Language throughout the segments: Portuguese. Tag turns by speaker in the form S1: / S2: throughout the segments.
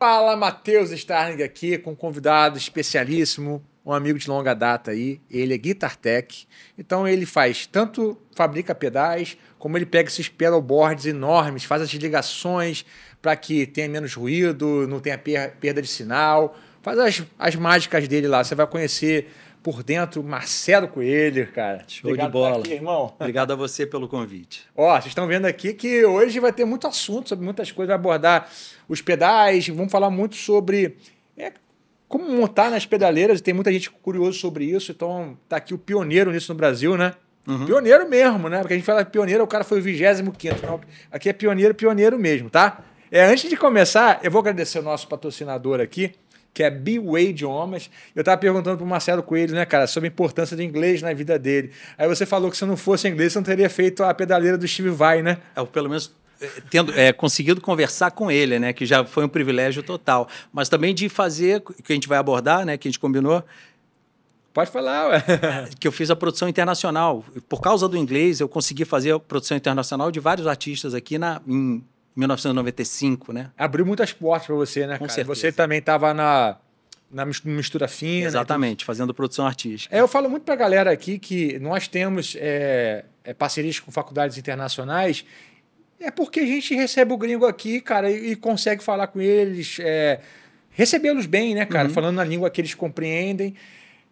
S1: Fala, Matheus Starling aqui com um convidado especialíssimo, um amigo de longa data aí. Ele é Guitar Tech, então ele faz tanto fabrica pedais, como ele pega esses pedalboards enormes, faz as ligações para que tenha menos ruído, não tenha perda de sinal, faz as, as mágicas dele lá. Você vai conhecer por dentro Marcelo Coelho, cara. Show Obrigado de bola. Aqui, irmão. Obrigado a você pelo convite. Ó, vocês estão vendo aqui que hoje vai ter muito assunto sobre muitas coisas, vai abordar os pedais, vamos falar muito sobre é, como montar nas pedaleiras, tem muita gente curiosa sobre isso, então tá aqui o pioneiro nisso no Brasil, né? Uhum. Pioneiro mesmo, né? Porque a gente fala pioneiro, o cara foi o 25 não, aqui é pioneiro, pioneiro mesmo, tá? É, antes de começar, eu vou agradecer o nosso patrocinador aqui, que é Way de Homens. Eu estava perguntando para o Marcelo Coelho, né, cara, sobre a importância do inglês na vida dele. Aí você falou que se não fosse inglês, você não teria feito a pedaleira do Steve Vai, né? É, pelo menos
S2: eh, tendo é, conseguido conversar com ele, né, que já foi um privilégio total, mas também de fazer que a gente vai abordar, né, que a gente combinou. Pode falar, ué. que eu fiz a produção internacional. Por causa do inglês, eu consegui fazer a produção internacional de vários artistas aqui na, em 1995,
S1: né? Abriu muitas portas para você, né, Com cara? Certeza. Você também estava na, na mistura fina. Né, Exatamente, né? fazendo produção artística. É, eu falo muito para a galera aqui que nós temos é, é, parcerias com faculdades internacionais é porque a gente recebe o gringo aqui, cara, e, e consegue falar com eles, é, recebê-los bem, né, cara? Uhum. Falando na língua que eles compreendem.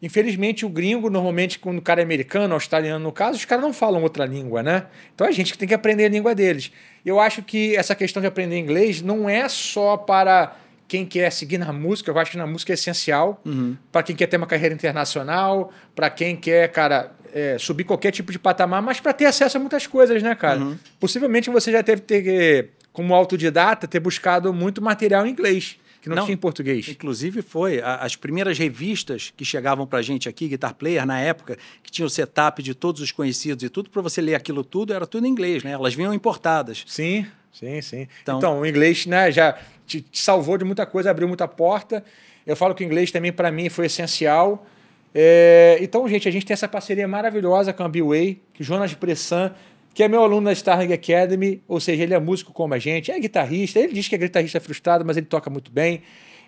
S1: Infelizmente, o gringo, normalmente, quando o cara é americano, australiano no caso, os caras não falam outra língua, né? Então a é gente tem que aprender a língua deles. Eu acho que essa questão de aprender inglês não é só para quem quer seguir na música, eu acho que na música é essencial. Uhum. Para quem quer ter uma carreira internacional, para quem quer, cara, é, subir qualquer tipo de patamar, mas para ter acesso a muitas coisas, né, cara? Uhum. Possivelmente você já teve ter, como autodidata, ter buscado muito material em inglês que não, não, tinha em português. Inclusive foi a, as primeiras
S2: revistas que chegavam para gente aqui, Guitar Player, na época, que tinha o setup de todos os conhecidos e
S1: tudo, para você ler aquilo tudo, era tudo em inglês, né? Elas vinham importadas. Sim, sim, sim. Então, então o inglês né, já te, te salvou de muita coisa, abriu muita porta. Eu falo que o inglês também, para mim, foi essencial. É, então, gente, a gente tem essa parceria maravilhosa com a B-Way, que o Jonas Pressan que é meu aluno na Starring Academy, ou seja, ele é músico como a gente, é guitarrista, ele diz que é guitarrista frustrado, mas ele toca muito bem.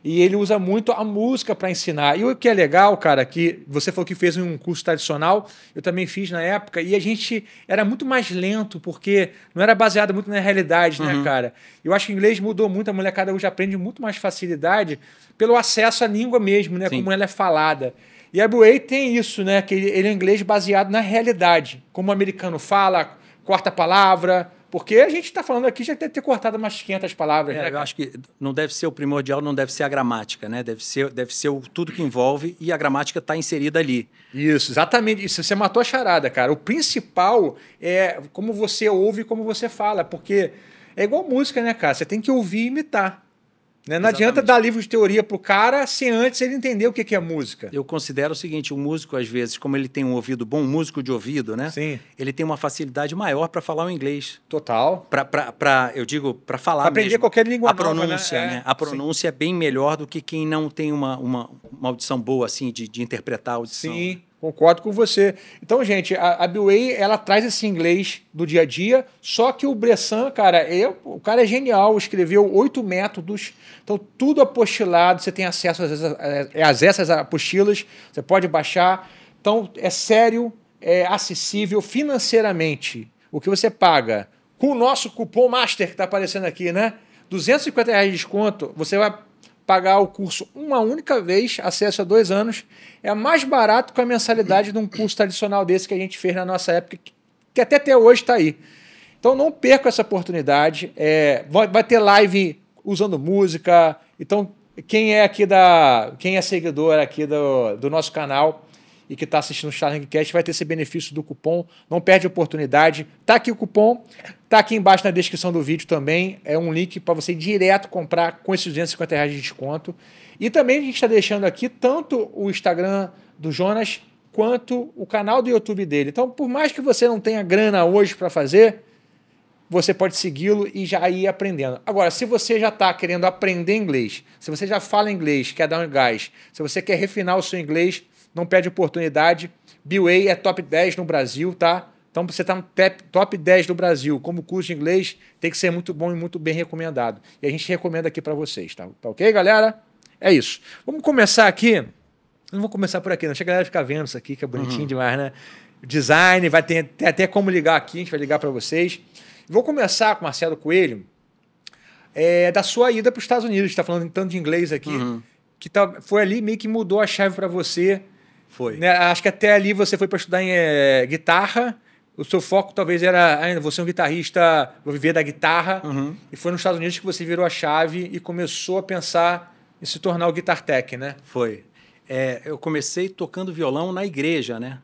S1: E ele usa muito a música para ensinar. E o que é legal, cara, que você falou que fez um curso tradicional, eu também fiz na época, e a gente era muito mais lento, porque não era baseado muito na realidade, né, uhum. cara? Eu acho que o inglês mudou muito, a molecada hoje aprende muito mais facilidade pelo acesso à língua mesmo, né? Sim. Como ela é falada. E a Buey tem isso, né? Que ele é inglês baseado na realidade. Como o americano fala, corta a palavra. Porque a gente está falando aqui, já deve ter cortado umas 500 palavras. É, né, eu
S2: acho que não deve ser o primordial, não deve ser a gramática, né? Deve ser, deve ser o, tudo que envolve
S1: e a gramática está inserida ali. Isso, exatamente. Isso, você matou a charada, cara. O principal é como você ouve e como você fala, porque é igual música, né, cara? Você tem que ouvir e imitar. Né? Não adianta dar livros de teoria para o cara sem antes ele entender o que, que é música. Eu considero o seguinte: o músico, às vezes, como ele tem um ouvido bom, um músico de ouvido, né? Sim. Ele
S2: tem uma facilidade maior para falar o inglês. Total. Para, eu digo, para falar. Pra aprender mesmo. qualquer língua A nova, né? pronúncia, é. né? É. A pronúncia Sim. é bem melhor do que quem não tem uma, uma, uma audição
S1: boa, assim, de, de interpretar a audição. Sim. Concordo com você. Então, gente, a, a Bway, ela traz esse inglês do dia a dia, só que o Bressan, cara, eu, é, o cara é genial, escreveu oito métodos, então tudo apostilado, você tem acesso às, é, às essas apostilas, você pode baixar. Então, é sério, é acessível financeiramente. O que você paga com o nosso cupom Master que está aparecendo aqui, né? 250 reais de desconto, você vai pagar o curso uma única vez, acesso a dois anos, é mais barato que a mensalidade de um curso tradicional desse que a gente fez na nossa época, que até até hoje está aí. Então não perca essa oportunidade. É, vai ter live usando música. Então, quem é aqui da. Quem é seguidor aqui do, do nosso canal e que está assistindo o Starlink vai ter esse benefício do cupom. Não perde a oportunidade. Tá aqui o cupom. Tá aqui embaixo na descrição do vídeo também. É um link para você direto comprar com esses 250 reais de desconto. E também a gente está deixando aqui tanto o Instagram do Jonas quanto o canal do YouTube dele. Então, por mais que você não tenha grana hoje para fazer, você pode segui-lo e já ir aprendendo. Agora, se você já está querendo aprender inglês, se você já fala inglês, quer dar um gás, se você quer refinar o seu inglês, não perde oportunidade. BWay é top 10 no Brasil, tá? Então, você está no top 10 do Brasil. Como curso de inglês, tem que ser muito bom e muito bem recomendado. E a gente recomenda aqui para vocês, tá? tá ok, galera? É isso. Vamos começar aqui. Não vou começar por aqui, não. Deixa a galera ficar vendo isso aqui, que é bonitinho uhum. demais, né? Design, vai ter, ter, até como ligar aqui, a gente vai ligar para vocês. Vou começar com Marcelo Coelho, é, da sua ida para os Estados Unidos. está falando tanto de inglês aqui, uhum. que tá, foi ali meio que mudou a chave para você. Foi. Né? Acho que até ali você foi para estudar em, é, guitarra o seu foco talvez era ainda você é um guitarrista, vou viver da guitarra. Uhum. E foi nos Estados Unidos que você virou a chave e começou a pensar em se tornar o guitar tech, né? Foi. É, eu comecei tocando violão na igreja, né?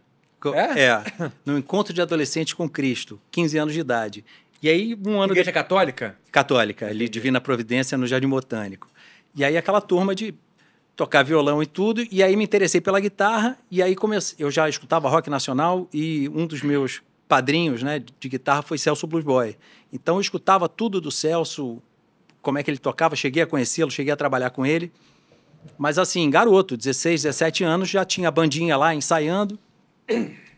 S1: É? é? No encontro de adolescente
S2: com Cristo, 15 anos de idade. E aí, um ano. Igreja de... católica? Católica, ali, Divina Providência, no Jardim Botânico. E aí, aquela turma de tocar violão e tudo. E aí, me interessei pela guitarra. E aí, comecei... eu já escutava rock nacional. E um dos meus padrinhos né, de guitarra foi Celso Blues Boy. Então eu escutava tudo do Celso, como é que ele tocava, cheguei a conhecê-lo, cheguei a trabalhar com ele. Mas assim, garoto, 16, 17 anos, já tinha a bandinha lá ensaiando.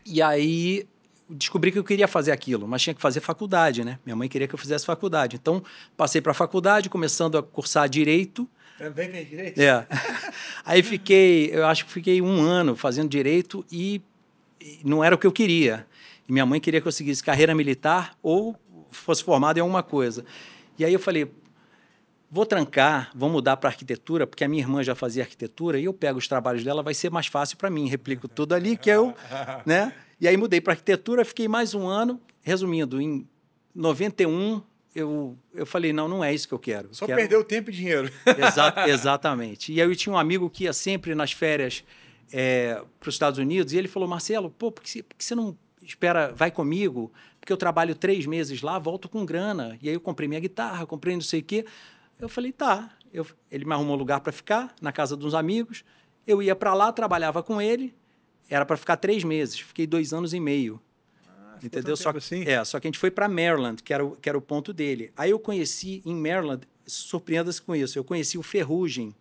S2: E aí descobri que eu queria fazer aquilo, mas tinha que fazer faculdade, né? Minha mãe queria que eu fizesse faculdade. Então, passei para a faculdade, começando a cursar direito.
S1: Também fez direito? É.
S2: Aí fiquei, eu acho que fiquei um ano fazendo direito e não era o que eu queria. E minha mãe queria que eu seguisse carreira militar ou fosse formado em alguma coisa. E aí eu falei, vou trancar, vou mudar para arquitetura, porque a minha irmã já fazia arquitetura e eu pego os trabalhos dela, vai ser mais fácil para mim, replico tudo ali que eu, né? E aí mudei para arquitetura, fiquei mais um ano, resumindo, em 91 eu, eu falei, não, não é isso que eu quero. Só quero... perdeu
S1: tempo e dinheiro. Exa
S2: exatamente. E aí eu tinha um amigo que ia sempre nas férias é, eh, para os Estados Unidos e ele falou, Marcelo, pô, por que, por que você não espera, vai comigo, porque eu trabalho três meses lá, volto com grana. E aí eu comprei minha guitarra, comprei não sei o quê. Eu falei, tá. Eu, ele me arrumou um lugar para ficar, na casa de uns amigos. Eu ia para lá, trabalhava com ele. Era para ficar três meses. Fiquei dois anos e meio. Ah, entendeu? Só assim? que, assim? é, só que a gente foi para Maryland, que era, o, que era o ponto dele. Aí eu conheci em Maryland, surpreenda-se com isso, eu conheci o Ferrugem.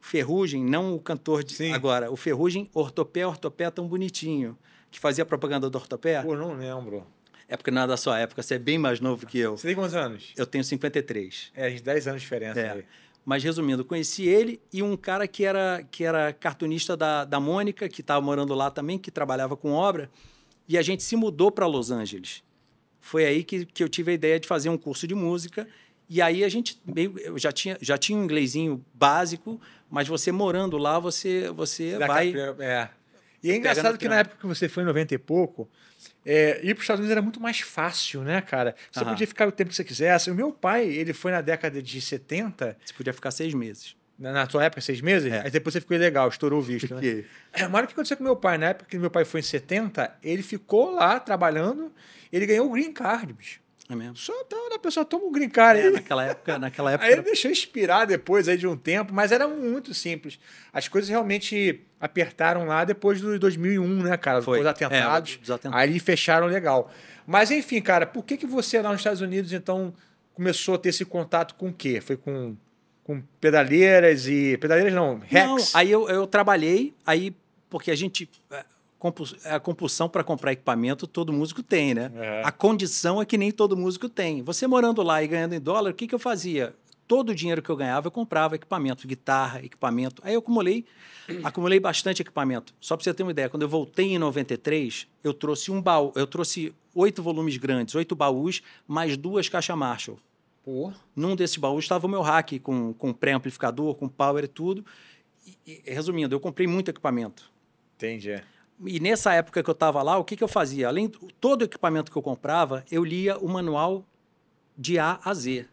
S2: Ferrugem, não o cantor de Sim. agora, o Ferrugem, ortopé, ortopé tão bonitinho que fazia propaganda do ortopé? Pô, não lembro. É porque não é da sua época, você é bem mais novo que eu. Você tem quantos anos? Eu tenho 53. É, a gente 10 anos de diferença é. aí. Mas resumindo, conheci ele e um cara que era, que era cartunista da, da Mônica, que estava morando lá também, que trabalhava com obra. E a gente se mudou para Los Angeles. Foi aí que, que eu tive a ideia de fazer um curso de música. E aí a gente meio, eu já tinha, já tinha um inglesinho básico, mas você morando lá, você, você vai.
S1: Cap... É e é engraçado que na época que você foi em 90 e pouco, é, ir para os Estados Unidos era muito mais fácil, né, cara? Você podia ficar o tempo que você quisesse. O meu pai, ele foi na década de 70. Você podia ficar seis meses. Na, na época, seis meses? É. Aí depois você ficou ilegal, estourou o visto, né? É, mas o que aconteceu com meu pai? Na época que meu pai foi em 70, ele ficou lá trabalhando, ele ganhou o green card, bicho. É mesmo? Só tá, a pessoa toma um green card. É, naquela época, naquela época. Aí era... deixou expirar depois aí de um tempo, mas era muito simples. As coisas realmente apertaram lá depois do 2001, né, cara? Foi. Depois é, atentados. É, dos atentados. Aí fecharam legal. Mas enfim, cara, por que, que você lá nos Estados Unidos então começou a ter esse contato com o quê? Foi com, com pedaleiras e. Pedaleiras não, hacks? Não, aí eu, eu trabalhei,
S2: aí porque a gente é, é a compulsão para comprar equipamento todo músico tem, né? É. A condição é que nem todo músico tem. Você morando lá e ganhando em dólar, o que, que eu fazia? Todo o dinheiro que eu ganhava, eu comprava equipamento, guitarra, equipamento. Aí eu acumulei, acumulei bastante equipamento. Só para você ter uma ideia, quando eu voltei em 93, eu trouxe um baú, eu trouxe oito volumes grandes, oito baús, mais duas caixas Marshall. Num desses baús estava o meu rack com, com pré-amplificador, com power e tudo. E, e, resumindo, eu comprei muito equipamento. Entendi e nessa época que eu estava lá, o que, que eu fazia? Além de todo o equipamento que eu comprava, eu lia o manual de A a Z.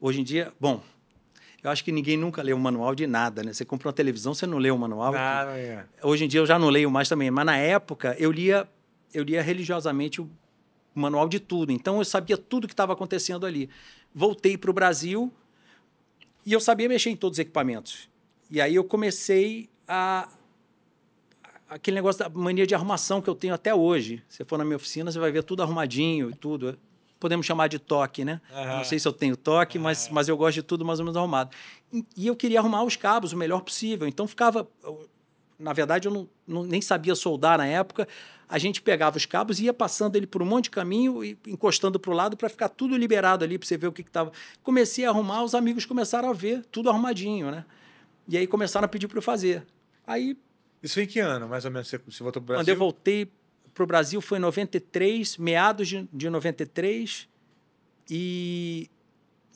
S2: Hoje em dia, bom, eu acho que ninguém nunca lê um manual de nada, né? Você compra uma televisão, você não lê o manual. porque... Ah, é. Hoje em dia eu já não leio mais também, mas na época eu lia, eu lia religiosamente o manual de tudo. Então eu sabia tudo o que estava acontecendo ali. Voltei para o Brasil e eu sabia mexer em todos os equipamentos. E aí eu comecei a, aquele negócio da mania de arrumação que eu tenho até hoje. Você for na minha oficina, você vai ver tudo arrumadinho e tudo. Podemos chamar de toque, né? Uhum. Não sei se eu tenho toque, uhum. mas, é. mas eu gosto de tudo mais ou menos arrumado. E, eu queria arrumar os cabos o melhor possível. Então ficava. na verdade, eu não, não, nem sabia soldar na época. A gente pegava os cabos e ia passando ele por um monte de caminho e encostando para o lado para ficar tudo liberado ali, para você ver o que estava. Comecei a arrumar, os amigos começaram a ver, tudo arrumadinho, né? E aí começaram a pedir para eu fazer. Aí isso foi em que ano, mais ou menos, você, você voltou para o Brasil? Quando eu voltei para o Brasil foi em 93, meados de, de 93, e,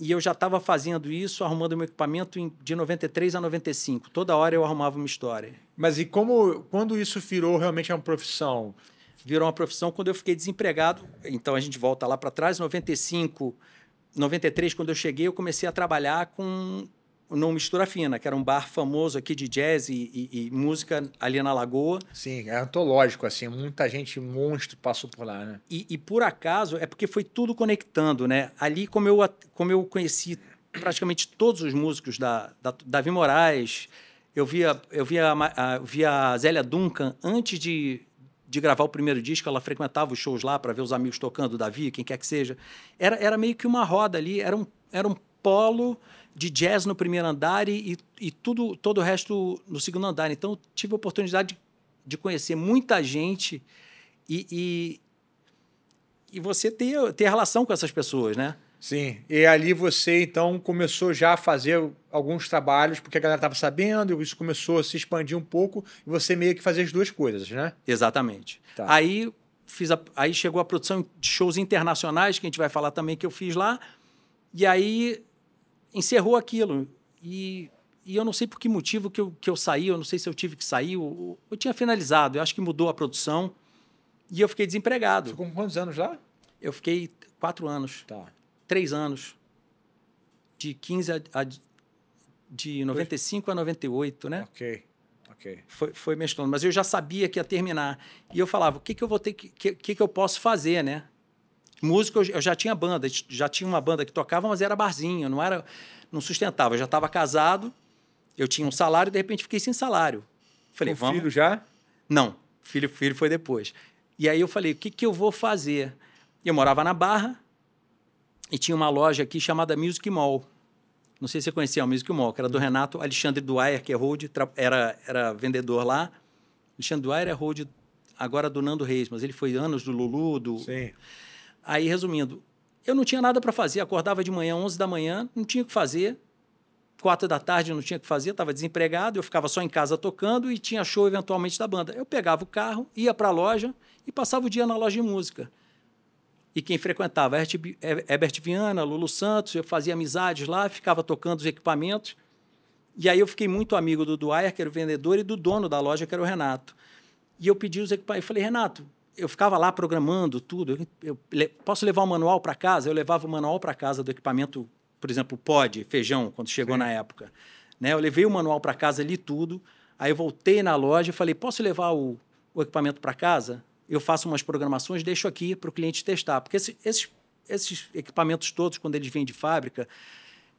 S2: e eu já estava fazendo isso, arrumando meu equipamento em, de 93 a 95. Toda hora eu arrumava uma história. Mas e como quando isso virou realmente uma profissão? Virou uma profissão quando eu fiquei desempregado. Então a gente volta lá para trás, 95, 93, quando eu cheguei, eu comecei a trabalhar
S3: com
S2: no Mistura Fina, que era um bar famoso aqui de jazz e, e, e música ali na Lagoa. Sim, é antológico, assim, muita gente monstro passou por lá, né? E, e, por acaso, é porque foi tudo conectando, né? Ali, como eu, como eu conheci praticamente todos os músicos da, da Davi Moraes, eu via, eu via, a, via a Zélia Duncan antes de, de gravar o primeiro disco, ela frequentava os shows lá para ver os amigos tocando, o Davi, quem quer que seja. Era, era meio que uma roda ali, era um, era um polo de jazz no primeiro andar e, e tudo, todo o resto no segundo andar. Então, tive a oportunidade de, de conhecer muita gente e, e,
S1: e, você ter, ter relação com essas pessoas, né? Sim, e ali você então começou já a fazer alguns trabalhos, porque a galera estava sabendo, e isso começou a se expandir um pouco, e você meio que fazia as duas coisas, né? Exatamente. Tá. Aí, fiz a, aí chegou a
S2: produção de shows internacionais, que a gente vai falar também que eu fiz lá, e aí encerrou aquilo. E, e eu não sei por que motivo que eu, que eu saí, eu não sei se eu tive que sair, eu, eu tinha finalizado, eu acho que mudou a produção e eu fiquei desempregado. Ficou com quantos anos lá? Eu fiquei quatro anos. Tá. Três anos. De 15 a, a de 95 Foi? a 98, né? Ok. ok Foi, foi mesclando, mas eu já sabia que ia terminar. E eu falava, o que, que eu vou ter que, que, que eu posso fazer, né? Músico, eu já tinha banda, já tinha uma banda que tocava, mas era barzinho, não era, não sustentava. Eu já estava casado, eu tinha um salário, de repente fiquei sem salário. Falei, Com vamos. filho já? Não, filho, filho foi depois. E aí eu falei, o que, que eu vou fazer? Eu morava na Barra e tinha uma loja aqui chamada Music Mall. Não sei se você conhecia o Music Mall, que era do Renato Alexandre Dwyer, que é hold, era, era vendedor lá. Alexandre Dwyer é hold agora do Nando Reis, mas ele foi anos do Lulu, do... Sim. Aí, resumindo, eu não tinha nada para fazer, acordava de manhã, 11 da manhã, não tinha o que fazer. Quatro da tarde não tinha o que fazer, estava desempregado, eu ficava só em casa tocando e tinha show eventualmente da banda. Eu pegava o carro, ia para a loja e passava o dia na loja de música. E quem frequentava? Herbert Viana, Lulu Santos, eu fazia amizades lá, ficava tocando os equipamentos. E aí eu fiquei muito amigo do Dwyer, que era o vendedor, e do dono da loja, que era o Renato. E eu pedi os equipamentos. Eu Falei, Renato, eu ficava lá programando tudo. Eu, eu posso levar o manual para casa? Eu levava o manual para casa do equipamento, por exemplo, pod, feijão, quando chegou Sim. na época. Né? Eu levei o manual para casa, li tudo. Aí eu voltei na loja e falei: posso levar o, o equipamento para casa? Eu faço umas programações, deixo aqui para o cliente testar. Porque esse, esses, esses, equipamentos todos, quando eles vêm de fábrica,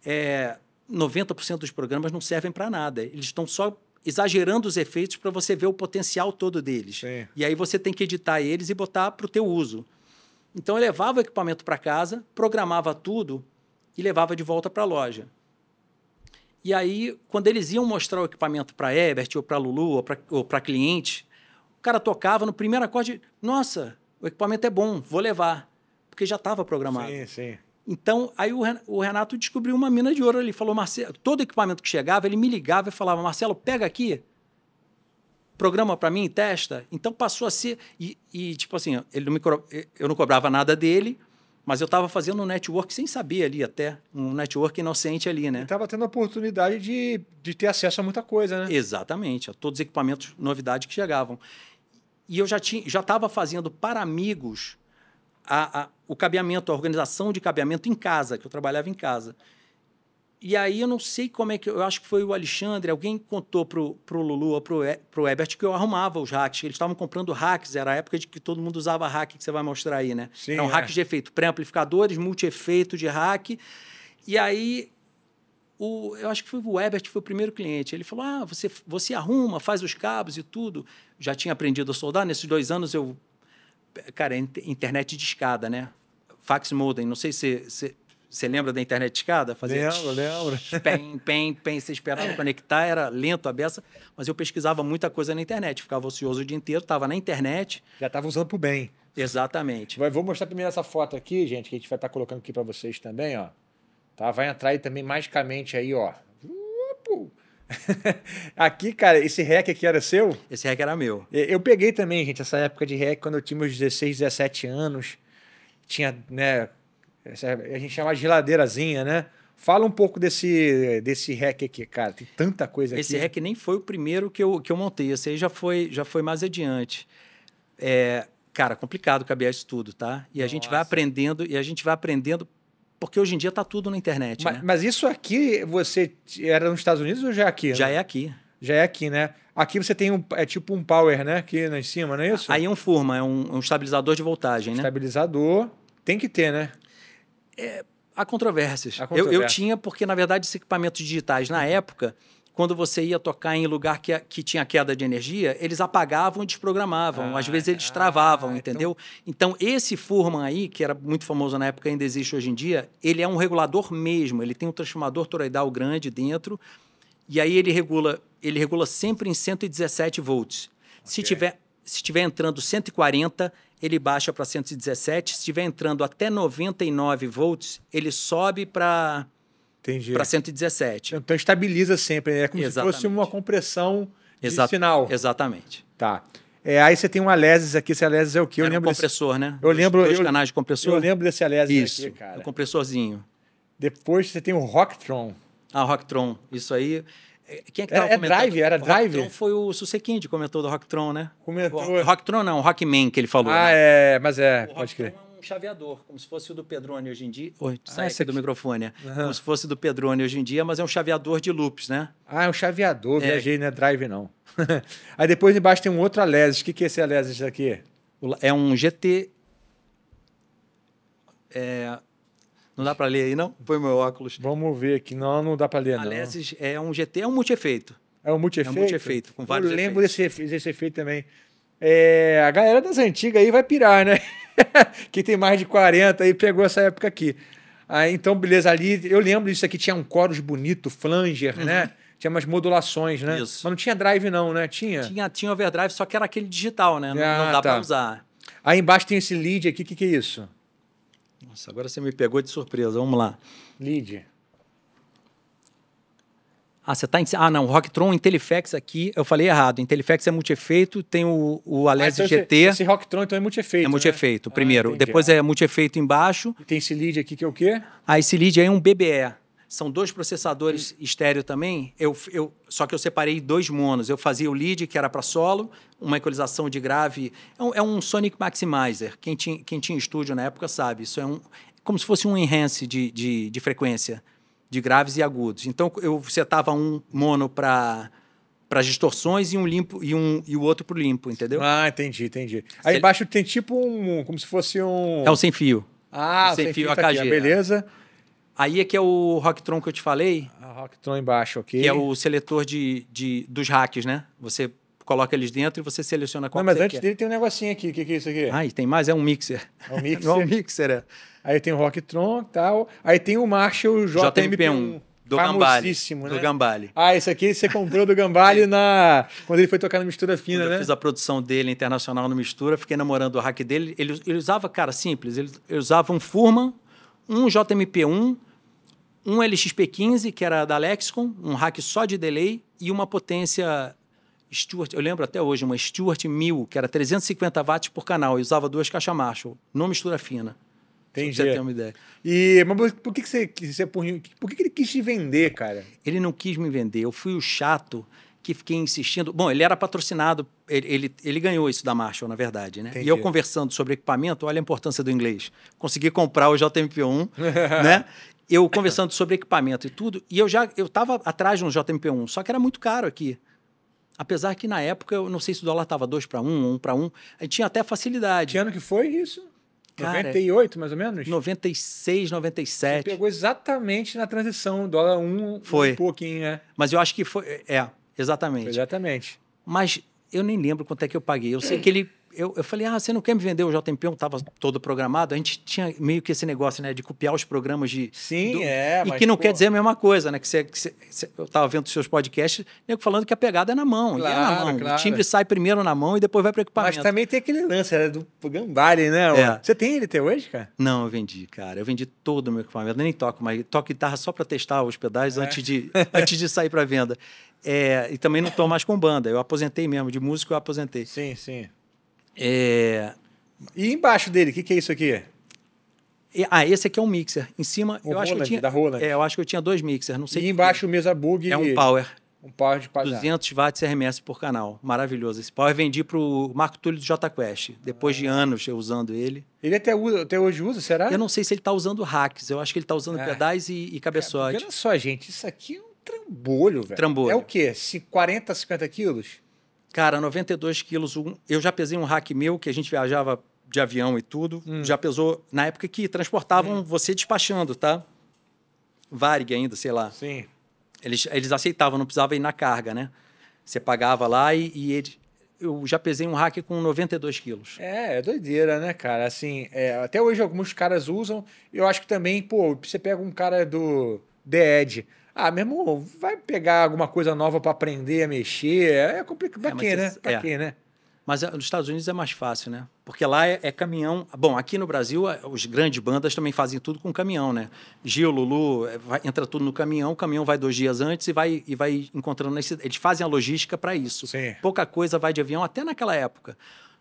S2: é, 90% dos programas não servem para nada. Eles estão só exagerando os efeitos para você ver o potencial todo deles. Sim. E aí você tem que editar eles e botar para o teu uso. Então eu levava o equipamento para casa, programava tudo e levava de volta para a loja. E aí, quando eles iam mostrar o equipamento para Ebert, ou para Lulu, ou para cliente, o cara tocava no primeiro acorde, nossa, o equipamento é bom, vou levar, porque já estava programado. Sim, sim. Então, aí o Renato descobriu uma mina de ouro. Ele falou, Marcelo, todo equipamento que chegava, ele me ligava e falava, Marcelo, pega aqui, programa para mim, testa. Então passou a ser. E, e tipo assim, ele não me, eu não cobrava nada dele, mas eu estava fazendo um network sem saber ali até. Um network inocente ali, né? Estava tendo a oportunidade de, de ter acesso a muita coisa, né? Exatamente, a todos os equipamentos, novidades que chegavam. E eu já estava já fazendo para amigos a, a o cabeamento, a organização de cabeamento em casa, que eu trabalhava em casa. E aí eu não sei como é que. Eu acho que foi o Alexandre, alguém contou pro, pro Lulu ou pro, pro Ebert que eu arrumava os hacks. Eles estavam comprando hacks, era a época de que todo mundo usava hack, que você vai mostrar aí, né? Sim, Eram é. hacks de efeito, pré-amplificadores, multi-efeito de hack. E aí. O, eu acho que foi o Ebert foi o primeiro cliente. Ele falou: Ah, você, você arruma, faz os cabos e tudo. Já tinha aprendido a soldar. Nesses dois anos eu. Cara, é internet de escada, né? fax modem. Não sei se você se, lembra da internet escada? Fazia lembro, tch, lembro. Pem, pem, pem. Você esperava é. conectar, era lento a beça, mas eu pesquisava muita coisa
S1: na internet. Ficava ocioso o dia inteiro, estava na internet. Já estava usando para o bem. Exatamente. Mas vou mostrar primeiro essa foto aqui, gente, que a gente vai estar tá colocando aqui para vocês também, ó. Tá? Vai entrar aí também magicamente aí, ó. aqui, cara, esse rec aqui era seu? Esse rec era meu. Eu peguei também, gente, essa época de rec quando eu tinha meus 16, 17 anos tinha, né? A gente chama de geladeirazinha, né? Fala um pouco desse, desse hack aqui, cara. Tem tanta coisa esse aqui. Esse hack
S2: nem foi o primeiro que eu, que eu montei. Esse aí já foi, já foi mais adiante. É, cara, complicado caber isso tudo, tá? E a gente vai aprendendo, e a gente vai aprendendo, porque hoje em dia tá tudo na internet. Mas, né? mas isso
S1: aqui, você era nos Estados Unidos ou já é aqui? Já né? é aqui já é aqui, né? Aqui você tem um. É tipo um power, né? Aqui né, em cima, não é isso? Aí é um forma, é um, é um estabilizador de voltagem, estabilizador, né? Estabilizador. Tem que ter, né? É,
S2: há controvérsias. Há Eu, eu, tinha, porque na verdade, esses equipamentos digitais, na uhum. época, quando você ia tocar em lugar que, que tinha queda de energia, eles apagavam e desprogramavam. Ah, Às vezes eles ah, travavam, ah, entendeu? Então... então, esse Furman aí, que era muito famoso na época, ainda existe hoje em dia, ele é um regulador mesmo. Ele tem um transformador toroidal grande dentro e aí ele regula, ele regula sempre em 117 volts. Okay. Se tiver se estiver entrando 140, ele baixa para 117. Se estiver entrando até 99 volts, ele sobe para para
S1: 117. Então estabiliza sempre, é como Exatamente. se fosse uma compressão de Exa sinal. Exatamente. Tá. É, aí você tem um Alesis aqui, esse Alesis é o que eu Era lembro. Um compressor, desse... né? Eu lembro. Dois canais de compressor. Eu lembro desse Alesis aqui, cara. O compressorzinho. Depois você tem o Rocktron.
S2: Ah, Rocktron, isso aí. É, quem é que tava é, é Drive, era o Drive? Rocktron foi o que comentou do Rocktron, né? Comentou. Rocktron não, o Rockman que ele falou. Ah, né? é, mas é, o pode crer. É um chaveador, como se fosse o do Pedrone hoje em dia. Oi, ah, sai ah, é aqui do microfone. Uhum. Como se fosse do Pedrone hoje em dia, mas é um chaveador de loops, né? Ah, é um chaveador, é. viajei, não é drive, não.
S1: aí depois embaixo tem um outro Alesis. O que, que é esse Alesis aqui? É um GT. É, não dá para ler aí, não? Põe meu óculos. Vamos ver aqui. Não, não dá para ler, não. Alesis é um GT, é um multi-efeito. É um multi-efeito? É um multi-efeito, com vários Eu lembro desse, desse efeito também. É, a galera das antigas aí vai pirar, né? Quem tem mais de 40 aí pegou essa época aqui. Ah, então, beleza, ali eu lembro disso aqui, tinha um chorus bonito, flanger, né? uhum. né? Tinha umas modulações, né? Isso. Mas não tinha drive, não, né? Tinha? Tinha, tinha overdrive, só que era aquele digital, né? Ah, não, não, dá ah, tá. pra usar. Aí embaixo tem esse lead aqui, o que, que é isso? Nossa, agora você me pegou de surpresa. Vamos lá. Lead.
S2: Ah, você está em... Ah, não, Rocktron Intelifex aqui, eu falei errado. Intelifex é multiefeito, tem o, o Alesio ah, então GT. Esse, esse
S1: Rocktron então é multiefeito. É multiefeito, né? primeiro. Ah, Depois
S2: é multiefeito embaixo. E tem esse lead aqui que é o quê? Ah, esse lead aí é um BBE. São dois processadores estéreo também. Eu, eu, só que eu separei dois monos. Eu fazia o lead, que era para solo, uma equalização de grave. É um, é um Sonic Maximizer. Quem tinha, quem tinha estúdio na época sabe. Isso é um, como se fosse um enhance de, de, de frequência, de graves e agudos. Então, eu setava um mono para para distorções e um limpo e um e o outro para o limpo, entendeu? Ah, entendi, entendi. Aí embaixo
S1: tem tipo um, como se fosse um É um sem fio. Ah, um sem, sem fio, fio tá AKG. Aqui,
S2: beleza. É. Aí é que é o Rocktron que eu te falei. A ah, Rocktron embaixo, ok. Que é o seletor de, de, dos hacks, né? Você coloca
S1: eles dentro e você seleciona qual Não, mas antes quer. dele tem um negocinho aqui. O que, que, é isso aqui? Ah, e tem mais? É um mixer. É um mixer. Não é um mixer, é. Aí tem o Rocktron e tal. Aí tem o Marshall JMP1. JMP1. Do Gambale. Né? Do Gambale. Ah, esse aqui você comprou do Gambale na... quando ele foi tocar na Mistura Fina, quando né? Eu fiz
S2: a produção dele internacional no Mistura, fiquei namorando o hack dele. Ele, ele usava, cara, simples. Ele, ele usava um Furman, um JMP1, um LXP15, que era da Lexicon, um rack só de delay, e uma potência Stuart, eu lembro até hoje, uma Stuart 1000, que era 350 watts por canal, e usava duas caixas Marshall, não mistura fina. Entendi. Pra você uma ideia. E, mas por que, que você, você por, por que, que ele quis te vender, cara? Ele não quis me vender, eu fui o chato que fiquei insistindo. Bom, ele era patrocinado, ele, ele, ele ganhou isso da Marshall, na verdade, né? Entendi. E eu conversando sobre equipamento, olha a importância do inglês. Consegui comprar o JMP1,
S3: né?
S2: eu conversando sobre equipamento e tudo, e eu já eu estava atrás de um JMP1, só que era muito caro aqui. Apesar que na época, eu não sei se o dólar estava 2 para 1, 1 um, um para 1, um, tinha até facilidade. Que ano que foi isso? Cara,
S1: 98, mais ou menos? 96, 97. Você pegou exatamente na transição, dólar 1 um, foi. um pouquinho, né?
S2: Mas eu acho que foi. É, exatamente. Foi exatamente. Mas eu nem lembro quanto é que eu paguei. Eu sei que ele eu, eu falei, ah, você não quer me vender o JMP? Tava todo programado. A gente tinha meio que esse negócio, né, de copiar os programas de. Sim, do, é. E mas, que não pô. quer dizer a mesma coisa, né? Que, você, que você, eu tava vendo os seus podcasts, nego falando que a pegada é na mão. Claro, é na mão. Claro. O timbre sai primeiro na mão e depois vai pro equipamento. Mas também tem aquele lance, era né, do Gambale, né? É. Você tem ele até hoje, cara? Não, eu vendi, cara. Eu vendi todo o meu equipamento. Eu nem toco, mas toco guitarra só para testar os pedais é. antes, de, antes de sair para venda. É, e também não estou mais com banda. Eu aposentei mesmo, de músico eu aposentei. Sim, sim. É... E embaixo dele, o que, que é isso aqui? Ah, esse aqui é um mixer. Em cima, o eu Roland, acho que eu tinha. Da Roland. É, eu acho que eu tinha dois mixers, não
S1: sei. E embaixo o mesa bug. É um power. Um power de padar.
S2: 200 watts RMS por canal. Maravilhoso. Esse power eu vendi pro Marco Túlio do J Quest. Depois ah. de anos eu usando ele. Ele até, usa, até hoje usa, será? Eu não sei se ele tá usando hacks. Eu acho que ele tá usando ah. pedais e, e cabeçote. Olha só, gente, isso aqui é um trambolho, velho. Trambolho. É o quê? 40, 50 quilos? Cara, 92 quilos. Um, eu já pesei um hack meu, que a gente viajava de avião e tudo. Hum. Já pesou na época que transportavam hum. você despachando, tá? Varig ainda, sei lá. Sim. Eles, eles aceitavam, não precisava ir na carga, né? Você pagava lá e, e ele,
S1: eu já pesei um hack com 92 quilos. É, é doideira, né, cara? Assim, é, até hoje alguns caras usam. Eu acho que também, pô, você pega um cara do The Edge ah, mesmo vai pegar alguma coisa nova para aprender a mexer. É, é complicado. Pra é, quê, né? pra é. quê, né?
S2: Mas é, nos Estados Unidos é mais fácil, né? Porque lá é, é, caminhão. Bom, aqui no Brasil, é, os grandes bandas também fazem tudo com caminhão, né? Gil, Lulu, vai, entra tudo no caminhão, o caminhão vai dois dias antes e vai, e vai encontrando. Nesse, eles fazem a logística para isso. Sim. Pouca coisa vai de avião, até naquela época.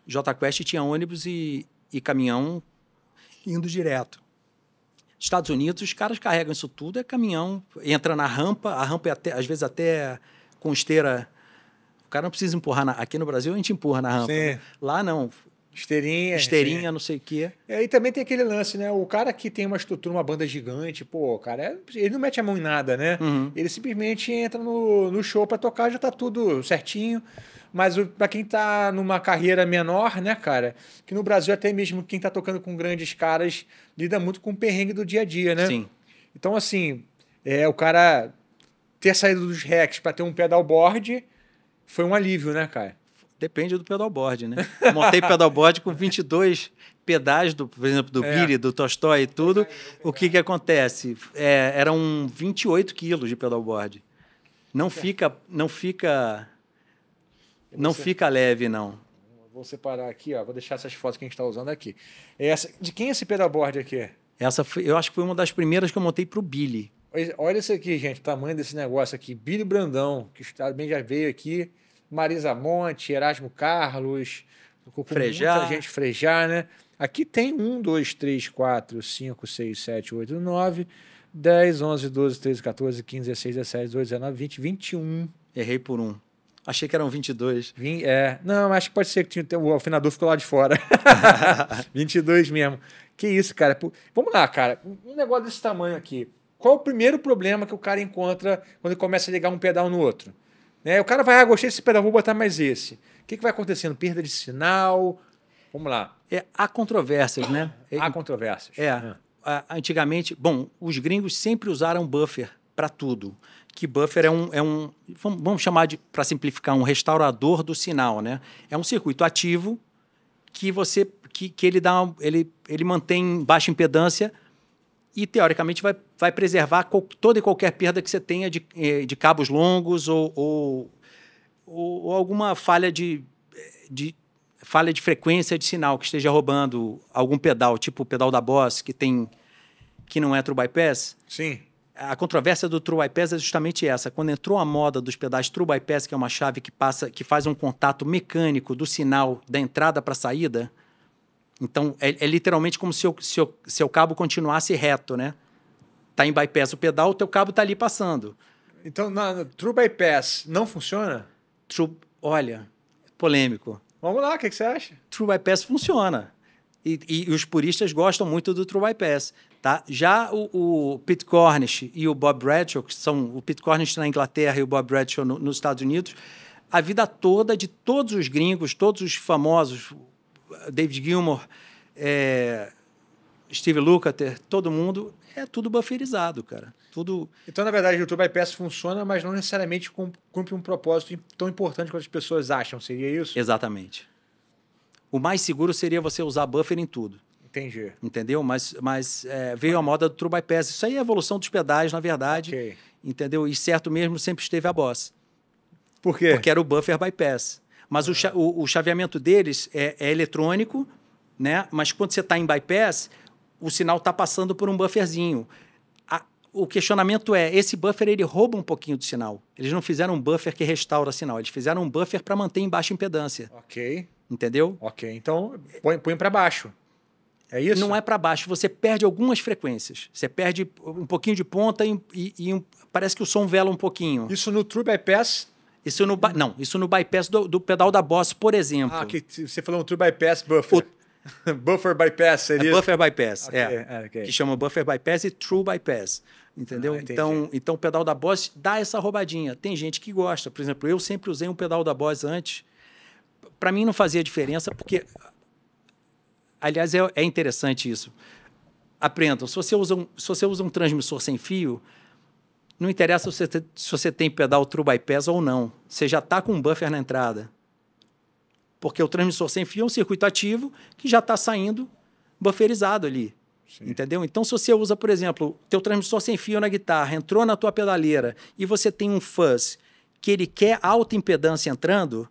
S2: J Quest tinha ônibus e, e caminhão indo direto. Estados Unidos, os caras carregam isso tudo, é caminhão, entra na rampa, a rampa é até, às vezes até com esteira. O cara não precisa empurrar. Na, aqui no
S1: Brasil a gente empurra na rampa. Né? Lá não, Esteirinha. Esteirinha, é. não sei o quê. É, e aí também tem aquele lance, né? O cara que tem uma estrutura, uma banda gigante, pô, cara, é, ele não mete a mão em nada, né? Uhum. Ele simplesmente entra no, no show para tocar, já tá tudo certinho. Mas para quem tá numa carreira menor, né, cara? Que no Brasil até mesmo quem tá tocando com grandes caras lida muito com o perrengue do dia a dia, né? Sim. Então, assim, é, o cara ter saído dos hacks para ter um pedalboard foi um alívio, né, cara? Depende do pedalboard, né? Montei
S2: pedalboard com
S1: 22 pedais, do,
S2: por exemplo, do é. Billy, do Tolstói e tudo. É o que, que acontece? É, eram 28 quilos de pedalboard. Não é. fica, não fica, não você... fica leve, não.
S1: Vou separar aqui, ó. Vou deixar essas fotos que a gente está usando aqui. É essa, de quem é esse pedalboard aqui?
S2: Essa foi, eu acho que foi uma das primeiras que eu montei para o Billy.
S1: Olha isso aqui, gente, o tamanho desse negócio aqui. Billy Brandão, que também já veio aqui. Marisa Monte, Erasmo Carlos, Frejar. muita gente Frejar, né? Aqui tem 1, 2, 3, 4, 5, 6, 7, 8, 9, 10, 11, 12, 13, 14, 15, 16, 17, 18, 19, 20, 21. Errei por um. Achei que eram 22. Vim, é, não, acho que pode ser que tinha, o afinador ficou lá de fora. 22 mesmo. Que isso, cara. Pô, vamos lá, cara. Um negócio desse tamanho aqui. Qual é o primeiro problema que o cara encontra quando ele começa a ligar um pedal no outro? Né? O cara vai, ah, gostei desse pedal, vou botar mais esse. O que, que vai acontecendo? Perda de sinal? Vamos lá. É, há controvérsias, né? Há é, controvérsias.
S2: É. é. Antigamente, bom, os gringos sempre usaram buffer para tudo. Que buffer é um, é um vamos chamar de, para simplificar, um restaurador do sinal, né? É um circuito ativo que você que, que ele dá ele, ele mantém baixa impedância e, teoricamente, vai, vai preservar toda e qualquer perda que você tenha de, eh, de cabos longos ou, ou, ou alguma falha de, de, falha de frequência de sinal que esteja roubando algum pedal, tipo o pedal da Boss, que tem que não é true bypass. Sim. A controvérsia do true bypass é justamente essa. Quando entrou a moda dos pedais true bypass, que é uma chave que passa, que faz um contato mecânico do sinal da entrada para a saída, então, é, é literalmente como se o seu, seu cabo continuasse reto, né? Tá em bypass o pedal, o teu cabo tá ali passando. Então, na, True Bypass não funciona? True, olha, polêmico. Vamos lá, o que, que, você acha? True Bypass funciona. E, e, os puristas gostam muito do True Bypass. Tá? Já o, o Pete Cornish e o Bob Bradshaw, que são o Pete Cornish na Inglaterra e o Bob Bradshaw no, nos Estados Unidos, a vida toda de todos os gringos, todos os famosos, David Gilmour, é, Steve Lukather,
S1: todo mundo, é tudo bufferizado, cara. Tudo... Então, na verdade, o YouTube bypass funciona, mas não necessariamente cumpre um propósito tão importante quanto as pessoas acham. Seria isso? Exatamente. O mais seguro seria você usar buffer em tudo. Entendi.
S2: Entendeu? Mas, mas é, veio a moda do True Bypass. Isso aí é a evolução dos pedais, na verdade. Okay. Entendeu? E certo mesmo sempre esteve a Boss. Por quê? Porque era o buffer bypass. Mas o, o, chaveamento deles é, é eletrônico, né? Mas quando você está em bypass, o sinal está passando por um bufferzinho. A, o questionamento é, esse buffer ele rouba um pouquinho do sinal. Eles não fizeram um buffer que restaura sinal, eles fizeram um buffer para manter em baixa impedância. OK. Entendeu? OK. Então, põe, põe para baixo. É isso? Não é para baixo, você perde algumas frequências. Você perde um pouquinho de ponta e, e, e um, parece que o som vela um pouquinho. Isso no True Bypass isso no, hum. não, isso no bypass do, do pedal da Boss, por exemplo. Ah, que você falou um true bypass buffer. O, buffer bypass seria? É buffer bypass, okay, é. Ah, okay. Que chama buffer bypass e true bypass. Entendeu? Ah, então, então o pedal da Boss dá essa roubadinha. Tem gente que gosta. Por exemplo, eu sempre usei um pedal da Boss antes. Para mim não fazia diferença, porque. Aliás, é, é interessante isso aprendam. Se você usa um, se você usa um transmissor sem fio, não interessa se você, se você tem pedal true bypass ou não. Você já está com um buffer na entrada. Porque o transmissor sem fio é um circuito ativo que já está saindo bufferizado ali. Sim. Entendeu? Então, se você usa, por exemplo, teu transmissor sem fio na guitarra, entrou na tua pedaleira e você tem um fuzz que ele quer alta impedância entrando,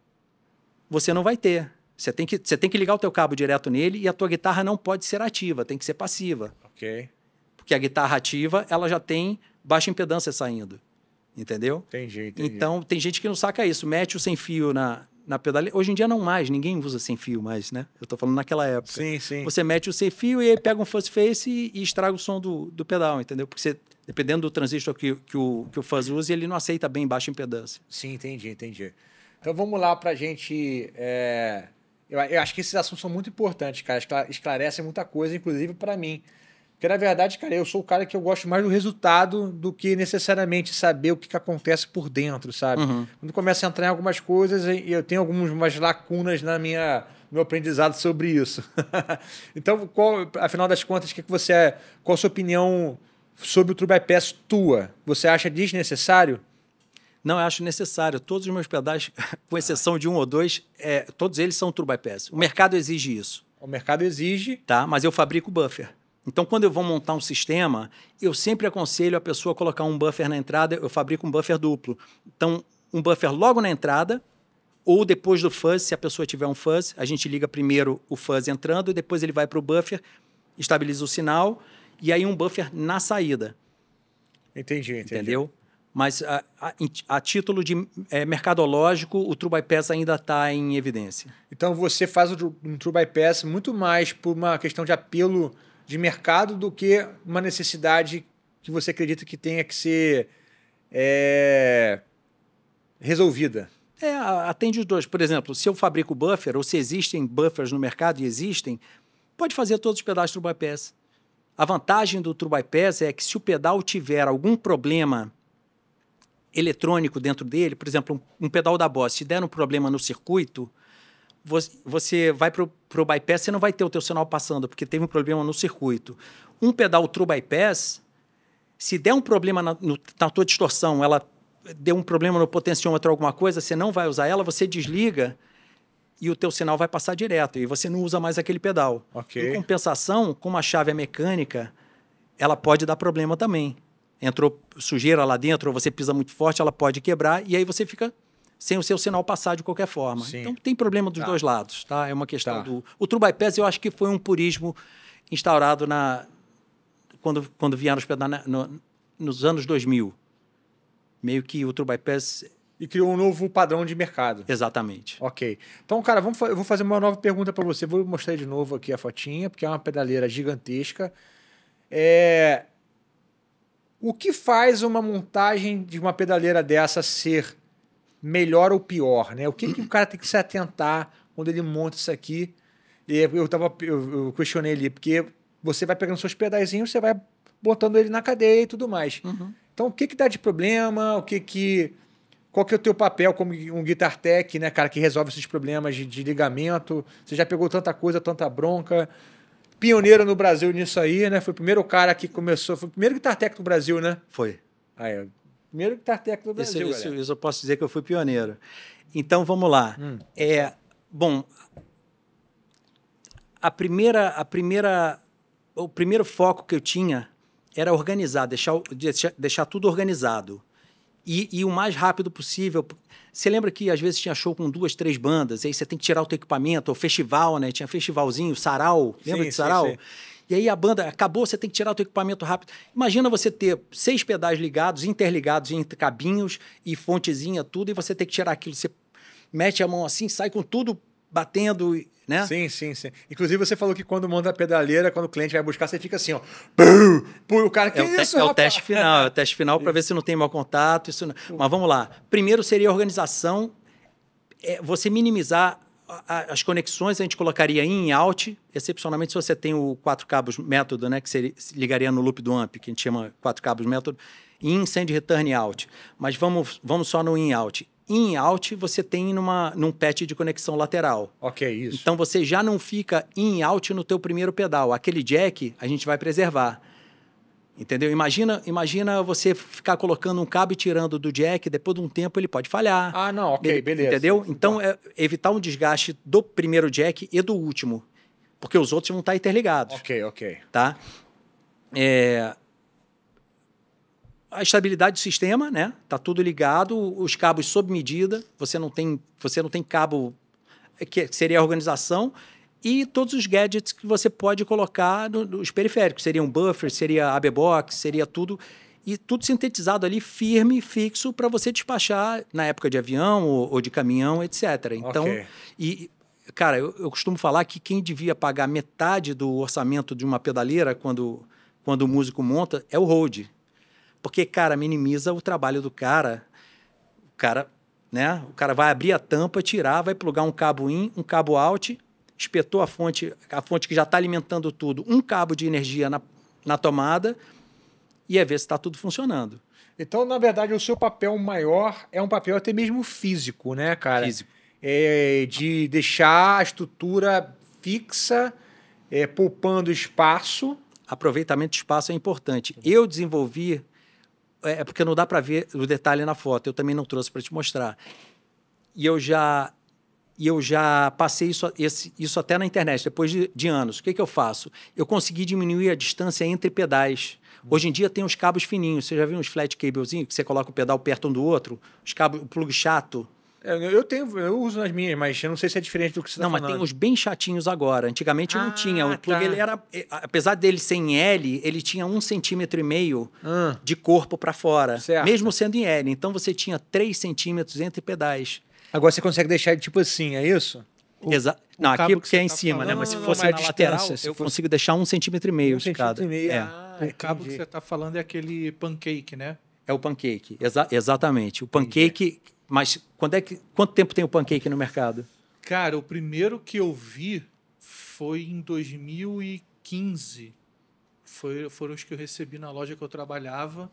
S2: você não vai ter. Você tem que, você tem que ligar o teu cabo direto nele e a tua guitarra não pode ser ativa, tem que ser passiva. Ok. Porque a guitarra ativa, ela já tem baixa impedância saindo.
S1: Entendeu? Entendi, entendi. Então,
S2: tem gente que não saca isso. Mete o sem fio na, na pedaleira. Hoje em dia, não mais. Ninguém usa sem fio mais, né? Eu tô falando naquela época. Sim, sim. Você mete o sem fio e aí pega um fuzz face e, e estraga o som do, do pedal, entendeu? Porque você, dependendo do transistor que, que, o, que o fuzz usa, ele não aceita bem baixa impedância. Sim, entendi, entendi.
S1: Então, vamos lá pra gente... É... Eu, eu acho que esses assuntos são muito importantes, cara. Esclarecem muita coisa, inclusive para mim. Porque na verdade, cara, eu sou o cara que eu gosto mais do resultado do que necessariamente saber o que, que acontece por dentro, sabe? Uhum. Quando começa a entrar em algumas coisas e eu tenho algumas lacunas na minha meu aprendizado sobre isso. então, qual, afinal das contas, que, que você é, qual a sua opinião sobre o True Bypass tua? Você acha
S2: desnecessário? Não, eu acho necessário. Todos os meus pedais, com exceção ah. de um ou dois, é, todos eles são True Bypass. O mercado exige isso. O mercado exige. Tá, mas eu fabrico buffer. Então, quando eu vou montar um sistema, eu sempre aconselho a pessoa a colocar um buffer na entrada, eu fabrico um buffer duplo. Então, um buffer logo na entrada, ou depois do fuzz, se a pessoa tiver um fuzz, a gente liga primeiro o fuzz entrando, depois ele vai para o buffer, estabiliza o sinal, e aí um buffer na saída. Entendi, entendi. Entendeu? Mas a, a, a título de é, mercadológico, o True Bypass ainda está em
S1: evidência. Então você faz um True Bypass muito mais por uma questão de apelo de mercado do que uma necessidade que você acredita que tenha que ser é, resolvida?
S2: É, atende
S1: os dois. Por exemplo, se
S2: eu fabrico buffer, ou se existem buffers no mercado e existem, pode fazer todos os pedais do Bypass. A vantagem do True Bypass é que se o pedal tiver algum problema eletrônico dentro dele, por exemplo, um, um pedal da Boss, se der um problema no circuito, você vai para o bypass, você não vai ter o teu sinal passando, porque teve um problema no circuito. Um pedal true bypass, se der um problema na, no, na tua distorção, ela deu um problema no potenciômetro alguma coisa, você não vai usar ela, você desliga e o teu sinal vai passar direto e você não usa mais aquele pedal. Okay. Em compensação, com uma chave é mecânica, ela pode dar problema também. Entrou sujeira lá dentro, ou você pisa muito forte, ela pode quebrar e aí você fica sem o seu sinal passar de qualquer forma. Sim. Então tem problema dos tá. dois lados, tá? É uma questão tá. do o true bypass eu acho que foi um purismo instaurado na quando quando vieram os pedais no, nos anos 2000. Meio que o true bypass e criou um novo padrão de mercado. Exatamente.
S1: Ok. Então, cara, vamos, eu vou fazer uma nova pergunta para você. Vou mostrar de novo aqui a fotinha, porque é uma pedaleira gigantesca. É... O que faz uma montagem de uma pedaleira dessa ser melhor ou pior, né? O que, que o cara tem que se atentar quando ele monta isso aqui? E eu tava, eu, eu questionei ali, porque você vai pegando seus pedazinhos, você vai botando ele na cadeia e tudo mais. Uhum. Então, o que que dá de problema? O que que qual que é o teu papel como um guitar tech, né, cara, que resolve esses problemas de, de ligamento? Você já pegou tanta coisa, tanta bronca. Pioneiro no Brasil nisso aí, né? Foi o primeiro cara que começou, foi o primeiro guitar tech do Brasil, né? Foi. Aí, Primeiro guitarteca do Brasil. Isso, isso, isso, eu posso dizer que eu fui pioneiro. Então vamos lá. Hum. É,
S2: bom, a primeira, a primeira, o primeiro foco que eu tinha era organizar, deixar, deixar, deixar tudo organizado. E, e, o mais rápido possível. Você lembra que às vezes tinha show com duas, três bandas, aí você tem que tirar o teu equipamento, o festival, né? Tinha festivalzinho, sarau, lembra sim, de sarau? Sim, sim. E aí a banda acabou, você tem que tirar o teu equipamento rápido. Imagina você ter seis pedais ligados, interligados entre cabinhos e fontezinha, tudo, e você tem que tirar aquilo. Você mete a mão assim, sai com tudo
S1: batendo, né? Sim, sim, sim. Inclusive, você falou que quando monta a pedaleira, quando o cliente vai buscar, você fica assim, ó. Pô, o cara que é, o, isso, é o
S2: teste final, é o teste final para ver se não tem mau contato. Isso não... Mas vamos lá. Primeiro seria a organização, é, você minimizar as conexões a gente colocaria em out, excepcionalmente se você tem o quatro cabos método, né, que você ligaria no loop do AMP, que a gente chama quatro cabos método, in, send, return, out. Mas vamos, vamos só no in, out. In, out você tem numa, num patch de conexão lateral. Ok, isso. Então você já não fica in, out no teu primeiro pedal. Aquele jack a gente vai preservar. Entendeu? Imagina, imagina você ficar colocando um cabo e tirando do jack, depois de um tempo ele pode falhar. Ah, não, ok, ele, beleza. Entendeu? Tá. Então, é evitar um desgaste do primeiro jack e do último, porque os outros vão estar tá interligados.
S1: Ok, ok.
S2: Tá? É... A estabilidade do sistema, né? Tá tudo ligado, os cabos sob medida, você não tem, você não tem cabo é que seria a organização e todos os gadgets que você pode colocar no, nos periféricos. Seria um buffer, seria AB box, seria tudo. E tudo sintetizado ali, firme, fixo, para você despachar na época de avião ou, ou de caminhão, etc. Então, okay. e, cara, eu, eu, costumo falar que quem devia pagar metade do orçamento de uma pedaleira quando, quando o músico monta é o road Porque, cara, minimiza o trabalho do cara. O cara, né? O cara vai abrir a tampa, tirar, vai plugar um cabo in, um cabo out, espetou a fonte, a fonte que já está alimentando tudo, um cabo de energia
S1: na, na tomada e é ver se está tudo funcionando. Então, na verdade, o seu papel maior é um papel até mesmo físico, né, cara? Físico. É, de deixar a estrutura fixa, é, poupando espaço.
S2: Aproveitamento de espaço é importante. Eu desenvolvi, é, é porque não dá para ver o detalhe na foto, eu também não trouxe para te mostrar. E eu já e eu já passei isso, esse, isso até na internet, depois de, de anos. O que, que eu faço? Eu consegui diminuir a distância entre pedais. Hoje em dia tem uns cabos fininhos. Você já viu uns flat cablezinhos que você coloca o pedal perto um do outro? Os cabos, o plug chato. É, eu tenho, eu uso nas minhas, mas eu não sei se é diferente do que você tá Não, mas tem uns bem chatinhos agora. Antigamente ah, não tinha. O plug tá. ele era, é, apesar dele ser em L, ele tinha um centímetro e meio ah. de corpo para fora, certo. mesmo sendo em L. Então você tinha três centímetros entre pedais. Agora você consegue deixar tipo assim, é isso? Exato. Não, aqui porque é tá em cima, né? falando, né? Mas não, é se fosse mas a lateral, eu fosse... consigo deixar um centímetro e meio um de cada. E meio. É.
S3: Ah, o é cabo Entendi. que você está falando é aquele pancake, né?
S2: É o pancake, Exa exatamente. O pancake, Entendi. mas quando é que, quanto tempo tem o pancake no mercado?
S3: Cara, o primeiro que eu vi foi em 2015. Foi, foram os que eu recebi na loja que eu trabalhava.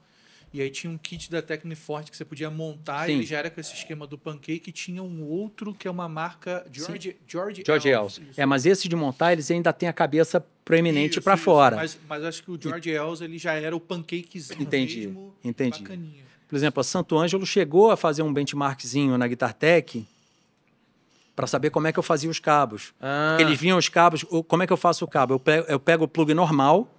S3: E aí tinha um kit da Tecniforte que você podia montar, Sim. ele já era com esse esquema do pancake, e tinha um outro que é uma marca George George, George Els.
S2: É, mas esse de montar, eles ainda têm a cabeça proeminente para fora. Mas,
S3: mas, acho que o George Els ele já era o pancakezinho entendi, mesmo, entendi. bacaninha. Por exemplo, a
S2: Santo Ângelo chegou a fazer um benchmarkzinho na Guitar Tech para saber como é que eu fazia os cabos. Ah. eles vinham os cabos, como é que eu faço o cabo? Eu pego, eu pego o plug normal,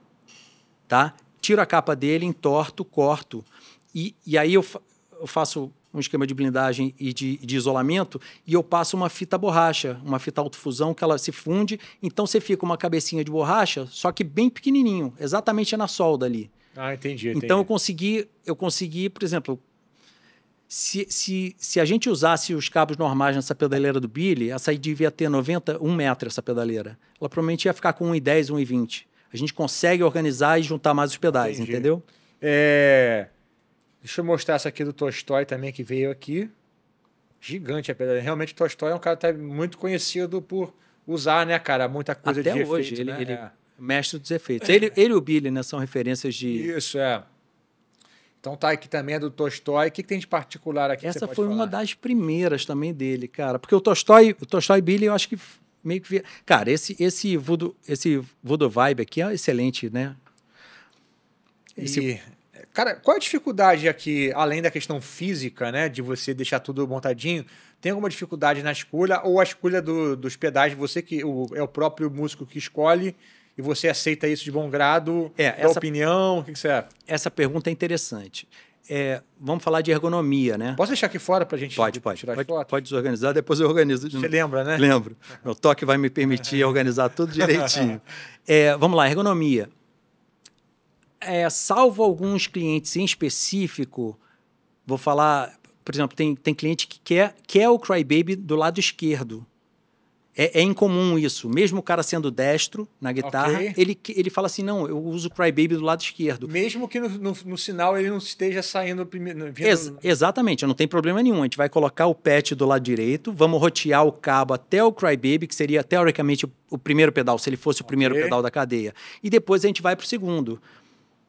S2: tá? tiro a capa dele, entorto, corto. E, e aí eu, fa eu faço um esquema de blindagem e de, de, isolamento, e eu passo uma fita borracha, uma fita autofusão, que ela se funde, então você fica uma cabecinha de borracha, só que bem pequenininho, exatamente na solda ali.
S1: Ah, entendi. entendi. Então eu
S2: consegui, eu consegui, por exemplo, se, se, se a gente usasse os cabos normais nessa pedaleira do Billy, essa aí devia ter 90, 1 metro essa pedaleira. Ela provavelmente ia ficar com 1,10, 1,20 a gente consegue
S1: organizar e juntar mais os pedais, Entendi. entendeu? É... Deixa eu mostrar essa aqui do Tolstói também, que veio aqui. Gigante a pedaleira. Realmente, o Tolstói é um cara que muito conhecido por usar, né, cara? Muita coisa Até de hoje, efeito, ele, né? ele é. mestre dos efeitos. É. Ele, ele e o Billy, né, são referências de... Isso, é. Então tá aqui também é do Tolstói. O que, que, tem de particular aqui? Essa foi
S2: falar? uma das primeiras também dele, cara. Porque o Tolstói, o Tolstói Billy, eu acho que meio que. Via... Cara, esse, esse, voodoo, esse voodoo vibe aqui é excelente,
S1: né? Esse... E, cara, qual a dificuldade aqui, além da questão física, né? De você deixar tudo montadinho, tem alguma dificuldade na escolha ou a escolha do, dos pedais, você que o, é o próprio músico que escolhe e você aceita isso de bom grado? É, a
S2: opinião, o que, que você é? Essa pergunta é interessante. É, vamos falar de ergonomia, né? Posso deixar aqui fora para a gente pode, pode, tirar pode, fotos? Pode desorganizar, depois eu organizo. Você lembra, né? Lembro. Meu toque vai me permitir organizar tudo direitinho. É, vamos lá, ergonomia. É, salvo alguns clientes em específico, vou falar, por exemplo, tem, tem cliente que quer, quer o Crybaby do lado esquerdo. É, é, incomum isso. Mesmo o cara sendo destro na guitarra, okay. ele, ele fala assim: não, eu
S1: uso Cry Baby do lado esquerdo. Mesmo que no, no, no sinal ele não esteja saindo primeiro. Ex
S2: exatamente, não tem problema nenhum. A gente vai colocar o patch do lado direito, vamos rotear o cabo até o Cry Baby, que seria teoricamente o primeiro pedal, se ele fosse okay. o primeiro pedal da cadeia. E depois a gente vai para o segundo.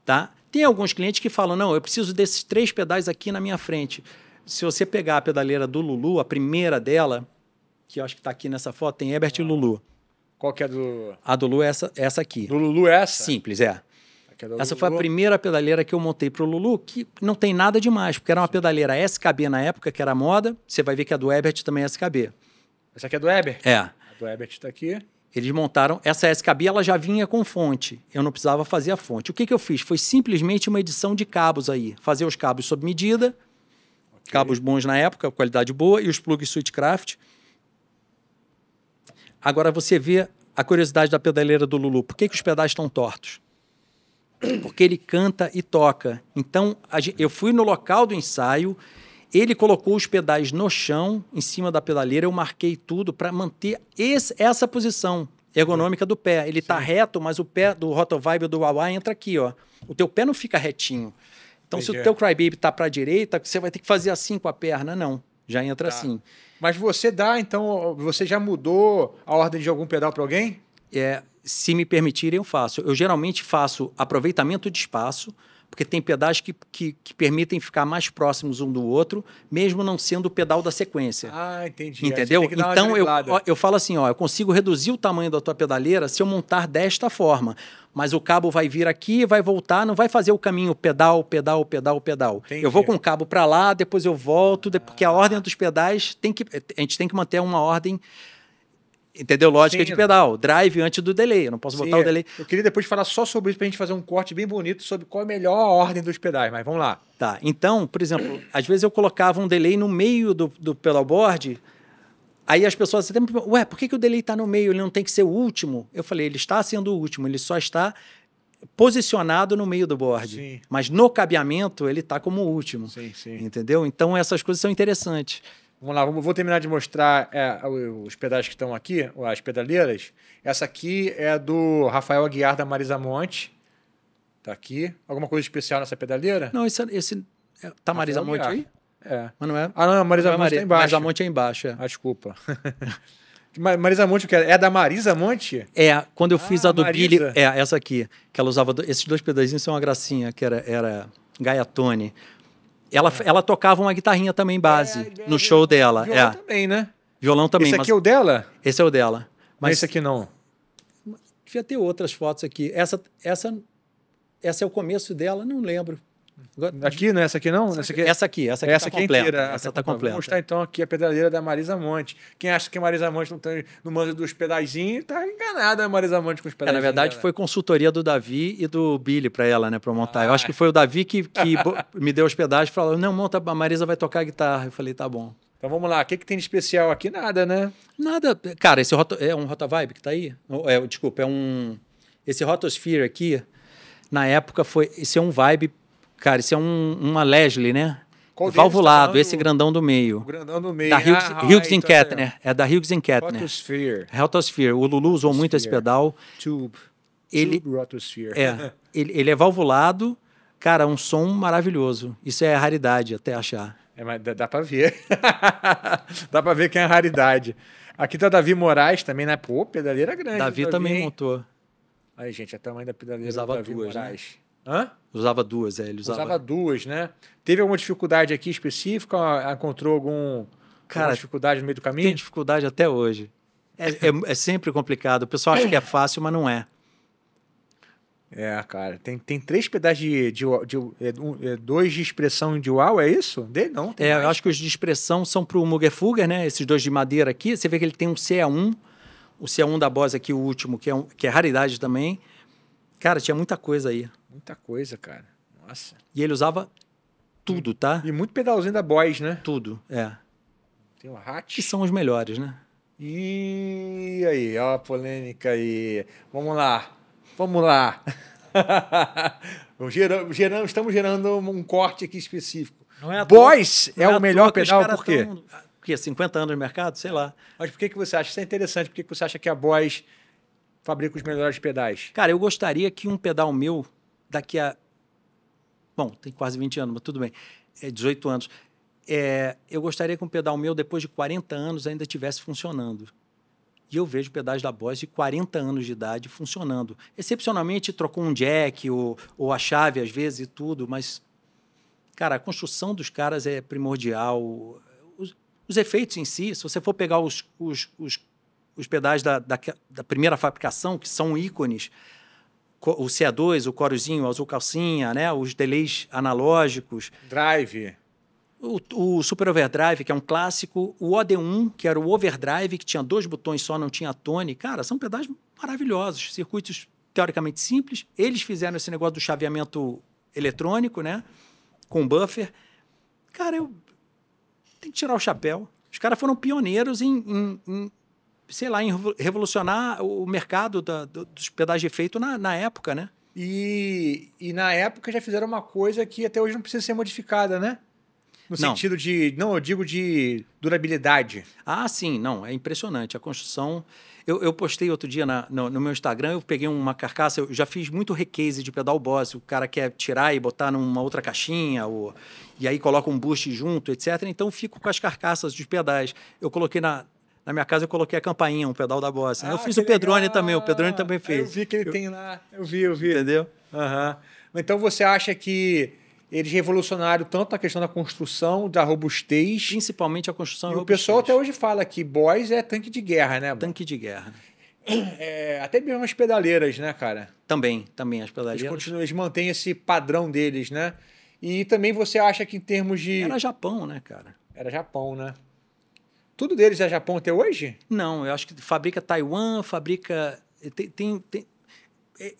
S2: Tá? Tem alguns clientes que falam: não, eu preciso desses três pedais aqui na minha frente. Se você pegar a pedaleira do Lulu, a primeira dela, que eu acho que está aqui nessa foto, tem Herbert ah. e Lulu. Qual que é do. A do Lulu é essa, essa aqui. Do Lulu é essa? Simples, é. é essa foi a primeira pedaleira que eu montei para o Lulu, que não tem nada demais, porque era uma pedaleira SKB na época, que era moda. Você vai ver que a do Ebert também é SKB.
S1: Essa aqui é do Ebert? É. A do Ebert está aqui.
S2: Eles montaram. Essa SKB ela já vinha com fonte. Eu não precisava fazer a fonte. O que, que eu fiz? Foi simplesmente uma edição de cabos aí. Fazer os cabos sob medida, okay. cabos bons na época, qualidade boa, e os plugs Sweetcraft. Agora você vê a curiosidade da pedaleira do Lulu. Por que, que os pedais estão tortos? Porque ele canta e toca. Então, eu fui no local do ensaio, ele colocou os pedais no chão, em cima da pedaleira, eu marquei tudo para manter esse, essa posição ergonômica do pé. Ele está reto, mas o pé do Rotovibe do Wawa entra aqui, ó. O teu pé não fica retinho. Então, Entendi. se o teu Crybaby está para a direita, você vai ter que fazer assim com a perna, não. Já entra tá. assim.
S1: Mas você dá, então, você já mudou a ordem de algum pedal para alguém?
S2: É, se me permitirem, eu faço. Eu geralmente faço aproveitamento de espaço, porque tem pedais que, que, que, permitem ficar mais próximos um do outro, mesmo não sendo o pedal da sequência.
S1: Ah, entendi. Entendeu? Então, eu, eu
S2: falo assim, ó, eu consigo reduzir o tamanho da tua pedaleira se eu montar desta forma. Mas o cabo vai vir aqui, vai voltar, não vai fazer o caminho pedal, pedal, pedal, pedal. Entendi. Eu vou com o cabo para lá, depois eu volto, ah. porque a ah. ordem dos pedais tem que... A gente tem que manter uma ordem
S1: Entendeu? Lógica Sim, de pedal. Drive antes do delay. Eu não posso Sim, botar o é. delay. Eu queria depois falar só sobre isso para a gente fazer um corte bem bonito sobre qual é a melhor ordem dos pedais, mas vamos lá. Tá. Então, por exemplo, às
S2: vezes eu colocava um delay no meio do, do pedalboard. Aí as pessoas até me perguntam, ué, por que, que o delay está no meio? Ele não tem que ser o último? Eu falei, ele está sendo o último, ele só está posicionado no meio do board. Sim. Mas no cabeamento, ele está como o último. Sim, sim. Entendeu?
S1: Então essas coisas são interessantes. Vamos lá, vou terminar de mostrar é, os pedais que estão aqui, as pedaleiras. Essa aqui é do Rafael Aguiar da Marisa Monte. Tá aqui. Alguma coisa especial nessa pedaleira? Não, esse. esse é, tá Rafael Marisa Monte Aguiar. aí? É. Mas não é? Ah, não, Marisa não é Monte é embaixo. Marisa
S2: Monte é embaixo, é. Ah, desculpa.
S1: Marisa Monte, o que é? É da Marisa Monte?
S2: É, quando eu fiz ah, a do Marisa. Billy, é, essa aqui, que ela usava, esses dois pedazinhos são é uma gracinha, que era, era Tone. Ela, é. ela tocava uma guitarrinha também base é, no show dela. Violão é. também, né? Violão também. Esse aqui mas... é o dela? Esse é o dela. Mas esse aqui não. Devia ter outras fotos aqui. Essa, essa,
S1: essa é o começo dela, não lembro. Aqui, não é essa aqui não? Essa aqui, é- essa aqui, essa aqui, essa tá completa. inteira, essa está tá completa. completa. Vou mostrar então aqui a pedaleira da Marisa Monte. Quem acha que a Marisa Monte não, tem, no manda dos pedazinhos, tá enganada a Marisa Monte com os pedazinhos. É, na
S2: verdade, né? foi consultoria do Davi e do Billy para ela, né, para montar. Ah. Eu acho que foi o Davi que, que me deu os pedaços e falou: não, monta, a Marisa vai tocar a guitarra. Eu falei: tá bom. Então vamos lá, o que, que tem de especial aqui? Nada, né? Nada. Cara, esse é um Rota Vibe que tá aí? É, desculpa, é um. Esse Rotosphere aqui, na época, foi. Esse é um vibe Cara, isso é um, uma Leslie, né?
S1: Qual Valvulado, tá esse
S2: grandão do meio. O
S1: grandão do meio. Da Hughes, ah, Hughes
S2: então tá É da Hughes Kettner.
S1: Rotosphere.
S2: Rotosphere. O Lulu usou muito esse pedal. Tube.
S1: Ele, Tube Rotosphere. É. ele, ele
S2: é valvulado. Cara, um som maravilhoso. Isso é raridade até achar.
S1: É, mas dá, dá pra ver. dá pra ver que é raridade. Aqui tá Davi Moraes também, né? Pô, pedaleira grande. Davi, Davi também montou. Aí, gente, é tamanho da pedaleira Usava do Davi duas, né? Moraes. Né? Hã?
S2: Usava duas, é, ele usava. Usava
S1: duas, né? Teve alguma dificuldade aqui específica? Encontrou algum, Cara, alguma dificuldade no meio do caminho? Tem dificuldade até hoje.
S2: É, é, é sempre complicado. O pessoal
S1: acha que é fácil, mas não é. É, cara. Tem, tem três pedaços de, de, de, de, é, é, Dois de expressão de uau, é isso? De, não.
S2: É, mais. eu acho que os de expressão são pro Mugerfuger, né? Esses dois de madeira aqui. Você vê que ele tem um CA1. O CA1 da Bose aqui, o último, que é, um, que é raridade também. Cara, tinha muita coisa aí. Muita coisa, cara. Nossa. E ele usava tudo, tá? E muito pedalzinho
S1: da Boys, né? Tudo, é. Tem o Hatch. Que são os melhores, né? E aí, ó a polêmica aí. Vamos lá, vamos lá. gerando gerando estamos gerando um corte aqui específico. Não é Boys é, é o melhor pedal, por quê? Tão, ah, que, 50 anos no mercado? Sei lá. Mas por que, que você acha? Isso é
S2: interessante. Por que, que você acha que a Boys fabrica os melhores pedais? Cara, eu gostaria que um pedal meu daqui a. Bom, tem quase 20 anos, mas tudo bem. É 18 anos. É, eu gostaria que um pedal meu, depois de 40 anos, ainda estivesse funcionando. E eu vejo pedais da Boss de 40 anos de idade funcionando. Excepcionalmente trocou um jack ou, ou a chave às vezes e tudo, mas, cara, a construção dos caras é primordial. Os, os efeitos em si, se você for pegar os, os, os, os pedais da, da, da primeira fabricação, que são ícones, o CA2, o corozinho o azul calcinha, né? os delays analógicos. Drive. O, o, Super Overdrive, que é um clássico. O OD1, que era o Overdrive, que tinha dois botões só, não tinha tone. Cara, são pedais maravilhosos, circuitos teoricamente simples. Eles fizeram esse negócio do chaveamento eletrônico, né? Com buffer. Cara, eu tem que tirar o chapéu. Os caras foram pioneiros em, em sei
S1: lá, em revolucionar o mercado da, dos pedais de efeito na, na época, né? E, e na época já fizeram uma coisa que até hoje não precisa ser modificada, né? No
S2: não. sentido de. Não, eu digo de durabilidade. Ah, sim, não. É impressionante. A construção. Eu, eu postei outro dia na, no, no, meu Instagram, eu peguei uma carcaça, eu já fiz muito recase de pedal boss. O cara quer tirar e botar numa outra caixinha, ou, e aí coloca um boost junto, etc. Então fico com as carcaças dos pedais. Eu coloquei na, na minha casa eu coloquei a campainha,
S1: um pedal da Boss. Ah, eu fiz o Pedrone legal. também, o Pedrone também fez. Eu vi que ele eu... tem lá, eu vi, eu vi. Entendeu? Uhum. Então você acha que eles revolucionaram tanto a questão da construção, da robustez. Principalmente a construção e robustez. o pessoal até hoje fala que boys é tanque de guerra, né? Tanque de guerra. É, até mesmo as pedaleiras, né, cara? Também, também as pedaleiras. Eles, continuam, eles mantêm esse padrão deles, né? E também você acha que em termos de. Era Japão, né, cara? Era Japão, né? Tudo deles é Japão até hoje? Não, eu acho que
S2: fabrica Taiwan, fabrica. Tem, tem, tem,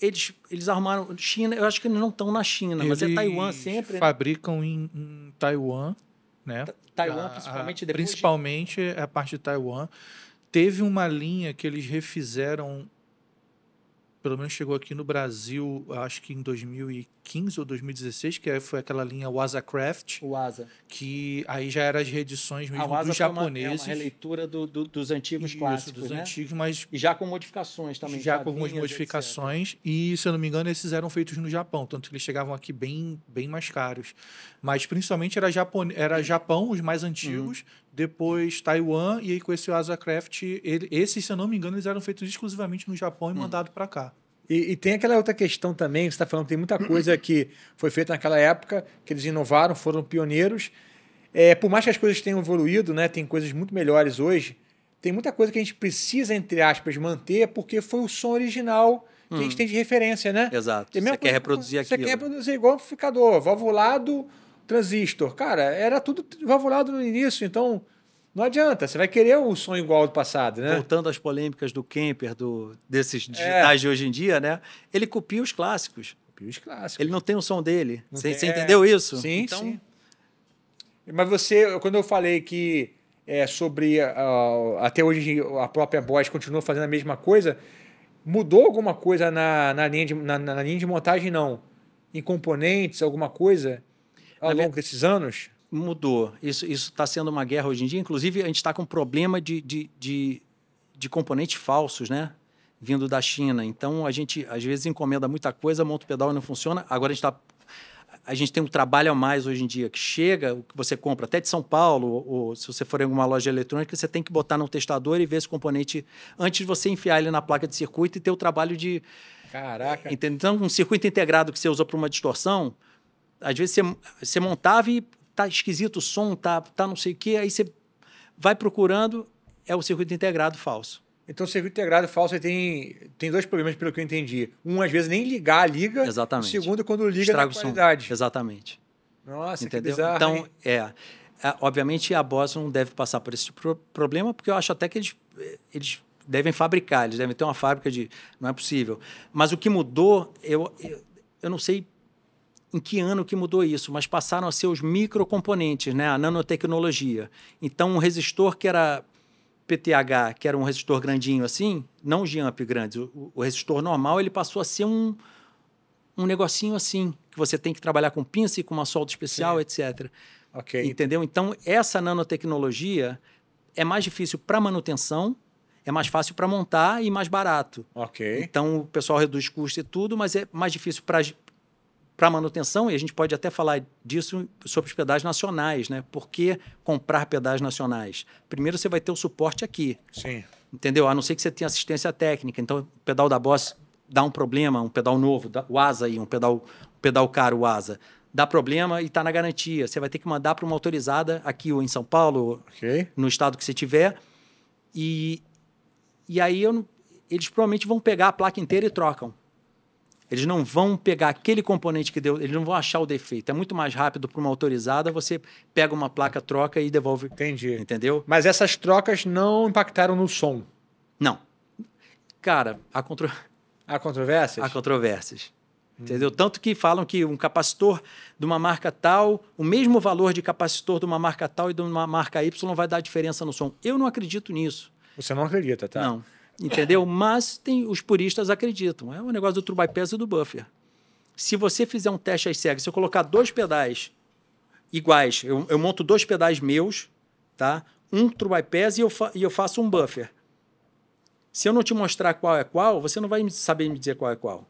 S2: eles, eles arrumaram. China, eu acho que eles não estão na China, eles mas é Taiwan sempre. Né?
S3: Fabricam né? em, em, Taiwan, né? Taiwan, a, ah, principalmente ah, depois. Principalmente de... É a parte de Taiwan. Teve uma linha que eles refizeram pelo menos chegou aqui no Brasil, acho que em 2015 ou 2016, que foi aquela linha Wazacraft. Waza. Que aí já eram as reedições mesmo dos japoneses. Uma, é uma releitura do, do, dos antigos Isso, clássicos, dos né? antigos, mas... E já com modificações também. Já com algumas modificações. Etc. E, se eu não me engano, esses eram feitos no Japão, tanto que eles chegavam aqui bem, bem mais caros. Mas, principalmente, era, Japone... era Japão, os mais antigos, uhum depois Taiwan, e aí com esse Asacraft, esses, se eu não me engano, eles eram feitos exclusivamente no Japão e hum. mandados para cá. E, e, tem aquela outra questão também, você está
S1: falando, que tem muita coisa que foi feita naquela época, que eles inovaram, foram pioneiros. É, por mais que as coisas tenham evoluído, né, tem coisas muito melhores hoje, tem muita coisa que a gente precisa, entre aspas, manter, porque foi o som original que hum. a gente hum. tem de referência, né? Exato. Você quer reproduzir aquilo. Você quer reproduzir igual amplificador, valvulado, Transistor. Cara, era tudo valvulado no início, então não adianta. Você vai querer o som igual ao do passado, né? Voltando às
S2: polêmicas do Kemper, do, desses é. digitais é. de hoje em dia, né? Ele copia os clássicos.
S1: Copia os clássicos. Ele não tem o som dele. Você, é. entendeu isso? Sim, então... sim. Mas você, quando eu falei que é, sobre uh, até hoje a própria Bosch continua fazendo a mesma coisa, mudou alguma coisa na, na, linha, de, na, na linha de montagem, não? Em componentes, alguma coisa? ao longo desses anos? Mudou.
S2: Isso está sendo uma guerra hoje em dia. Inclusive, a gente está com um problema de, de, de, de componentes falsos, né? vindo da China. Então a gente às vezes encomenda muita coisa, monta o pedal e não funciona. Agora a gente tá a gente tem um trabalho a mais hoje em dia que chega, o que você compra até de São Paulo, ou, ou se você for em alguma loja eletrônica, você tem que botar no testador e ver esse componente antes de você enfiar ele na placa de circuito e ter o trabalho de Caraca. Entendeu? Então, um circuito integrado que você usa para uma distorção, às vezes você, você montava e tá esquisito o som,
S1: tá, tá não sei o quê, aí você vai procurando, é o circuito integrado falso. Então, o circuito integrado falso tem, tem dois problemas, pelo que eu entendi. Um, às vezes, nem ligar a liga. Exatamente. O segundo, é quando liga, Estraga a qualidade. Som. Exatamente. Nossa, Entendeu? Bizarro, então, hein? É, é.
S2: Obviamente, a Boss não deve passar por esse problema, porque eu acho até que eles, eles devem fabricar, eles devem ter uma fábrica de. Não é possível. Mas o que mudou, eu, eu, eu não sei em que ano que mudou isso, mas passaram a ser os microcomponentes, né, a nanotecnologia. Então, um resistor que era PTH, que era um resistor grandinho assim, não de amp grande, o, o, resistor normal, ele passou a ser um, um negocinho assim, que você tem que trabalhar com pinça e com uma solda especial, Sim. etc. Okay. Entendeu? Então, essa nanotecnologia é mais difícil para manutenção, é mais fácil para montar e mais barato. Ok. Então, o pessoal reduz custo e tudo, mas é mais difícil para para manutenção, e a gente pode até falar disso sobre os pedais nacionais, né? Por que comprar pedais nacionais? Primeiro você vai ter o suporte aqui. Sim. Entendeu? A não ser que você tenha assistência técnica. Então, o pedal da Boss dá um problema, um pedal novo, o asa aí, um pedal, um pedal caro, o asa. Dá problema e está na garantia. Você vai ter que mandar para uma autorizada aqui ou em São Paulo, okay. no estado que você tiver. E, e aí eu, eles provavelmente vão pegar a placa inteira e trocam. Eles não vão pegar aquele componente que deu, eles não vão achar o defeito. É muito mais rápido para uma autorizada, você pega uma placa, troca e devolve. Entendi. Entendeu? Mas
S1: essas trocas não impactaram no som. Não. Cara, há, contro...
S2: há controvérsias? Há controvérsias. Hum. Entendeu? Tanto que falam que um capacitor de uma marca tal, o mesmo valor de capacitor de uma marca tal e de uma marca Y vai dar diferença no som. Eu não acredito nisso. Você não acredita, tá? Não entendeu? Mas tem, os puristas acreditam. É o um negócio do true bypass e do buffer. Se você fizer um teste às cegas, se eu colocar dois pedais iguais, eu, eu monto dois pedais meus, tá? um true bypass e eu, e eu faço um buffer.
S1: Se eu não te mostrar qual é qual, você não vai saber me dizer qual é qual.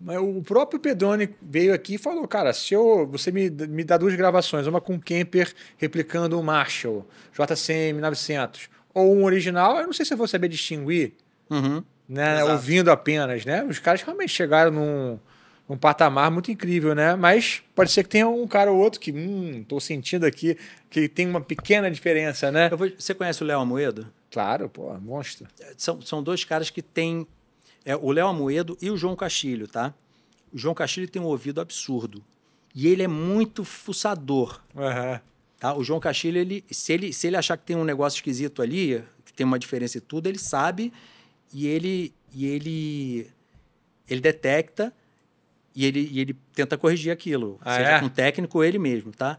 S1: Mas o próprio Pedone veio aqui e falou, cara, se eu, você me, me dá duas gravações, uma com Kemper replicando o Marshall JCM 900, ou um original, eu não sei se eu vou saber distinguir, uhum. né? Exato. Ouvindo apenas, né? Os caras realmente chegaram num, num, patamar muito incrível, né? Mas pode ser que tenha um cara ou outro que, hum, tô sentindo aqui que tem uma pequena diferença, né? Vou, você conhece o Léo Amoedo? Claro, pô, monstro. É,
S2: são, são dois caras que têm. É, o Léo Amoedo e o João Castilho, tá? O João Castilho tem um ouvido absurdo. E ele é muito fuçador. Uhum. Tá? O João Caxilho, ele, se, ele, se ele achar que tem um negócio esquisito ali, que tem uma diferença e tudo, ele sabe e ele, e ele, ele detecta e ele, e ele tenta corrigir aquilo. Ah, seja é? com o técnico ou ele mesmo, tá?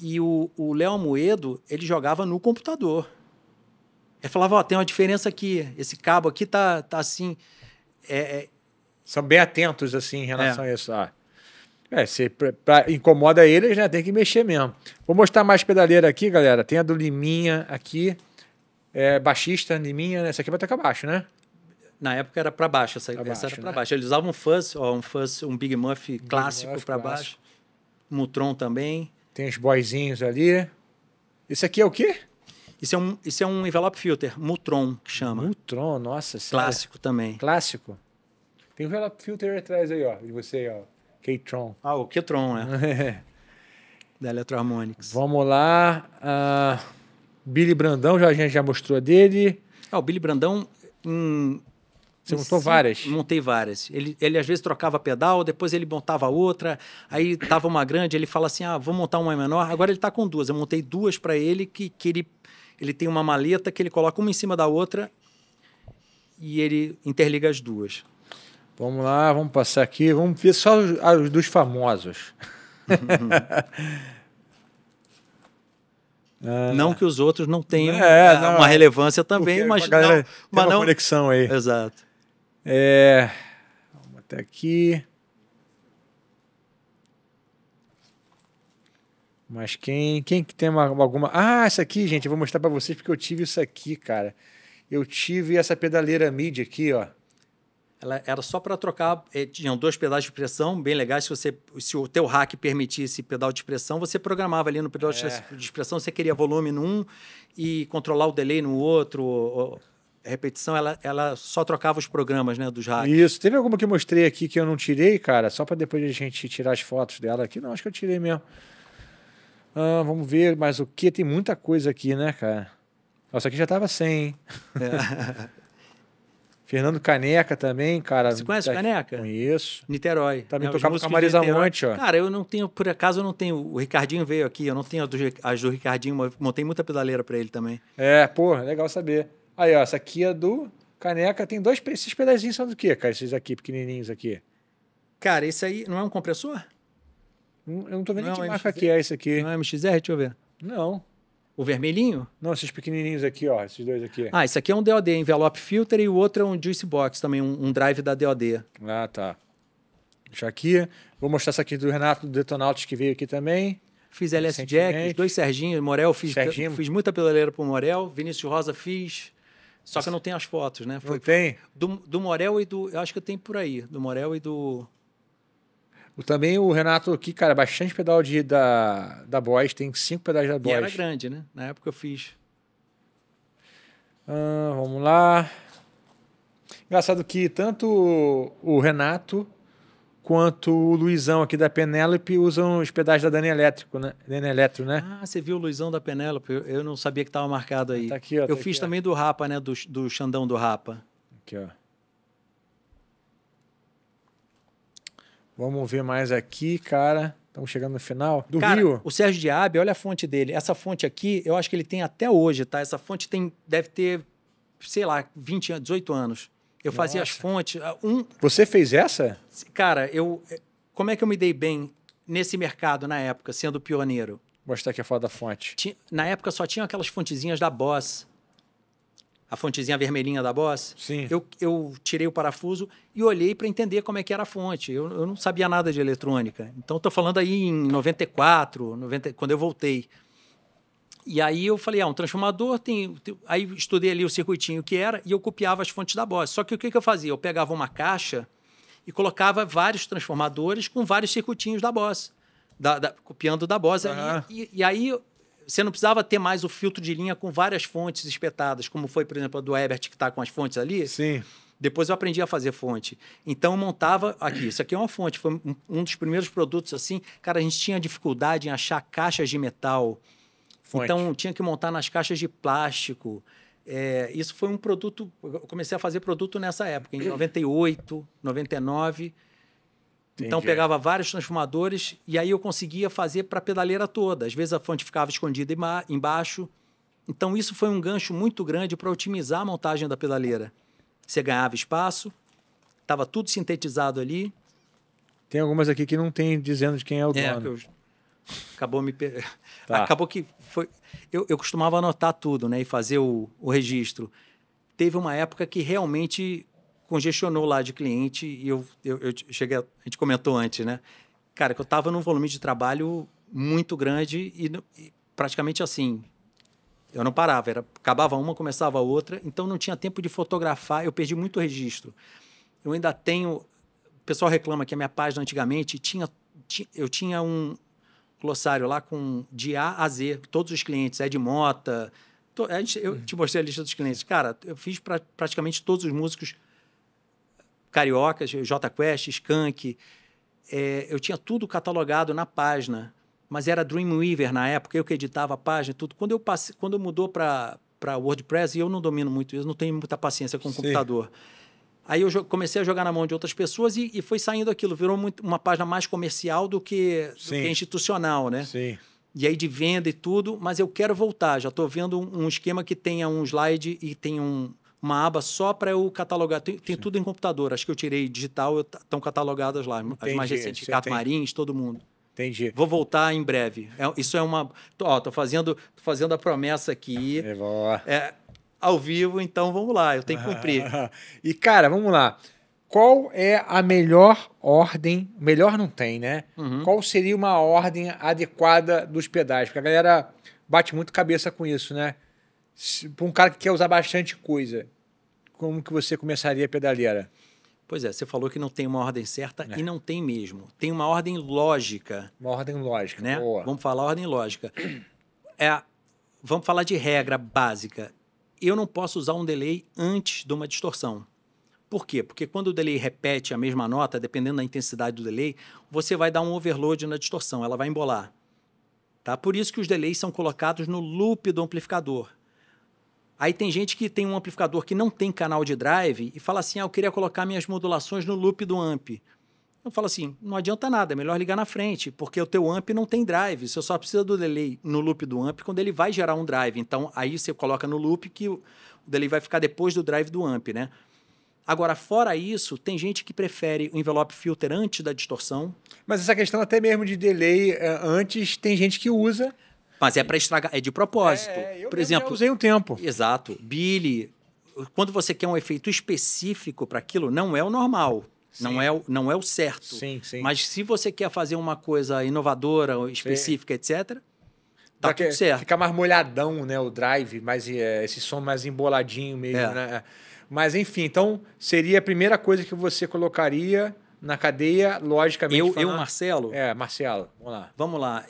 S2: E o, o Léo Almoedo, ele jogava no computador. Ele falava, ó, tem uma diferença aqui,
S1: esse cabo aqui tá, tá assim... É, é... São bem atentos, assim, em relação é. a isso. Ah. É, se pra, pra, incomoda eles, né? Tem que mexer mesmo. Vou mostrar mais pedaleira aqui, galera. Tem a do Liminha aqui. É, baixista, Liminha, né? Essa aqui vai tocar baixo, né? Na época era para baixo, essa, pra essa era para né? baixo. Eles usavam um fuzz, ó, um fuzz, um Big
S2: Muff Big clássico para baixo. Mutron também. Tem os boizinhos ali. Esse aqui é o quê? Isso é um, isso é um envelope filter, Mutron, que chama. Mutron,
S1: nossa. É clássico sério? também. Clássico. Tem um envelope filter atrás aí, ó, de você, ó. K-Tron. Ah, o K-Tron, é. é. da Electroharmonics. Vamos lá. Uh, Billy Brandão, já, a gente já mostrou dele. Ah, o Billy Brandão. Hum, Você montou sim, várias?
S2: Montei várias. Ele, ele às vezes trocava pedal, depois ele montava outra, aí tava uma grande, ele fala assim: ah, vou montar uma menor. Agora ele tá com duas. Eu montei duas para ele que, que ele, ele tem uma maleta que ele coloca uma em cima da outra
S1: e ele interliga as duas. Vamos lá, vamos passar aqui, vamos ver só os, ah, os dos famosos.
S2: não que os outros não tenham é, uma, né, não, uma relevância também, mas, não, mas uma não...
S1: conexão aí. Exato. É, vamos até aqui. Mas quem, quem que tem uma, alguma. Ah, essa aqui, gente, eu vou mostrar para vocês porque eu tive isso aqui, cara. Eu tive essa pedaleira MIDI aqui, ó
S2: ela era só para trocar. Eh, tinham dois pedais de pressão bem legais. Se, você, se o teu rack permitisse pedal de pressão, você programava ali no pedal é. de pressão. Você queria volume num e controlar o delay no outro. repetição, ela, ela só trocava os programas né, dos hacks.
S1: Isso. Teve alguma que eu mostrei aqui que eu não tirei, cara, só para depois a gente tirar as fotos dela aqui. Não, acho que eu tirei mesmo. Ah, vamos ver mais o que. Tem muita coisa aqui, né, cara? Nossa, aqui já tava sem, hein? É. Fernando Caneca também, cara. Você conhece tá Caneca? Conheço. Niterói. Também tá né? tocava com a Marisa Monte, ó. Cara,
S2: eu não tenho, por acaso eu não tenho. O Ricardinho veio aqui, eu não tenho as do, as do
S1: Ricardinho, montei muita pedaleira para ele também. É, pô, legal saber. Aí, ó, essa aqui é do Caneca, tem dois. Esses pedazinhos são do quê, cara? Esses aqui, pequenininhos aqui. Cara, esse aí não é um compressor? Eu não tô vendo não, que é marca MXR? que é esse aqui. Não é MXR? Deixa eu ver. Não. O vermelhinho? Não, esses pequenininhos aqui, ó, esses dois aqui. Ah, esse
S2: aqui é um DOD, envelope filter, e o outro é um juice box também, um, um drive da DOD. Ah, tá. Deixa aqui. Vou mostrar essa aqui do Renato do Detonautis que veio aqui também. Fiz LS Jack, dois Serginho, Morel, fiz, Serginho. fiz muita pedaleira pro Morel. Vinícius Rosa fiz. Só que eu não tenho as fotos,
S1: né? Foi, não tem? Do, do Morel e do. Eu acho que tem por aí. Do Morel e do. Também o Renato aqui, cara, é bastante pedal de, da, da boys tem cinco pedais da boys E era grande, né? Na época eu fiz. Ah, vamos lá. Engraçado que tanto o Renato quanto o Luizão aqui da Penélope usam os pedais da Dani Elétrico, né? Dani né? Ah, você viu o
S2: Luizão da Penélope? Eu, eu não sabia que estava marcado aí. Tá aqui, ó, tá eu tá fiz aqui, também ó. do Rapa, né? Do, do Xandão do
S1: Rapa. Aqui, ó. Vamos ver mais aqui, cara. Estamos chegando no final. Do cara, Rio. O Sérgio Diabe, olha a fonte dele. Essa
S2: fonte aqui, eu acho que ele tem até hoje, tá? Essa fonte tem, deve ter, sei lá, 20, 18 anos. Eu Nossa. fazia as fontes. Ah, um...
S1: Você fez essa?
S2: Cara, eu. Eh, como é que eu me dei bem nesse mercado na época, sendo pioneiro? Mostrar aqui a foto da fonte. Tinha... Na época só tinha aquelas fontezinhas da Boss a fontezinha vermelhinha da Boss. Sim. Eu, eu tirei o parafuso e olhei para entender como é que era a fonte. Eu, eu não sabia nada de eletrônica. Então, estou falando aí em 94, 90, quando eu voltei. E aí eu falei, ah, um transformador tem, Aí estudei ali o circuitinho que era e eu copiava as fontes da Boss. Só que o que, que eu fazia? Eu pegava uma caixa e colocava vários transformadores com vários circuitinhos da Boss. Da, da, copiando da Boss. E, e, e aí você não precisava ter mais o filtro de linha com várias fontes espetadas, como foi, por exemplo, a do Ebert, que está com as fontes ali. Sim. Depois eu aprendi a fazer fonte. Então eu montava aqui. Isso aqui é uma fonte. Foi um dos primeiros produtos assim. Cara, a gente tinha dificuldade em achar caixas de metal. Fonte. Então tinha que montar nas caixas de plástico. É, isso foi um produto. Eu comecei a fazer produto nessa época, em 98, 99. Então, Entendi. Então pegava vários transformadores e aí eu conseguia fazer para a pedaleira toda. Às vezes a fonte ficava escondida embaixo. Então isso foi um gancho muito grande para otimizar a montagem da pedaleira. Você ganhava espaço, estava tudo sintetizado ali.
S1: Tem algumas aqui que não tem dizendo de quem é o é, dono. Eu...
S2: Acabou me per... tá. acabou que foi eu, eu costumava anotar tudo, né, e fazer o, o registro. Teve uma época que realmente congestionou lá de cliente e eu, eu, eu cheguei, a gente comentou antes, né? Cara, que eu estava num volume de trabalho muito grande e, e, praticamente assim. Eu não parava, era, acabava uma, começava outra, então não tinha tempo de fotografar, eu perdi muito registro. Eu ainda tenho. O pessoal reclama que a minha página antigamente tinha. tinha eu tinha um glossário lá com de A a Z, todos os clientes, Ed Mota. To, eu uhum. te mostrei a lista dos clientes. Cara, eu fiz pra, praticamente todos os músicos cariocas, J Quest, Skank. É, eu tinha tudo catalogado na página, mas era Dreamweaver na época, eu que editava a página, tudo. Quando eu passei, quando mudou para para WordPress, e eu não domino muito isso, não tenho muita paciência com o Sim. computador. Aí eu comecei a jogar na mão de outras pessoas e, e foi saindo aquilo, virou muito, uma página mais comercial do que, do que, institucional, né? Sim. E aí de venda e tudo, mas eu quero voltar. Já estou vendo um, um, esquema que tenha um slide e tem um, uma aba só para eu catalogar. Tem, tem tudo em computador. Acho que eu tirei digital, estão tá, catalogadas lá, Entendi, as mais recentes. Cato Marins, todo mundo. Entendi. Vou voltar em breve. É, isso é uma. Ó, tô fazendo, tô fazendo a promessa aqui. É, é, ao vivo, então vamos lá, eu tenho que cumprir.
S1: e, cara, vamos lá. Qual é a melhor ordem? Melhor não tem, né? Uhum. Qual seria uma ordem adequada dos pedais? Porque a galera bate muito cabeça com isso, né? Para um cara que quer usar bastante coisa, como que você começaria a pedaleira? Pois é, você falou que não tem uma ordem certa é. e não tem mesmo.
S2: Tem uma ordem lógica. Uma ordem lógica, né? Boa. Vamos falar ordem lógica. É, vamos falar de regra básica. Eu não posso usar um delay antes de uma distorção. Por quê? Porque quando o delay repete a mesma nota, dependendo da intensidade do delay, você vai dar um overload na distorção, ela vai embolar. Tá? Por isso que os delays são colocados no loop do amplificador. Aí tem gente que tem um amplificador que não tem canal de drive e fala assim: ah, eu queria colocar minhas modulações no loop do amp. Eu falo assim: não adianta nada, é melhor ligar na frente, porque o teu amp não tem drive. Você só precisa do delay no loop do amp quando ele vai gerar um drive. Então aí você coloca no loop que o delay vai ficar depois do drive do amp, né? Agora, fora isso, tem gente que prefere o envelope filter antes da distorção. Mas essa questão até mesmo de delay eh, antes, tem gente que usa mas é para estragar, é de propósito. É, eu Por exemplo, usei um tempo. Exato. Billy, quando você quer um efeito específico para aquilo, não é o normal. Não é, o, não é o certo.
S1: Sim, sim. Mas se você quer fazer uma coisa inovadora, específica, etc., tá tudo certo. Fica mais molhadão, né? O drive, mais, é, esse som mais emboladinho mesmo, é. né? Mas enfim, então seria a primeira coisa que você colocaria na cadeia, logicamente. Eu, falando... eu Marcelo? É, Marcelo, vamos lá. Vamos lá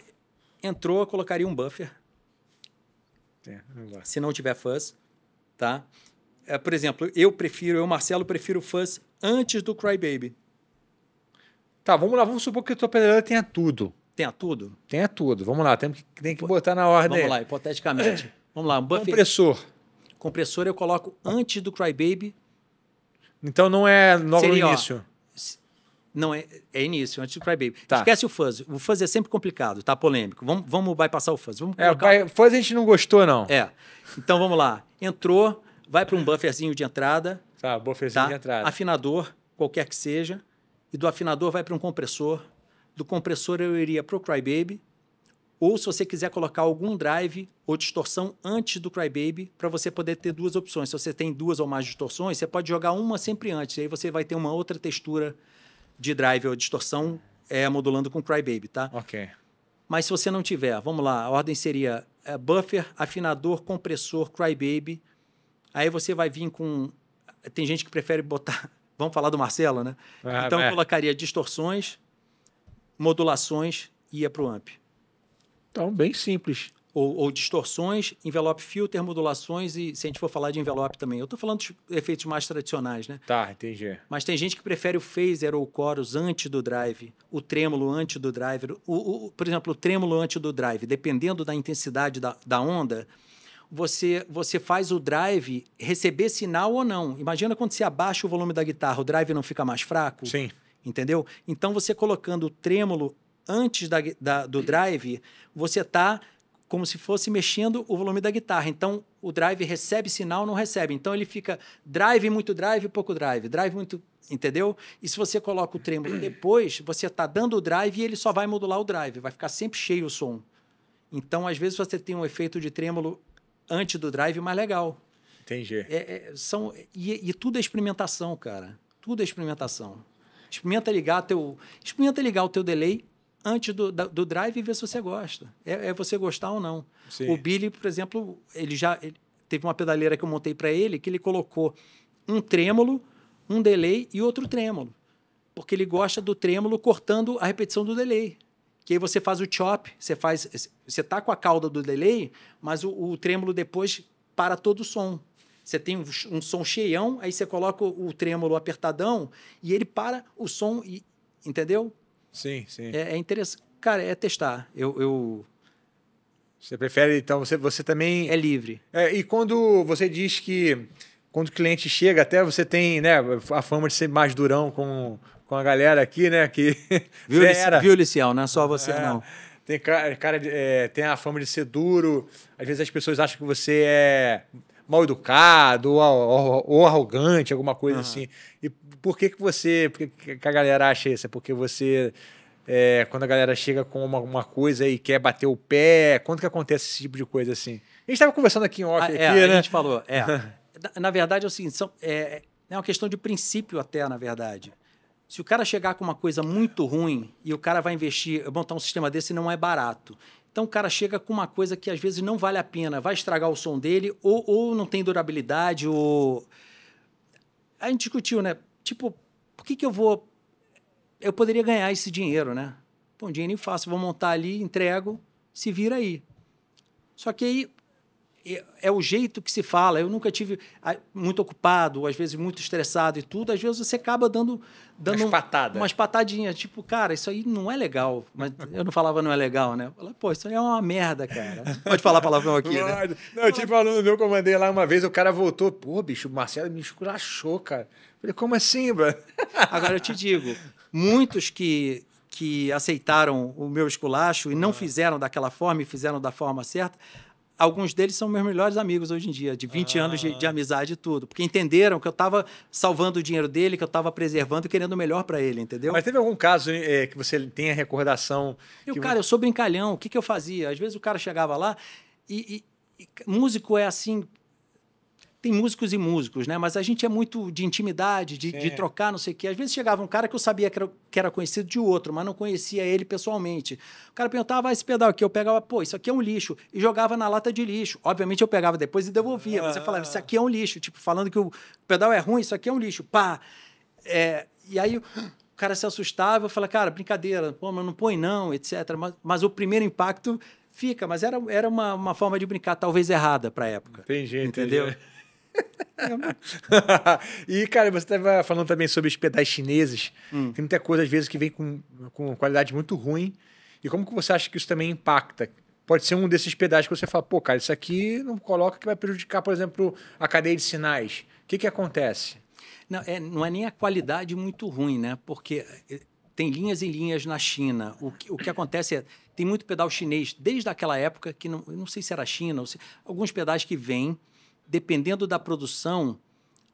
S1: entrou, eu colocaria um buffer.
S2: É, se não tiver fuzz, tá? É, por exemplo, eu prefiro, eu, Marcelo, prefiro fuzz antes do Crybaby. Tá, vamos lá, vamos
S1: supor que a tua pedaleira tenha tudo. Tenha tudo? Tenha tudo. Vamos lá, tem que, tem que botar na ordem. Vamos lá,
S2: hipoteticamente.
S1: Vamos lá, um buffer. Compressor. Compressor eu coloco antes do Crybaby. Então não é logo Seria, no início. Ó,
S2: não, é, é início, antes do Crybaby. Tá. Esquece o fuzz. O fuzz é sempre complicado, tá? Polêmico. Vamos, vamos bypassar o fuzz. Vamos é, colocar... o fuzz
S1: a gente não gostou,
S3: não.
S2: É. Então vamos lá. Entrou, vai para um bufferzinho de entrada. Tá, bufferzinho tá? de entrada. Afinador, qualquer que seja. E do afinador vai para um compressor. Do compressor eu iria para o Crybaby. Ou se você quiser colocar algum drive ou distorção antes do Crybaby, para você poder ter duas opções. Se você tem duas ou mais distorções, você pode jogar uma sempre antes. Aí você vai ter uma outra textura de drive ou distorção é modulando com Crybaby, tá? Ok. Mas se você não tiver, vamos lá, a ordem seria é, buffer, afinador, compressor, Crybaby. Aí você vai vir com. Tem gente que prefere botar. Vamos falar do Marcelo, né? Ah, então é. colocaria distorções, modulações e ia para o AMP.
S1: Então, bem simples
S2: ou, ou distorções, envelope filter, modulações e se a gente for falar de envelope também. Eu estou falando dos efeitos mais tradicionais, né?
S1: Tá, entendi.
S2: Mas tem gente que prefere o phaser ou o chorus antes do drive, o trêmulo antes do drive. O, o, por exemplo, o trêmulo antes do drive, dependendo da intensidade da, da onda, você, você faz o drive receber sinal ou não. Imagina quando você abaixa o volume da guitarra, o drive não fica mais fraco? Sim. Entendeu? Então, você colocando o trêmulo antes da, da do drive, você está como se fosse mexendo o volume da guitarra. Então, o drive recebe sinal, não recebe. Então, ele fica drive, muito drive, pouco drive, drive, muito. Entendeu? E se você coloca o trêmulo depois, você está dando o drive e ele só vai modular o drive, vai ficar sempre cheio o som. Então, às vezes, você tem um efeito de trêmulo antes do drive mais legal. Entendi. É, é, são, e, e tudo é experimentação, cara. Tudo é experimentação. Experimenta ligar teu, experimenta ligar o teu delay antes do, do drive e ver se você gosta. É, é você gostar ou não. Sim. O Billy, por exemplo, ele já ele, teve uma pedaleira que eu montei para ele que ele colocou um trêmulo, um delay e outro trêmulo. Porque ele gosta do trêmulo cortando a repetição do delay. Que aí você faz o chop, você faz. Você tá com a cauda do delay, mas o, o trêmulo depois para todo o som. Você tem um, um, som cheião, aí você coloca o, o trêmulo apertadão e ele para o som, e, entendeu?
S1: Sim, sim. É, é interessante. Cara, é testar. Eu, eu... Você prefere, então, você, você também... É livre. É, e quando você diz que... Quando o cliente chega, até você tem né, a fama de ser mais durão com, com a galera aqui, né? Que viu, era... viu Licião, não é só você, é, não. Tem, cara, cara é, tem a fama de ser duro. Às vezes as pessoas acham que você é mal educado ou, ou, ou arrogante, alguma coisa uhum. assim. E por que, que você. Por que, que a galera acha isso? É porque você. É, quando a galera chega com uma, uma, coisa e quer bater o pé, quando que acontece esse tipo de coisa assim? A
S2: gente estava conversando aqui em off, ah, é, aqui, é, né? A gente falou, é. na, na verdade, é o seguinte, são, é, é uma questão de princípio até, na verdade. Se o cara chegar com uma coisa muito ruim e o cara vai investir, montar um sistema desse não é barato. Então o cara chega com uma coisa que às vezes não vale a pena, vai estragar o som dele ou, ou não tem durabilidade ou... A gente discutiu, né? tipo, por que, que eu vou. Eu poderia ganhar esse dinheiro, né? Pô, um dinheirinho fácil, vou montar ali, entrego, se vira aí. Só que aí é, é o jeito que se fala. Eu nunca tive muito ocupado, às vezes muito estressado e tudo. Às vezes você acaba dando, dando umas, patadas. umas patadinhas. Tipo, cara, isso aí
S1: não é legal. Mas eu não falava não é legal, né? Eu
S2: pô, isso aí é uma merda, cara.
S1: Pode falar palavrão aqui, né? Não, eu tive um aluno meu que eu mandei lá uma vez, o cara voltou. Pô, bicho, o Marcelo me esculachou, cara. Falei, como assim, bro? Agora eu te digo, muitos que,
S2: que aceitaram o meu esculacho e não é. fizeram daquela forma e fizeram da forma certa, alguns deles são meus melhores amigos hoje em dia, de 20 ah. anos de, de, amizade e tudo. Porque entenderam que eu estava salvando o dinheiro dele, que eu estava preservando e querendo o melhor para ele, entendeu? Mas teve algum caso é, que você tenha recordação? E o cara, eu sou brincalhão. O que, que eu fazia? Às vezes o cara chegava lá e, e, e músico é assim, tem músicos e músicos, né? Mas a gente é muito de intimidade, de, de trocar, não sei o quê. Às vezes chegava um cara que eu sabia que era, que era, conhecido de outro, mas não conhecia ele pessoalmente. O cara perguntava, ah, esse pedal aqui. Eu pegava, pô, isso aqui é um lixo. E jogava na lata de lixo. Obviamente eu pegava depois e devolvia. você falava, isso ah. aqui é um lixo. Tipo, falando que o pedal é ruim, isso aqui é um lixo. Pá! É, e aí... o cara se assustava, eu falava, cara, brincadeira, pô, mas não põe não, etc. Mas, mas o primeiro impacto fica, mas era, era uma, uma forma de
S1: brincar, talvez errada para a época. Entendi, entendeu? e, cara, você estava falando também sobre os pedais chineses. Hum. Tem muita coisa, às vezes, que vem com, com qualidade muito ruim. E como que você acha que isso também impacta? Pode ser um desses pedais que você fala, pô, cara, isso aqui não coloca que vai prejudicar, por exemplo, a cadeia de sinais. O que, que acontece? Não é, não é nem a qualidade muito ruim, né? Porque eh, tem linhas e linhas na
S2: China. O que, o que acontece é, tem muito pedal chinês, desde aquela época, que não, não sei se era China, se, alguns pedais que vêm, dependendo da produção,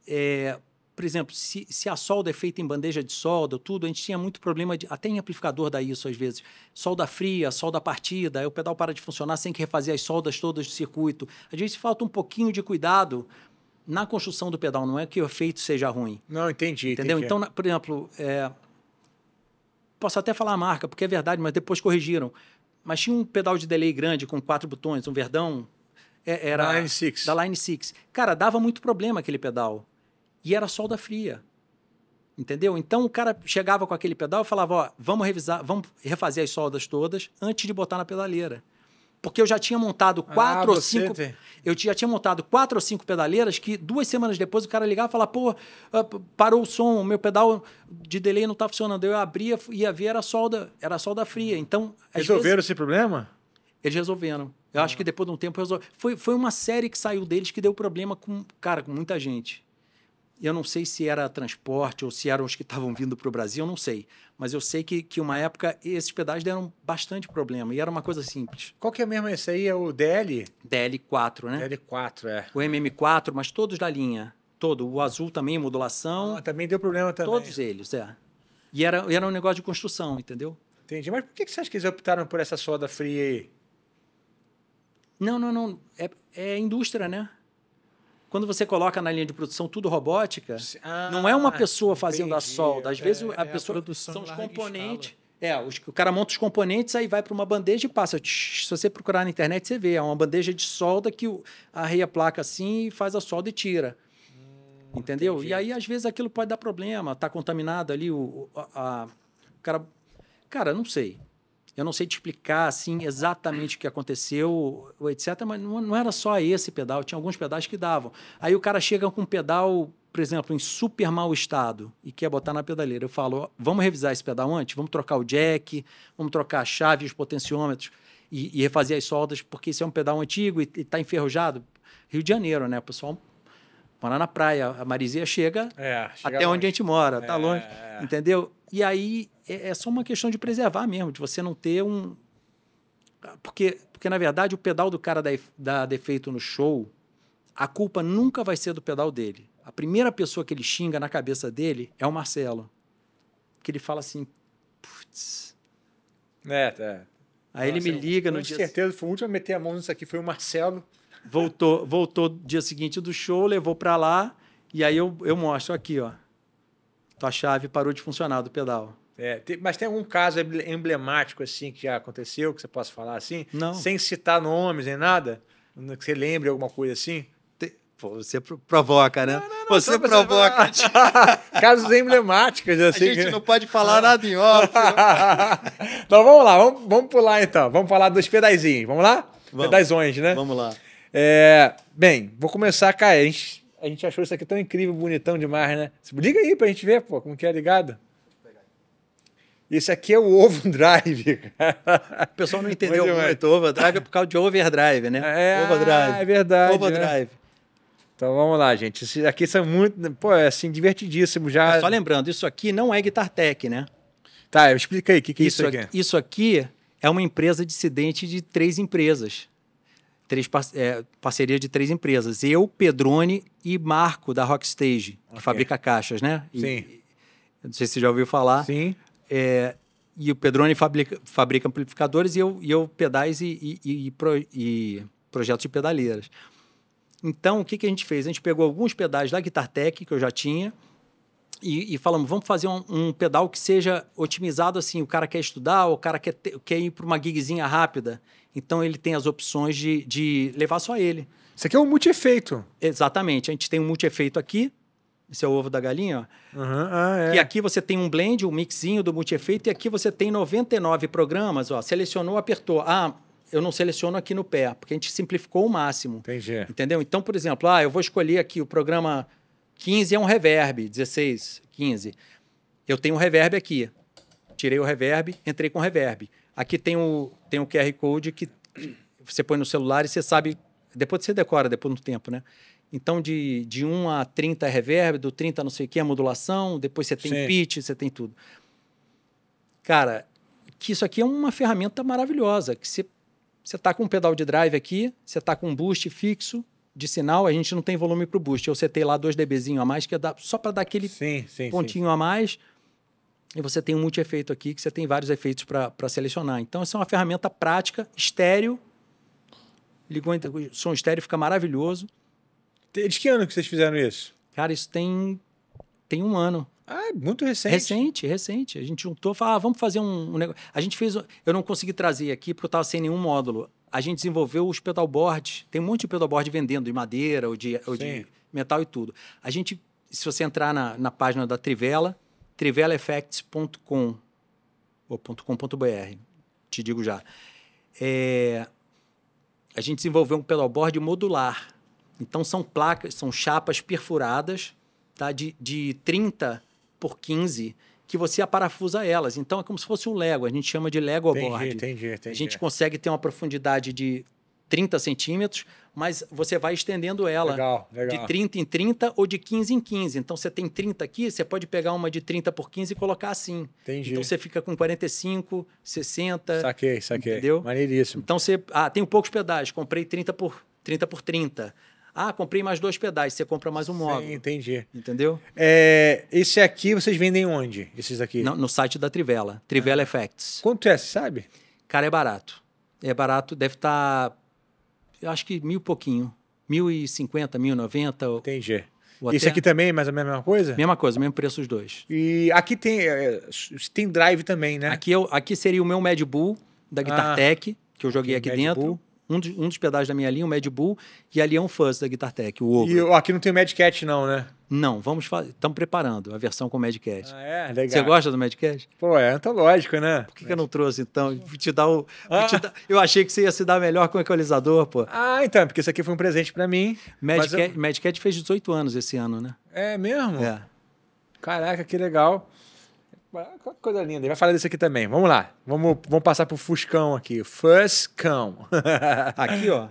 S2: é, por exemplo, se, se, a solda é feita em bandeja de solda, tudo, a gente tinha muito problema, de, até em amplificador dá isso às vezes. Solda fria, solda partida, aí o pedal para de funcionar sem que refazer as soldas todas do circuito. Às vezes falta um pouquinho de cuidado na construção do pedal, não é que o efeito seja ruim.
S1: Não, entendi. Entendeu? Entendi. Então, na, por exemplo,
S2: é, posso até falar a marca, porque é verdade, mas depois corrigiram. Mas tinha um pedal de delay grande com quatro botões, um Verdão é, era da Line 6. Da Line 6. Cara, dava muito problema aquele pedal. E era solda fria. Entendeu? Então o cara chegava com aquele pedal e falava: ó, vamos revisar, vamos refazer as soldas todas antes de botar na pedaleira. Porque eu já tinha montado ah, quatro ah, ou cinco. Tem. Eu já tinha montado quatro ou cinco pedaleiras que duas semanas depois o cara ligava e falava: pô, ah, parou o som, o meu pedal de delay não tá funcionando. Eu abria, ia ver, era solda, era solda fria. Então. Resolveram vezes, esse problema? Eles resolveram. Eu acho que depois de um tempo resolve. Foi, foi uma série que saiu deles que deu problema com, cara, com muita gente. Eu não sei se era transporte ou se eram os que estavam vindo para o Brasil, eu não sei. Mas eu sei que, que uma época esses pedais deram bastante problema e era uma coisa simples. Qual que é mesmo esse aí? É o DL? DL4, né? DL4, é. O MM4, mas todos da linha. Todo. O azul também, modulação. Ah, também deu problema também. Todos eles, é. E era, era um negócio de construção, entendeu? Entendi. Mas por que, que eles optaram por essa soda fria aí? Não, não, não. É, é indústria, né? Quando você coloca na linha de produção tudo robótica, ah, não é uma pessoa fazendo entendi. a solda. Às é, vezes a é pessoa. A são os componentes. É, os, o cara monta os componentes, aí vai para uma bandeja e passa. Se você procurar na internet, você vê. É uma bandeja de solda que arreia a placa assim e faz a solda e tira. Hum, Entendeu? Entendi. E aí, às vezes, aquilo pode dar problema. Está contaminado ali o, a, a, o cara. Cara, não sei. Eu não sei te explicar assim exatamente o que aconteceu, etc. Mas não, era só esse pedal, tinha alguns pedais que davam. Aí o cara chega com um pedal, por exemplo, em super mau estado e quer botar na pedaleira. Eu falo, vamos revisar esse pedal antes, vamos trocar o jack, vamos trocar a chave, os potenciômetros e, e refazer as soldas, porque esse é um pedal antigo e está enferrujado. Rio de Janeiro, né? O pessoal morar na praia. A marisinha chega,
S1: é, chega até longe. onde a gente mora, tá é, longe,
S2: entendeu? E aí é, é, só uma questão de preservar mesmo, de você não ter um. Porque, porque na verdade, o pedal do cara dá, defeito no show, a culpa nunca vai ser do pedal dele. A primeira pessoa que ele xinga na cabeça dele é o Marcelo. Que ele fala assim, putz.
S1: É, é. Aí Nossa, ele me liga no dia. Com certeza, foi o último a meter a mão nisso aqui, foi o Marcelo.
S2: Voltou, voltou dia seguinte do show, levou para lá, e aí eu, eu mostro aqui, ó. Tua chave parou de funcionar do pedal.
S1: É, tem, mas tem algum caso emblemático assim que já aconteceu, que você possa falar assim? Não. Sem citar nomes nem nada? Que você lembre alguma coisa assim? você provoca, né? Não, não, não, você provoca. Casos emblemáticos, assim. A gente não pode falar nada em off. Né? então vamos lá, vamos, vamos pular então. Vamos falar dos pedaizinhos. Vamos lá? Vamos. Pedaisões, né? Vamos lá. É, bem, vou começar, cara. A gente, a gente achou isso aqui tão incrível, bonitão demais, né? Liga aí pra gente ver, pô, como que é ligado. Esse aqui é o overdrive, cara. O pessoal não entendeu muito. muito. Overdrive é por causa de overdrive, né? É, overdrive. É
S3: verdade.
S1: Né? Então vamos lá, gente. Esse aqui são muito. Pô, é assim, divertidíssimo já. só lembrando, isso aqui não é Guitar Tech, né? Tá, explica aí o que, que, é isso,
S2: aqui. É? Isso aqui é uma empresa dissidente de três empresas três par é, parceria de três empresas. Eu, Pedrone e Marco, da Rockstage, okay. que fabrica caixas, né? E, Sim. não sei se você já ouviu falar. Sim. É, e o Pedrone fabrica, fabrica, amplificadores e eu, e eu pedais e, e, e, pro, e projetos de pedaleiras. Então, o que, que a gente fez? A gente pegou alguns pedais da Guitar Tech, que eu já tinha, e, e falamos, vamos fazer um, um, pedal que seja otimizado assim, o cara quer estudar, o cara quer, ter, quer ir para uma gigzinha rápida. Então ele tem as opções de, de levar só ele. Isso aqui é um multi-efeito. Exatamente. A gente tem um multi-efeito aqui. Esse é o ovo da galinha. Ó. Uhum. Ah, é. E aqui você tem um blend, um mixinho do multi-efeito. E aqui você tem 99 programas. Ó. Selecionou, apertou. Ah, eu não seleciono aqui no pé, porque a gente simplificou o máximo. Entendi. Entendeu? Então, por exemplo, ah, eu vou escolher aqui o programa 15 é um reverb, 16, 15. Eu tenho um reverb aqui. Tirei o reverb, entrei com o reverb. Aqui tem o, tem o QR Code que você põe no celular e você sabe. Depois você decora, depois no tempo, né? Então, de, de 1 a 30 é reverb, do 30 não sei o que é modulação, depois você tem Sim. pitch, você tem tudo. Cara, que isso aqui é uma ferramenta maravilhosa, que você, você tá com um pedal de drive aqui, você tá com um boost fixo de sinal, a gente não tem volume para o boost. Eu setei lá 2 dBzinho a mais, que é só para dar aquele sim, sim, pontinho sim. a mais e você tem um multi-efeito aqui, que você tem vários efeitos para selecionar. Então, essa é uma ferramenta prática, estéreo. Ligou o som estéreo, fica maravilhoso. De que ano que vocês fizeram isso? Cara, isso tem, tem um ano. Ah, é muito recente. Recente, recente. A gente juntou, falou, ah, vamos fazer um, um negócio. A gente fez, eu não consegui trazer aqui porque eu estava sem nenhum módulo. A gente desenvolveu os pedalboards. Tem um monte de pedalboard vendendo de madeira ou de, ou de metal e tudo. A gente, se você entrar na, na página da Trivela, trivelaeffects.com ou .com.br, te digo já. É, a gente desenvolveu um pedalboard modular. Então são placas, são chapas perfuradas, tá? De, de 30 por 15 que você aparafusa elas. Então é como se fosse um Lego, a gente chama de Lego entendi, board. Entendi, entendi. A gente consegue ter uma profundidade de 30 centímetros, mas você vai estendendo ela legal, legal. de 30 em 30 ou de 15 em 15. Então você tem 30 aqui, você pode pegar uma de 30 por 15 e colocar assim. Entendi. Então você fica com 45, 60. Saquei, saquei. Entendeu? Maneiríssimo. Então você. Ah, tenho poucos pedais, comprei 30 por 30 por 30. Ah, comprei mais dois pedais, você compra mais um móvel. Sim, entendi. Entendeu?
S1: É, esse aqui vocês vendem onde? Esses aqui? Não, no site da Trivela, Trivela ah. Effects.
S2: Quanto é, você sabe? Cara, é barato. É barato, deve estar tá acho que mil e pouquinho. Mil e cinquenta, mil e noventa. Entendi. Até... Esse aqui
S1: também é mais ou menos a mesma coisa?
S2: Mesma coisa, mesmo preço os dois. E aqui tem, é, é, tem drive também, né? Aqui, eu, aqui seria o meu Mad Bull da ah. Guitar ah, Tech, que eu joguei aqui dentro. Um, dos, um dos pedaços da minha linha, o Mad Bull, e ali é um fuzz da Guitar Tech, o ogro. E aqui não tem o Mad Cat, não, né? Não, vamos fazer. Estamos preparando a versão com o Madcast. Ah,
S1: é, legal. Você gosta do Madcast? Pô, é antológico, tá né? Por que, Mas... que eu não
S2: trouxe, então? Vou te dar o. Ah. Te dar... Eu achei que você ia se dar melhor com o equalizador, pô. Ah, então,
S1: porque isso aqui foi um presente para mim. Madcast eu... Madcast fez 18 anos esse ano, né? É mesmo? É. Caraca, que legal. Coisa linda. Ele vai falar desse aqui também. Vamos lá. Vamos, vamos passar pro Fuscão aqui. Fuscão. aqui, ó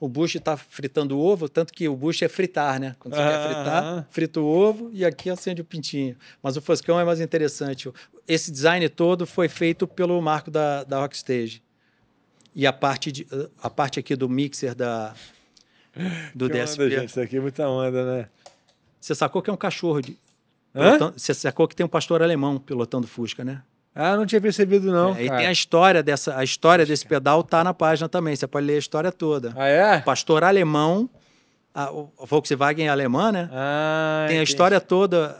S2: o Bush está fritando o ovo, tanto que o Bush é fritar, né? Quando você ah, quer fritar, ah, ah. frita o ovo e aqui acende o pintinho. Mas o Foscão é mais interessante. Esse design todo foi feito pelo Marco da, da Rockstage. E a parte, de, a parte aqui do mixer da, do que DSP. Onda, gente, isso aqui é muita onda, né? Você sacou que é um cachorro. De, pilotando, você sacou que tem um pastor alemão pilotando Fusca, né? Ah, não tinha percebido, não. É, e tem a história dessa. A história desse pedal tá na página também. Você pode ler a história toda. Ah, é? O pastor alemão. A, Volkswagen é alemã, né? Ah, tem a história toda.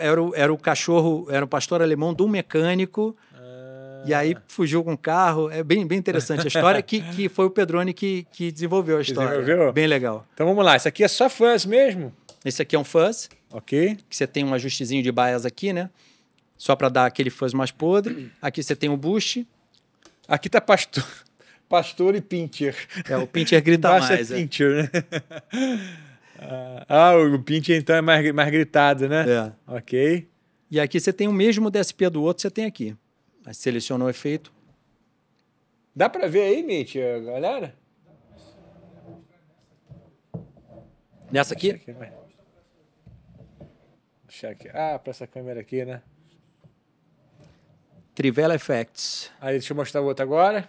S2: Era o, era o cachorro, era o pastor alemão do mecânico. Ah. E aí fugiu com o carro. É bem, bem interessante a história, que, que foi o Pedrone que, que desenvolveu a história. Desenvolveu? Bem legal. Então vamos lá. Isso aqui é só fãs mesmo? Esse aqui é um fuzz. Ok. Que você tem um ajustezinho de bias aqui, né? só para dar aquele fuzz mais podre. Aqui você tem o
S1: boost. Bush. Aqui tá pastor, pastor e Pinter. É, o Pinter grita mais. É. né? ah, o Pinter então é mais, mais gritado,
S2: né? É. Ok. E aqui você tem o mesmo DSP do outro, você tem aqui. Aí selecionou
S1: o efeito. Dá para ver aí, Mitch, galera? Nessa aqui? Deixa aqui. Ah, para essa câmera aqui, né?
S2: Trivela Effects. Aí,
S1: deixa eu mostrar o outro
S2: agora.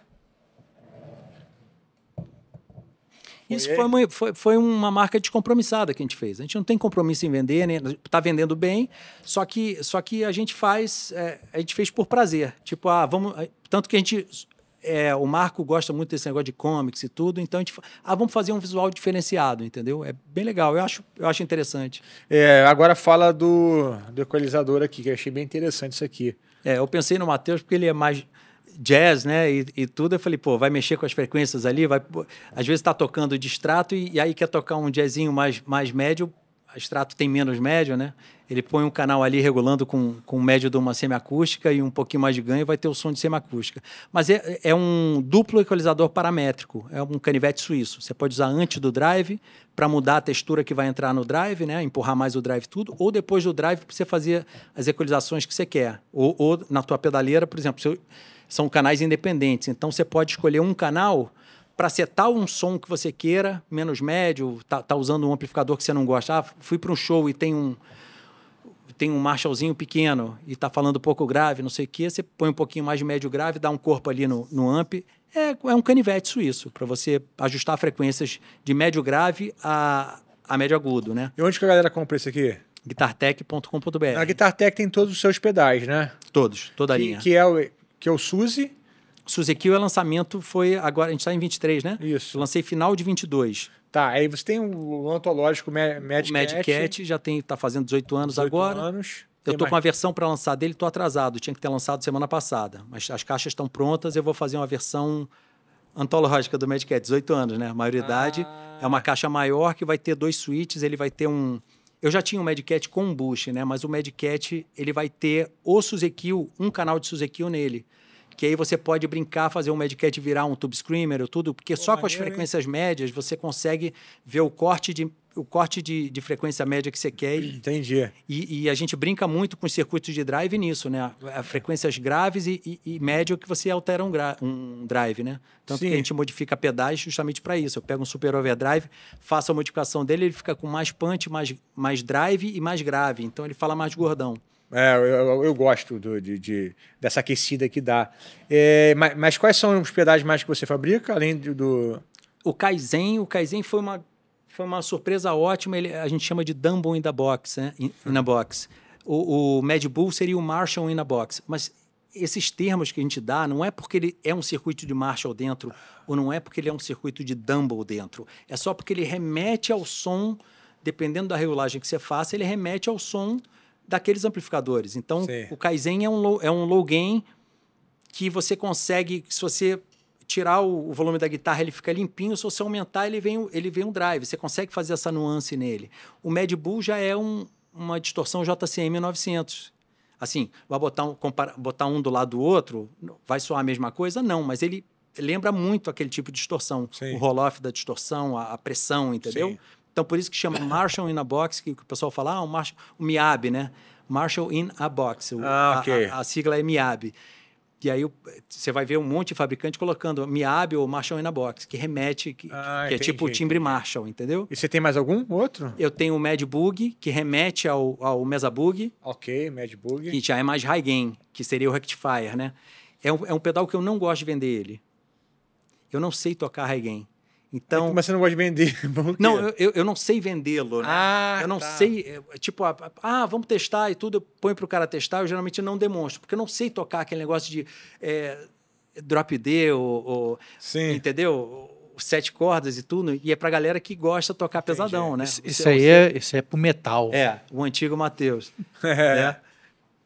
S2: Isso foi uma, foi, foi uma marca descompromissada que a gente fez. A gente não tem compromisso em vender, né? Tá vendendo bem, só que, só que a gente faz, é, a gente fez por prazer. Tipo, ah, vamos. Tanto que a gente. É, o Marco gosta muito desse negócio de comics e tudo, então a gente. Ah, vamos fazer um visual diferenciado, entendeu? É bem legal, eu acho, eu acho interessante. É, agora fala do, do equalizador aqui, que eu achei bem interessante isso aqui. É, eu pensei no Matheus porque ele é mais jazz, né? E, e, tudo. Eu falei, pô, vai mexer com as frequências ali, vai. às vezes está tocando de e, e, aí quer tocar um jazzinho mais, mais médio, extrato tem menos médio, né? Ele põe um canal ali regulando com, com médio de uma semiacústica e um pouquinho mais de ganho, vai ter o som de semiacústica. Mas é, é um duplo equalizador paramétrico, é um canivete suíço. Você pode usar antes do drive para mudar a textura que vai entrar no drive, né? empurrar mais o drive tudo, ou depois do drive para você fazer as equalizações que você quer. Ou, ou na tua pedaleira, por exemplo, são canais independentes. Então você pode escolher um canal para setar um som que você queira, menos médio, tá, tá, usando um amplificador que você não gosta. Ah, fui para um show e tem um tem um Marshallzinho pequeno e tá falando pouco grave, não sei o quê, você põe um pouquinho mais de médio grave, dá um corpo ali no, no amp. É, é um canivete suíço, para você ajustar frequências
S1: de médio grave a, a médio agudo, né? E onde que a galera compra isso aqui? guitartech.com.br. Na GuitarTech tem todos os seus pedais, né? Todos, toda a que, linha. Que é o que é o
S2: Suzy, Suzuki'll é lançamento, foi agora, a gente está em 23, né? Isso. Eu lancei final de 22. Tá, aí você tem o antológico Mad o Mad Cat, já tem, tá fazendo 18 anos 18 agora. anos. Eu tô mais? com uma versão para lançar dele, tô atrasado, tinha que ter lançado semana passada, mas as caixas estão prontas, eu vou fazer uma versão antológica do Mad Cat, 18 anos, né? A maioridade ah. é uma caixa maior que vai ter dois suítes, ele vai ter um eu já tinha um Cat com um bush, né? Mas o Cat, ele vai ter o Suzekill, um canal de Suzekill nele que aí você pode brincar, fazer um medcat virar um tube screamer ou tudo, porque Pô, só com as frequências hein? médias você consegue ver o corte de o corte de, de frequência média que você quer. Entendi. E, e, a gente brinca muito com os circuitos de drive nisso, né? A, frequências graves e, e, e médio que você altera um, gra, um drive, né? Tanto Sim. que a gente modifica pedais justamente para isso. Eu pego um super overdrive, faço a modificação dele, ele fica com mais punch, mais, mais drive e mais grave. Então
S1: ele fala mais gordão. É, eu, eu gosto do, de, de, dessa aquecida que dá. É, mas, mas, quais são os pedais mais que você fabrica, além do. O Kaizen, o
S2: Kaizen foi uma, foi uma surpresa ótima. Ele, a gente chama de Dumbo in the Box, né? In, in box. O, o Mad Bull seria o Marshall in the Box. Mas esses termos que a gente dá não é porque ele é um circuito de Marshall dentro, ou não é porque ele é um circuito de Dumbo dentro. É só porque ele remete ao som, dependendo da regulagem que você faça, ele remete ao som daqueles amplificadores. Então, Sim. o Kaizen é um, low, é um low gain que você consegue, se você tirar o, o, volume da guitarra, ele fica limpinho, se você aumentar, ele vem, ele vem um drive. Você consegue fazer essa nuance nele. O Mad Bull já é um, uma distorção JCM 900. Assim, vai botar um, compara, botar um do lado do outro, vai soar a mesma coisa? Não, mas ele lembra muito aquele tipo de distorção. Sim. O roll-off da distorção, a, a pressão, entendeu? Sim. Então, por isso que chama Marshall in a Box, que o pessoal fala, ah, o, Marshall, o MIAB, né? Marshall in a Box. O, ah, ok. a, a, a, sigla é MIAB. E aí você vai ver um monte de fabricante colocando MIAB ou Marshall in a Box, que remete, que, ah, que é tipo o timbre
S1: Marshall, entendeu? E você tem mais algum outro?
S2: Eu tenho o Madbug, que remete ao, ao Mesabug. Ok, Madbug. Que já é mais high gain, que seria o Rectifier, né? É um, é um pedal que eu não gosto de vender ele. Eu não sei tocar high gain. Então, mas você não gosta de vender. não, eu, eu não sei vendê-lo. Né? Ah, eu não tá. sei. É, é, tipo, ah, vamos testar e tudo, eu ponho para o cara testar, eu geralmente não demonstro, porque eu não sei tocar aquele negócio de é, drop D, ou, ou entendeu? sete cordas e tudo, e é para galera que gosta de tocar Entendi. pesadão, né? Isso, isso aí é,
S3: isso é pro metal.
S2: É, o antigo Matheus. é. né?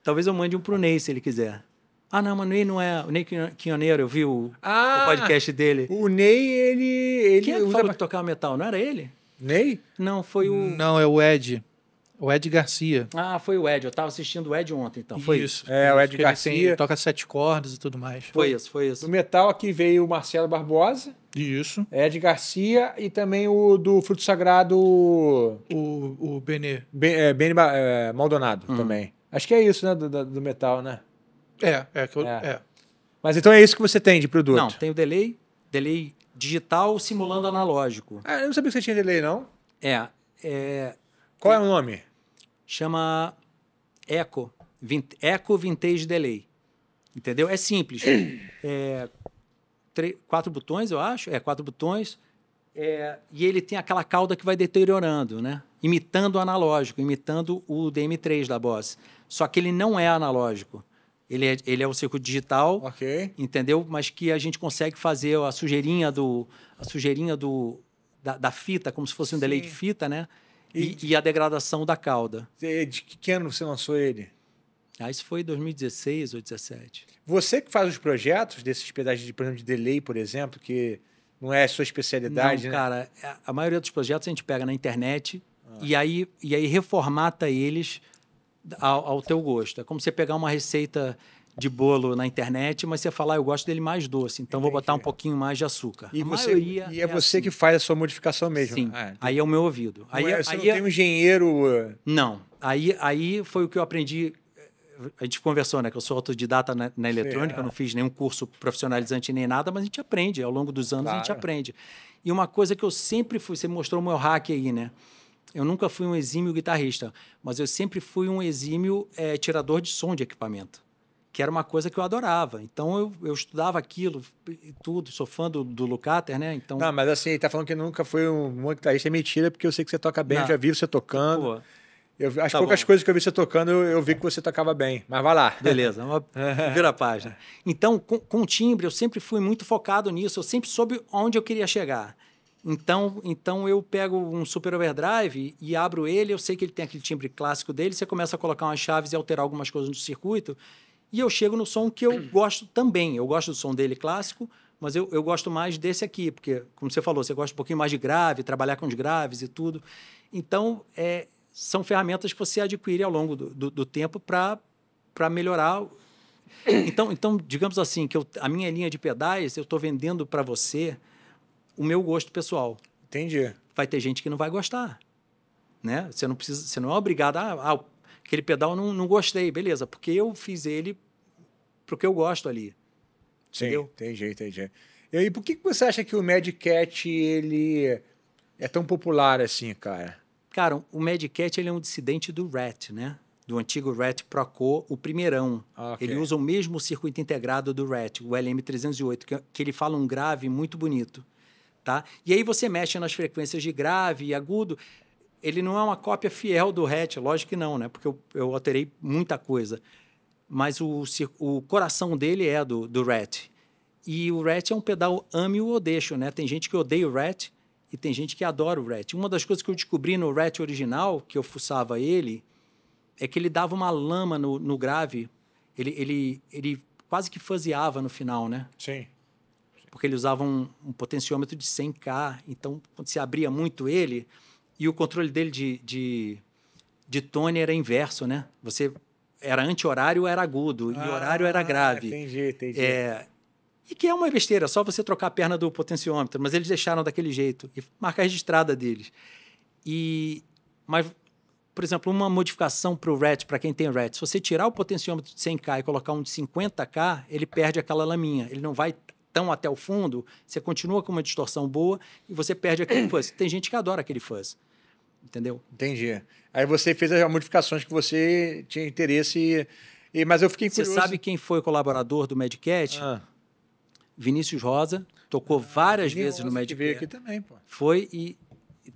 S2: Talvez eu mande um pro Ney, se ele quiser. Ah, não, mas o Ney não é. O Ney
S3: Quinhoneiro, eu vi o, ah, o podcast dele.
S2: O Ney, ele. ele Quem é que usa... falou que tocava metal? Não era ele?
S3: Ney? Não, foi o. Não, é o Ed. O Ed Garcia.
S2: Ah,
S1: foi o Ed. Eu estava assistindo o Ed ontem, então. Foi isso.
S3: É, o Ed Garcia. Ele tem, ele toca sete cordas e tudo mais. Foi, foi isso,
S1: foi isso. O metal aqui veio o Marcelo Barbosa. Isso. Ed Garcia e também o do Fruto Sagrado. O, o Benê. Ben, é, Benê é, Maldonado hum. também. Acho que é isso, né? Do, do, do metal, né?
S3: É, é, que eu, é. é.
S1: Mas então é isso que você tem de produto? Não, tem
S2: o delay, delay digital simulando analógico. Ah, eu não sabia que você tinha delay, não. É. é Qual é, é o nome? Chama Eco, vin, Eco Vintage Delay. Entendeu? É simples. é, tre, quatro botões, eu acho. É, quatro botões. É, e ele tem aquela cauda que vai deteriorando, né? Imitando o analógico, imitando o DM3 da Boss. Só que ele não é analógico. Ele é, ele é um circuito digital, okay. entendeu? Mas que a gente consegue fazer a sujeirinha do a sujeirinha do da, da fita, como se fosse um Sim. delay de fita, né? E, e, a degradação da cauda.
S1: De que ano você lançou ele? Ah, isso foi 2016 ou 2017. Você que faz os projetos desses pedaços de, por exemplo, de delay, por exemplo, que não é a sua especialidade, não, né? cara, é, a maioria dos projetos a gente pega na internet ah. e, aí, e aí reformata eles
S2: ao, ao teu gosto. É como você pegar uma receita de bolo na internet, mas você falar, ah, eu gosto dele mais doce, então entendi. vou botar um pouquinho mais de açúcar. E, a você, e
S1: é, é, você assim. que faz a sua modificação mesmo. Sim, ah,
S2: aí é o meu ouvido. Não aí, é, é- você aí, não é tem um engenheiro... Uh, não, aí, aí foi o que eu aprendi... Eh, a gente conversou, né? Que eu sou autodidata na, na eletrônica, é. não fiz nenhum curso profissionalizante nem nada, mas a gente aprende. Ao longo dos anos claro. a gente aprende. E uma coisa que eu sempre fui... Você mostrou o meu hack aí, né? eu nunca fui um exímio guitarrista, mas eu sempre fui um exímio é, tirador de som de equipamento, que era uma coisa que eu adorava. Então eu, eu
S1: estudava aquilo e tudo, sou fã do, do Lucater, né? Então... Não, mas assim, ele tá falando que nunca foi um, um guitarrista, é mentira, porque eu sei que você toca bem, eu já vi você tocando. Pô. Eu, as tá poucas bom. coisas que eu vi você tocando, eu, eu, vi que você tocava bem. Mas vai lá. Beleza,
S2: uma, vira a página. Então, com, com timbre, eu sempre fui muito focado nisso, eu sempre soube onde eu queria chegar. Então, então eu pego um Super Overdrive e abro ele, eu sei que ele tem aquele timbre clássico dele, você começa a colocar umas chaves e alterar algumas coisas no circuito, e eu chego no som que eu hum. gosto também. Eu gosto do som dele clássico, mas eu, eu gosto mais desse aqui, porque, como você falou, você gosta um pouquinho mais de grave, trabalhar com os graves e tudo. Então, é, são ferramentas que você adquire ao longo do, do, do tempo para melhorar. Então, então, digamos assim, que eu, a minha linha de pedais eu estou vendendo para você o meu gosto pessoal. Entendi. Vai ter gente que não vai gostar. Né? Você não precisa, você não é obrigado a ah, ah,
S1: aquele pedal não, não gostei, beleza, porque eu fiz ele o que eu gosto ali. Sim, entendeu? entendi, entendi. E aí, por que, que você acha que o Mad Cat ele é tão popular assim, cara? Cara, o Mad Cat ele é um dissidente do Rat, né?
S2: do antigo RAT Proco, o primeirão. Ah, okay. Ele usa o mesmo circuito integrado do RAT, o LM308, que, que, ele fala um grave muito bonito tá? E aí você mexe nas frequências de grave e agudo. Ele não é uma cópia fiel do hatch, lógico que não, né? Porque eu, eu alterei muita coisa. Mas o, o coração dele é do, do E o Rat é um pedal ame ou odeio, né? Tem gente que odeia o Rat e tem gente que adora o Rat. Uma das coisas que eu descobri no Rat original, que eu fuçava ele, é que ele dava uma lama no, no grave. Ele, ele, ele quase que faseava no final, né? Sim porque ele usava um, um, potenciômetro de 100K, então quando se abria muito ele, e o controle dele de, de, de tone era inverso, né? Você era anti-horário, era agudo, ah, e horário era grave.
S1: Entendi, entendi. É,
S2: e que é uma besteira, só você trocar a perna do potenciômetro, mas eles deixaram daquele jeito, e marca registrada deles. E, mas, por exemplo, uma modificação para o RET, para quem tem RET, se você tirar o potenciômetro de 100K e colocar um de 50K, ele perde aquela laminha, ele não vai tão até o fundo, você continua com uma distorção boa e você perde aquele fuzz.
S1: Tem gente que adora aquele fuzz. Entendeu? Entendi. Aí você fez as modificações que você tinha interesse, e, mas eu fiquei você curioso. Você sabe quem foi colaborador do Medcat? Ah.
S2: Vinícius Rosa, tocou ah, várias ah, vezes no Magic veio aqui também, pô. Foi e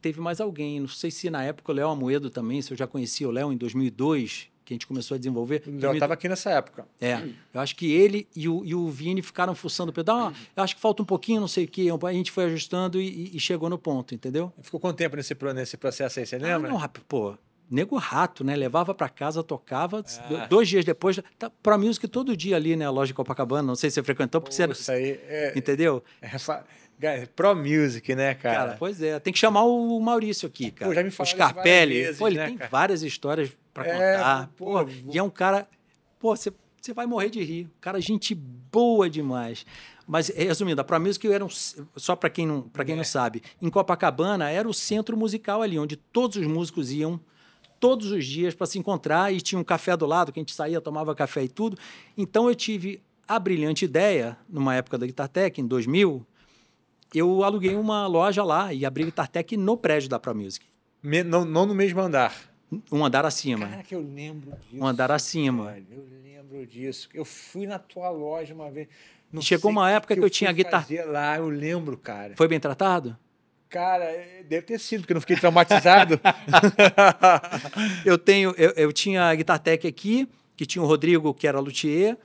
S2: teve mais alguém, não sei se na época o Léo Amoedo também, se eu já conhecia o Léo em 2002, que a gente começou a desenvolver. Não, eu estava aqui nessa época. É. Eu acho que ele e o, e o Vini ficaram fuçando o pedal. Ah, acho que falta um pouquinho, não sei o quê. A gente foi ajustando e, e chegou no ponto, entendeu? Ficou quanto tempo nesse, nesse processo aí, você ah, lembra? Ah, não, rápido, pô. Nego rato, né? Levava para casa, tocava. Ah. Dois dias depois, tá, pra music todo dia ali, né? A loja de Copacabana. Não sei se você frequentou, porque Poxa, você. Aí é, entendeu? Pro Music, né, cara? Cara, pois é. Tem que chamar o Maurício aqui, cara. Pô, já me falou. O Scarpelli. Vezes, Pô, ele né, tem cara? várias histórias para é, contar. É, pô, e é um cara. Pô, você vai morrer de rir. Cara, gente boa demais. Mas, eh, resumindo, a Music era um, só para quem, não, pra quem é. não sabe, em Copacabana era o centro musical ali, onde todos os músicos iam todos os dias para se encontrar e tinha um café do lado, que a gente saía, tomava café e tudo. Então eu tive a brilhante ideia, numa época da Guitar Tech, em 2000, eu aluguei uma loja lá e abri a Guitar Tech no prédio da Promusic. Me, não, não no mesmo andar? Um andar acima. Cara,
S1: que eu lembro disso.
S2: Um andar acima.
S1: eu lembro disso. Eu fui na tua loja uma vez.
S2: Não Chegou uma época que, que eu, eu tinha guitarra.
S1: lá, eu lembro, cara. Foi bem tratado? Cara, deve ter sido, porque eu não fiquei traumatizado. eu tenho, eu, eu tinha
S2: a Guitartec aqui, que tinha o Rodrigo, que era luthier,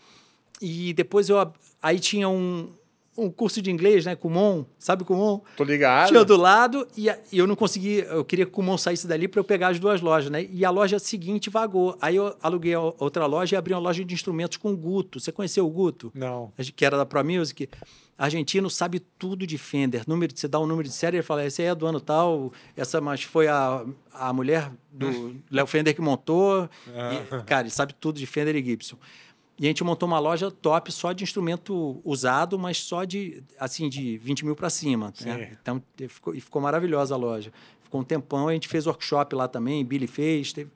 S2: e depois eu aí tinha um, um curso de inglês, né? Kumon, sabe Kumon?
S1: Tô ligado. Tinha do
S2: lado e, e eu não consegui, eu queria que o Kumon saísse dali para eu pegar as duas lojas, né? E a loja seguinte vagou. Aí eu aluguei outra loja e abri uma loja de instrumentos com o Guto. Você conheceu o Guto? Não. Que era da Pro Music. Argentino sabe tudo de Fender. Número, você dá um número de série, ele fala, essa aí é do ano tal, essa mas foi a, a mulher do Léo Fender que montou. E, ah. cara, ele sabe tudo de Fender e Gibson. E a gente montou uma loja top só de instrumento usado, mas só de, assim, de 20 mil para cima. Né? Então, ficou, ficou maravilhosa a loja. Ficou um tempão, a gente fez workshop lá também, Billy fez, teve...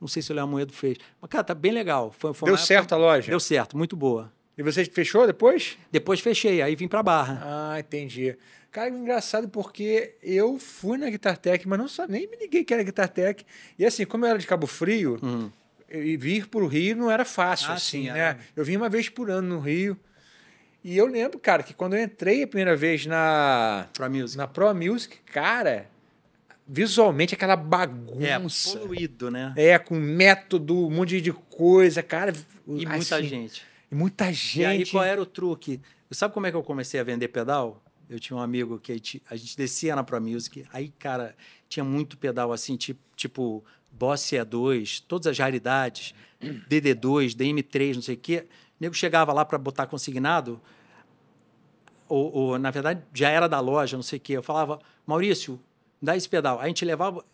S2: não sei se o Léo Moedo
S1: fez. Mas, cara, tá bem legal. Foi, foi Deu certo época... a loja? Deu
S2: certo, muito boa.
S1: E você fechou depois? Depois fechei, aí vim para Barra. Ah, entendi. Cara, engraçado porque eu fui na Guitar Tech, mas não só, nem me liguei que era Guitar Tech. E assim, como eu era de Cabo Frio... Uhum e vir para o Rio não era fácil, ah, assim, sim, né? Eu vim uma vez por ano no Rio. E eu lembro, cara, que quando eu entrei a primeira vez na Pro Music, na Pro Music cara, visualmente aquela é, bagunça. É, poluído, né? É, com método, um monte de coisa, cara. E assim, muita gente. E muita gente. E aí, qual era o truque?
S2: Sabe como é que eu comecei a vender pedal? Eu tinha um amigo que a gente, a gente descia na Pro Music, aí, cara, tinha muito pedal assim, tipo, tipo Boss E2, todas as raridades, DD2, DM3, não sei o quê. O nego chegava lá para botar consignado, ou, ou, na verdade já era da loja, não sei o quê. Eu falava, Maurício, dá esse pedal. Aí a gente levava.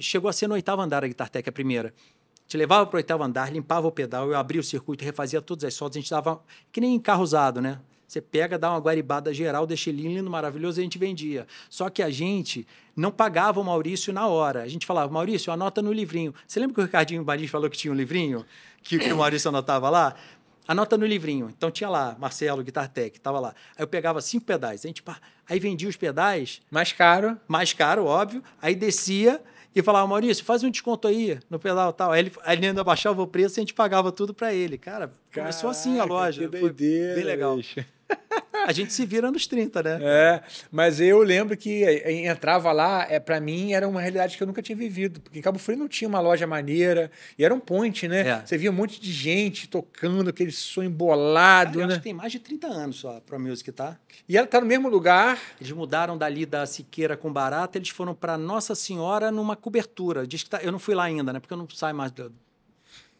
S2: Chegou a ser no oitavo andar a Guitartec, a primeira. Te levava para o oitavo andar, limpava o pedal, eu abria o circuito, refazia todas as soldas, a gente dava. Que nem carro usado, né? Você pega, dá uma guaribada geral, deixa ele lindo, maravilhoso, e a gente vendia. Só que a gente não pagava o Maurício na hora. A gente falava, Maurício, anota no livrinho. Você lembra que o Ricardinho Badinho falou que tinha um livrinho? Que, que o Maurício anotava lá? Anota no livrinho. Então tinha lá, Marcelo, Guitar Tech, tava lá. Aí eu pegava cinco pedais. A gente, pá, aí vendia os pedais. Mais caro. Mais caro, óbvio. Aí descia e falava, Maurício, faz um desconto aí no pedal tal. Aí ele, aí ele ainda
S1: abaixava o preço e a gente pagava tudo para ele. Cara, Caraca, começou assim a loja. Que doideira, Foi bem legal. Bicho a gente se vira nos 30, né? É, mas eu lembro que é, é, entrava lá, é, para mim era uma realidade que eu nunca tinha vivido, porque em Cabo Frio não tinha uma loja maneira, e era um ponte, né? É. Você via um monte de gente tocando, aquele som embolado, Cara, eu né? Acho que tem mais de 30
S2: anos só Pro Music, tá? E ela tá no mesmo lugar. Eles mudaram dali da Siqueira com Barata, eles foram para Nossa Senhora numa cobertura. Diz que tá, eu não fui lá ainda, né? Porque eu não saio mais do,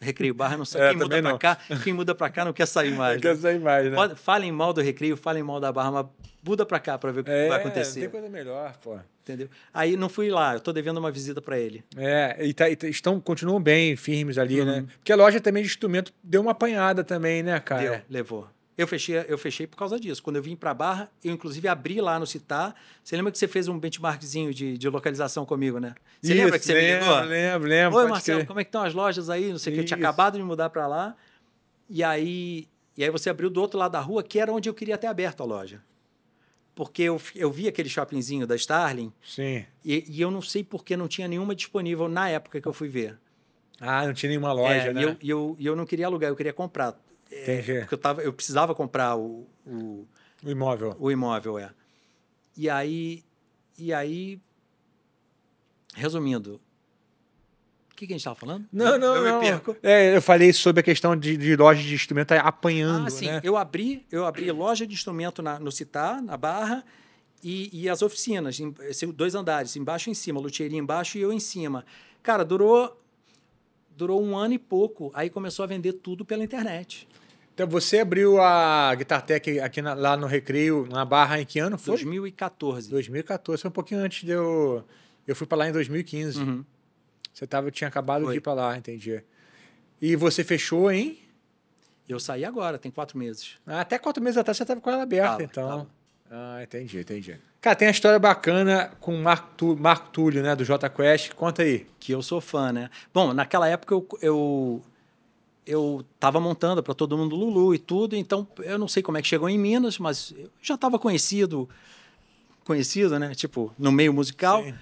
S2: Recreio Barra, não sei. É, quem muda para cá, quem muda para cá não quer sair mais. Não né? quer sair mais, né? Pode, falem mal do Recreio, falem mal da Barra, mas muda para cá para ver o que é, vai acontecer. Tem
S1: coisa melhor, pô. Entendeu?
S2: Aí não fui lá, eu tô devendo uma visita para ele.
S1: É, e, tá, e estão, continuam bem firmes ali, né? uhum. né? Porque a loja também de instrumento deu uma apanhada também, né, cara? Deu, levou.
S2: Eu fechei, eu fechei por causa disso. Quando eu vim para Barra, eu inclusive abri lá no Citar. Você lembra que você fez um benchmarkzinho de, de localização comigo, né? Você Isso, lembra que você lembra me ligou?
S1: Lembro, lembro. Oi, Marcelo, crer.
S2: como é que estão as lojas aí? Não sei o que. Eu tinha acabado de mudar para lá. E aí, e aí você abriu do outro lado da rua, que era onde eu queria ter aberto a loja. Porque eu, eu vi aquele shoppingzinho da Starling. Sim. E, e eu não sei porque não tinha nenhuma disponível na época que eu fui ver.
S1: Ah, não tinha nenhuma
S2: loja, é, né? E eu, eu, eu não queria alugar, eu queria comprar.
S1: É, porque
S2: eu, tava, eu precisava comprar o, o, o imóvel. O imóvel, é. E aí, e aí resumindo, o que, que a gente estava falando? Não, não, eu não. Me perco.
S1: É, eu falei sobre a questão de, de loja de instrumento apanhando. Ah, sim. Né?
S2: Eu abri, eu abri loja de instrumento na, no Citar, na Barra, e, e as oficinas, em, dois andares, embaixo e em cima, luthieria embaixo e eu em cima. Cara, durou durou um ano e pouco. Aí começou a vender tudo pela internet.
S1: Então você abriu a Guitar Tech aqui na, lá no Recreio, na Barra, em que ano foi? 2014. 2014, foi um pouquinho antes de eu. Eu fui para lá em 2015. Uhum. Você tava, tinha acabado foi. de ir para lá, entendi. E você fechou em? Eu saí agora, tem quatro meses. Ah, até quatro meses atrás você estava com ela aberta, tava, então. Tava. Ah, entendi, entendi. Cara, tem uma história bacana com o Marco, Marco Túlio, né, do J Quest. Conta aí. Que eu sou fã, né? Bom, naquela época eu, eu
S2: eu estava montando para todo mundo Lulu e tudo, então eu não sei como é que chegou em Minas, mas já estava conhecido, conhecido, né? Tipo, no meio musical. Sim.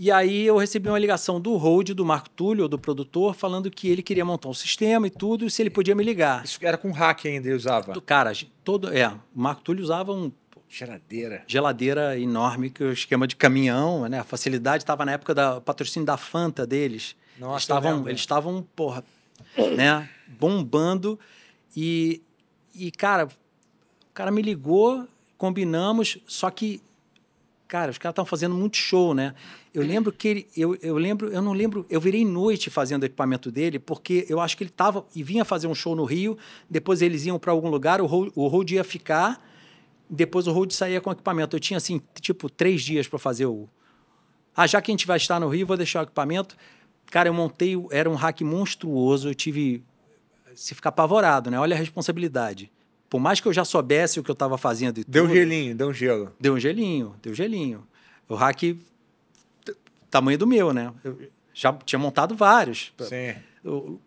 S2: E aí eu recebi uma ligação do Hold, do Marco Túlio, do produtor, falando que ele queria montar um sistema e tudo, e se ele podia me ligar. Isso era com hack ainda, ele usava? Cara, todo, é, o Marco Túlio usava um... Geladeira. Geladeira enorme, que é o esquema de caminhão, né? A facilidade estava na época da patrocínio da Fanta deles.
S1: Nossa, eles estavam, eles
S2: estavam, porra, né? Bombando. E, e, cara, o cara me ligou, combinamos, só que, cara, os caras estavam fazendo muito show, né? Eu lembro que ele, eu, eu lembro, eu não lembro, eu virei noite fazendo o equipamento dele, porque eu acho que ele tava e vinha fazer um show no Rio, depois eles iam para algum lugar, o road, ia ficar, depois o road saía com o equipamento. Eu tinha, assim, tipo, três dias para fazer o. Ah, já que a gente vai estar no Rio, vou deixar o equipamento. Cara, eu montei, era um hack monstruoso, eu tive. Se ficar apavorado, né? Olha a responsabilidade. Por mais que eu já soubesse o que eu estava fazendo. deu tudo, um gelinho, deu um gelo. Deu um gelinho, deu um gelinho. O hack. Tamanho do meu, né? Eu já tinha montado vários. Sim.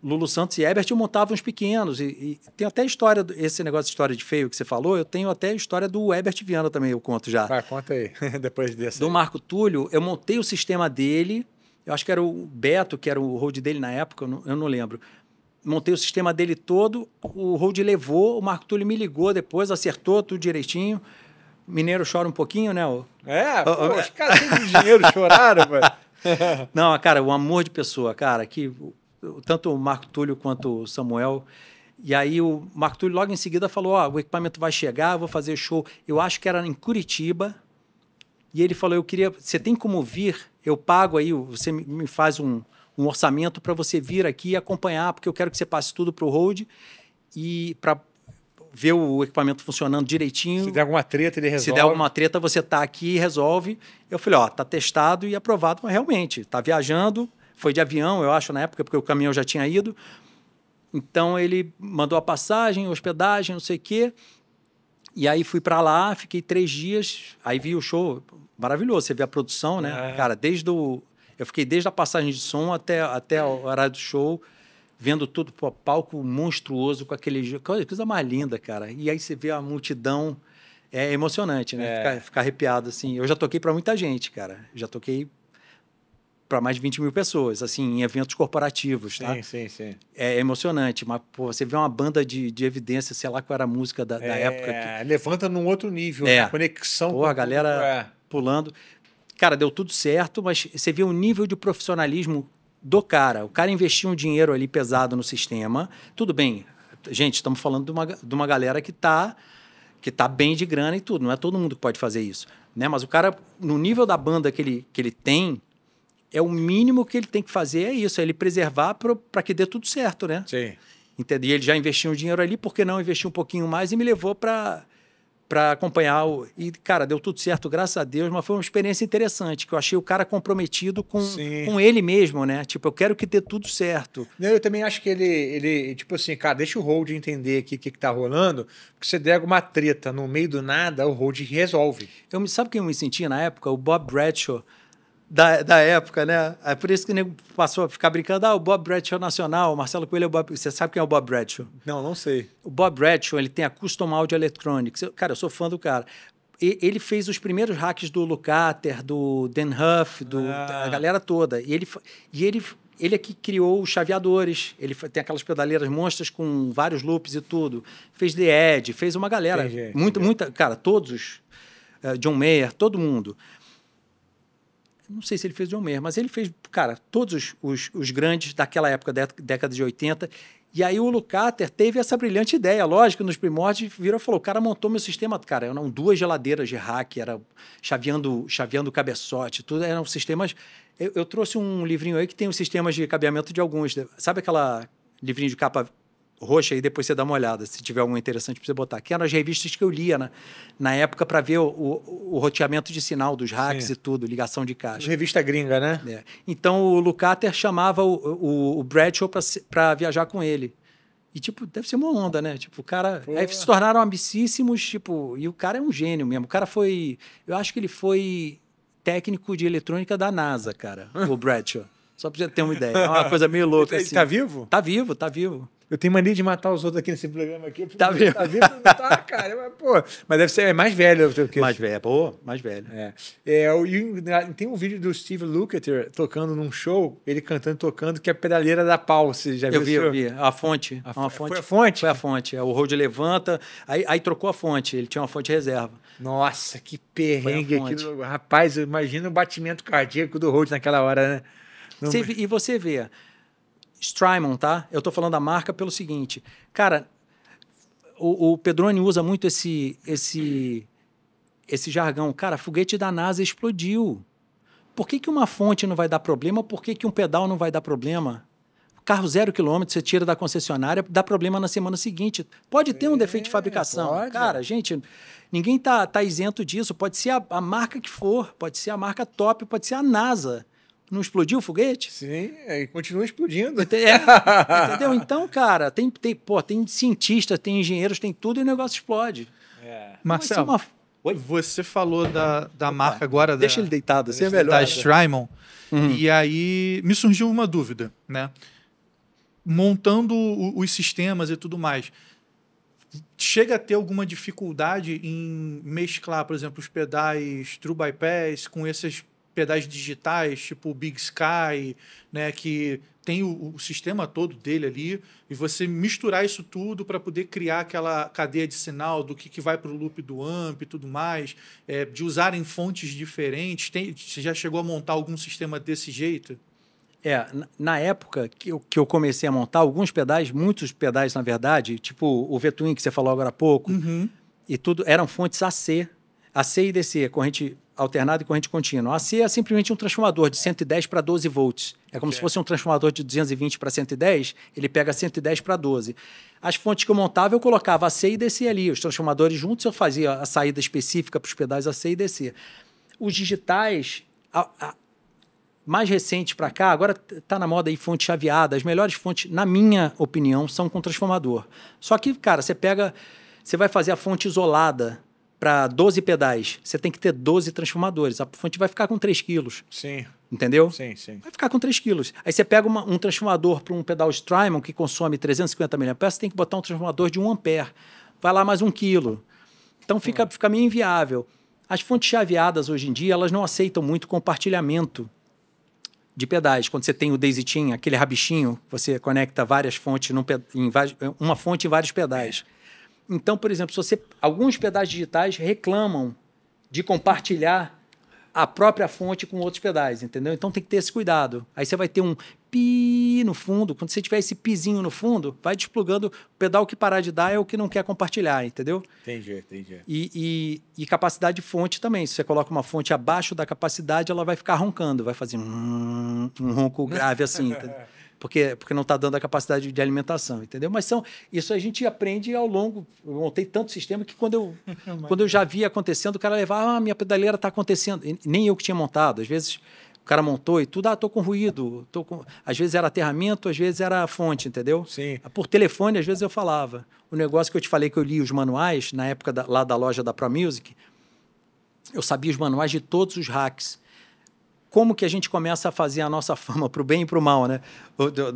S2: Lulu Santos e Ebert eu montava uns pequenos. E, e, tem até história, esse negócio de história de feio que você falou, eu tenho até história do Ebert Viana também, eu conto já. Ah, conta aí, depois desse. Do Marco Túlio, eu montei o sistema dele eu acho que era o Beto, que era o hold dele na época, eu não, eu não lembro. Montei o sistema dele todo, o hold levou, o Marco Túlio me ligou depois, acertou tudo direitinho. Mineiro chora um pouquinho, né? O...
S1: É, o, pô, os caras
S2: têm dinheiro, choraram, mano. não, cara, o amor de pessoa, cara, que tanto o Marco Túlio quanto o Samuel. E aí o Marco Túlio logo em seguida falou: Ó, oh, o equipamento vai chegar, vou fazer show. Eu acho que era em Curitiba. E ele falou: Eu queria. Você tem como vir? Eu pago aí, você me faz um, um orçamento para você vir aqui e acompanhar, porque eu quero que você passe tudo para o hold e para ver o equipamento funcionando direitinho. Se der alguma treta, ele resolve. Se der alguma treta, você está aqui e resolve. Eu falei, ó, tá testado e aprovado, mas realmente, Está viajando, foi de avião, eu acho, na época, porque o caminhão já tinha ido. Então ele mandou a passagem, hospedagem, não sei o quê. E aí fui para lá, fiquei três dias, aí vi o show, maravilhoso, você vê a produção, né? É. Cara, desde o... Eu fiquei desde a passagem de som até, até o horário do show, vendo tudo, pô, palco monstruoso, com aquele... Coisa mais linda, cara. E aí você vê a multidão, é emocionante, né? É. Ficar, ficar arrepiado, assim. Eu já toquei para muita gente, cara. Já toquei para mais de 20 mil pessoas, assim, em eventos corporativos, tá? Sim, sim, sim. É emocionante, mas pô, você vê uma banda de, de evidência, sei lá qual era a música da, é, época. Que... Levanta num outro nível, é. conexão. Porra, a galera é. pulando. Cara, deu tudo certo, mas você vê o nível de profissionalismo do cara. O cara investiu um dinheiro ali pesado no sistema. Tudo bem, gente, estamos falando de uma, de uma galera que está que tá bem de grana e tudo. Não é todo mundo que pode fazer isso. Né? Mas o cara, no nível da banda que ele, que ele tem, é o mínimo que ele tem que fazer é isso, é ele preservar para que dê tudo certo, né? Sim. Entendeu? E ele já investiu um dinheiro ali, por que não investir um pouquinho mais e me levou para para acompanhar o... e cara, deu tudo certo, graças a Deus, mas foi uma experiência interessante, que eu achei o cara
S1: comprometido
S2: com, com
S1: ele mesmo, né? Tipo, eu quero que dê tudo certo. eu também acho que ele ele tipo assim, cara, deixa o Hold entender aqui o que, que tá rolando, porque você der alguma treta no meio do nada, o Hold resolve. Eu me sabe quem eu me senti na época, o Bob Bradshaw
S2: da, da época, né? É por isso que o nego passou a ficar brincando. Ah, o Bob Bradshaw nacional, o Marcelo Coelho é o Bob... Você sabe quem é o Bob Bradshaw? Não, não sei. O Bob Bradshaw, ele tem a Custom Audio Electronics. Cara, eu sou fã do cara ele fez os primeiros hacks do Lucater, do Dan Huff, do, ah. da galera toda. E ele, e ele, ele é que criou os chaveadores. Ele tem aquelas pedaleiras monstras com vários loops e tudo. Fez The Edge, fez uma galera. Entendi, muita, entendi. muita. Cara, todos. Uh, John Mayer, todo mundo não sei se ele fez John Mayer, mas ele fez, cara, todos os, os, os grandes daquela época, de, década de 80. E aí o Lucater teve essa brilhante ideia, lógico, nos primórdios, virou e falou, o cara montou meu sistema, cara, eram duas geladeiras de hack, era chaveando, chaveando cabeçote, tudo, eram sistemas... Eu, eu trouxe um livrinho aí que tem os sistemas de cabeamento de alguns, sabe aquela livrinho de capa roxa aí, depois você dá uma olhada, se tiver algum interessante para você botar. Que eram é as revistas que eu lia na, né? na época para ver o, o, o, roteamento de sinal dos hacks Sim. e tudo, ligação de caixa. Revista gringa, né? É. Então o Lucater chamava o, o, o Bradshaw para viajar com ele. E, tipo, deve ser uma onda, né? Tipo, o cara. Pô. Aí se tornaram amicíssimos, tipo, e o cara é um gênio mesmo. O cara foi. Eu acho que ele foi técnico de eletrônica
S1: da NASA, cara, o Bradshaw. Só pra você ter uma ideia. É uma coisa meio louca. Ele tá assim. tá vivo? Tá vivo, tá vivo. Eu tenho mania de matar os outros aqui nesse programa aqui. Tá vendo? Tá vendo? tá, cara. Mas, pô, mas deve ser é mais velho. Que mais velho, pô, mais velho. É. é tem um vídeo do Steve Lukather tocando num show, ele cantando e tocando, que é a pedaleira da pau. Você já viu? Eu vi, eu vi.
S2: A fonte. A, a fonte. Foi a fonte? Foi a fonte. É, o road levanta, aí, aí trocou a fonte. Ele
S1: tinha uma fonte reserva. Nossa, que perrengue aquilo. Rapaz, imagina o batimento cardíaco do road naquela hora, né? Não... e você vê Strymon, tá? Eu tô
S2: falando da marca pelo seguinte, cara, o, o Pedroni usa muito esse esse esse jargão, cara, foguete da NASA explodiu. Por que, que uma fonte não vai dar problema? Por que, que um pedal não vai dar problema? Carro zero quilômetro, você tira da concessionária, dá problema na semana seguinte. Pode ter um é, defeito de fabricação. Pode. Cara, gente, ninguém tá, tá isento disso. Pode ser a, a marca que for, pode ser a marca top, pode ser a NASA não explodiu o foguete? Sim, é, e continua explodindo. É, entendeu? Então, cara, tem, tem, pô, tem cientistas, tem engenheiros, tem tudo e o negócio explode.
S3: É. Então, Marcelo, é uma... Oi? você falou da, da Opa, marca agora. Deixa da, ele deitado, assim é melhor. Da né? Strymon. Uhum. E aí me surgiu uma dúvida, né? Montando o, os sistemas e tudo mais chega a ter alguma dificuldade em mesclar, por exemplo, os pedais True Bypass com esses pedais digitais, tipo o Big Sky, né, que tem o, o, sistema todo dele ali, e você misturar isso tudo para poder criar aquela cadeia de sinal do que, que vai para o loop do AMP e tudo mais, é, de usar em fontes diferentes. Tem, você já chegou a montar algum sistema desse jeito?
S2: É, na época que eu, que eu comecei a montar, alguns pedais, muitos pedais, na verdade, tipo o V-Twin que você falou agora há pouco, uhum. e tudo, eram fontes AC, AC e DC, corrente alternada e corrente contínua. A AC é simplesmente um transformador de 110 para 12 volts. É como okay. se fosse um transformador de 220 para 110, ele pega 110 para 12. As fontes que eu montava, eu colocava AC e DC ali. Os transformadores juntos, eu fazia a saída específica para os pedais AC e DC. Os digitais, a, a, mais recente para cá, agora está na moda aí fonte chaveada. As melhores fontes, na minha opinião, são com transformador. Só que, cara, você pega, você vai fazer a fonte isolada para 12 pedais, você tem que ter 12 transformadores. A fonte vai ficar com 3 quilos. Sim. Entendeu? Sim, sim. Vai ficar com 3 quilos. Aí você pega uma, um transformador para um pedal Strymon que consome 350 mAh, você tem que botar um transformador de 1 ampere. Vai lá mais 1 quilo. Então fica, hum. fica meio inviável. As fontes chaveadas hoje em dia, elas não aceitam muito compartilhamento de pedais. Quando você tem o Daisy Chain, aquele rabichinho, você conecta várias fontes num, em, em, uma fonte em vários pedais. É. Então, por exemplo, você, alguns pedais digitais reclamam de compartilhar a própria fonte com outros pedais, entendeu? Então tem que ter esse cuidado. Aí você vai ter um pi no fundo. Quando você tiver esse pizinho no fundo, vai desplugando. O pedal que parar de dar é o que não quer compartilhar, entendeu?
S1: Entendi, entendi.
S2: E, e, e capacidade de fonte também. Se você coloca uma fonte abaixo da capacidade, ela vai ficar roncando, vai fazer um, um ronco grave assim, entendeu? porque, porque não está dando a capacidade de alimentação, entendeu? Mas são isso a gente aprende ao longo. Eu montei tanto sistema que quando eu, quando eu já via acontecendo, o cara levava, ah, minha pedaleira está acontecendo. E nem eu que tinha montado. Às vezes o cara montou e tudo, ah, tô com ruído. Tô com... Às vezes era aterramento, às vezes era fonte, entendeu? Sim. Por telefone, às vezes eu falava. O negócio que eu te falei que eu li os manuais, na época da, lá da loja da Pro Music, eu sabia os manuais de todos os hacks como que a gente começa a fazer a nossa fama para o bem e para o mal, né? Do, do,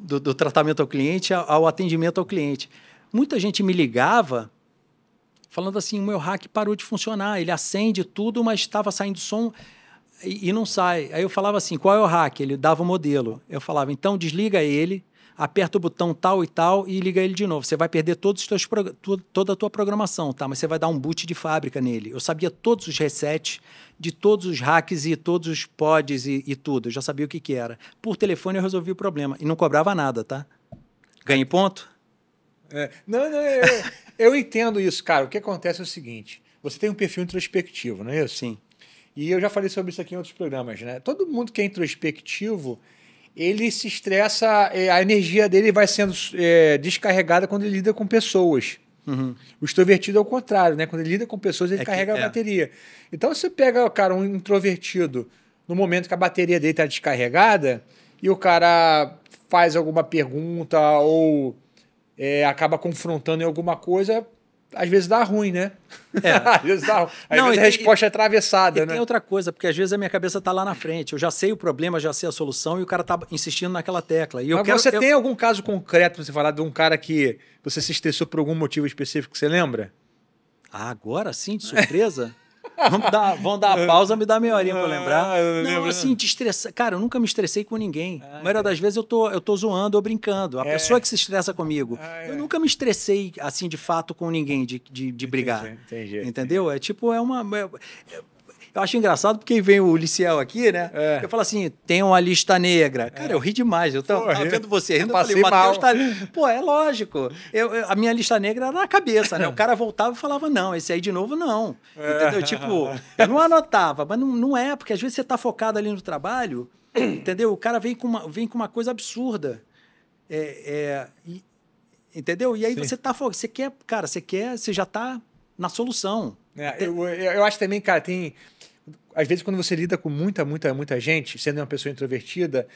S2: do, do, tratamento ao cliente ao atendimento ao cliente. Muita gente me ligava falando assim, o meu hack parou de funcionar, ele acende tudo, mas estava saindo som e, e não sai. Aí eu falava assim, qual é o hack? Ele dava o modelo. Eu falava, então desliga ele, aperta o botão tal e tal e liga ele de novo. Você vai perder todos os teus, toda a tua programação, tá? Mas você vai dar um boot de fábrica nele. Eu sabia todos os resets de todos os hacks e todos os pods e, e tudo. Eu já sabia o que, que era. Por telefone eu resolvi o problema e não cobrava nada, tá?
S1: Ganhei ponto? É. Não, não, eu, eu entendo isso, cara. O que acontece é o seguinte: você tem um perfil introspectivo, não é isso? Sim. E eu já falei sobre isso aqui em outros programas, né? Todo mundo que é introspectivo, ele se estressa, é, a energia dele vai sendo é, descarregada quando ele lida com pessoas. Uhum. O extrovertido é o contrário, né? Quando ele lida com pessoas, ele é carrega que, a é. bateria. Então, você pega, o cara, um introvertido no momento que a bateria dele está descarregada e o cara faz alguma pergunta ou é, acaba confrontando em alguma coisa, às vezes dá ruim, né? É. às vezes, dá, ruim. não, vezes a resposta é atravessada, e né? tem outra coisa, porque às vezes a minha cabeça está lá
S2: na frente. Eu já sei o problema, já sei a solução e o cara está insistindo naquela tecla. E eu Mas quero, você eu... tem
S1: algum caso concreto para você falar de um cara que você se estressou por algum motivo específico que você lembra? Ah, agora sim, de surpresa? Vamos dar, vão dar a pausa, me dá meia horinha pra lembrar. Ah, eu
S2: não, assim, te estressa Cara, eu nunca me estressei com ninguém. Ai, ah, a maioria é. das vezes eu tô, eu tô zoando ou brincando. A é. pessoa que se estressa comigo. Ah, é. eu é. nunca me estressei, assim, de fato, com ninguém, de, de, de brigar. Entendi, entendi, Entendeu? Entendi. É tipo, é uma. É, eu acho engraçado porque vem o Liciel aqui, né? É. Eu falo assim, tem uma lista negra. Cara, é. eu ri demais. Eu tava, Porra, tava vendo você rindo, falei, Matheus tá... Pô, é lógico. Eu, eu, a minha lista negra era na cabeça, né? O é. cara voltava e falava, não, esse aí de novo não. É. Entendeu? Tipo, eu não anotava, mas não, não é, porque às vezes você tá focado ali no trabalho, entendeu? O cara vem com uma, vem com uma coisa absurda. É, é, e, entendeu? E aí Sim. você tá focado você quer, cara, você quer, você já tá na
S1: solução. É, eu, eu acho também, cara, tem às vezes quando você lida com muita, muita, muita gente, sendo uma pessoa introvertida,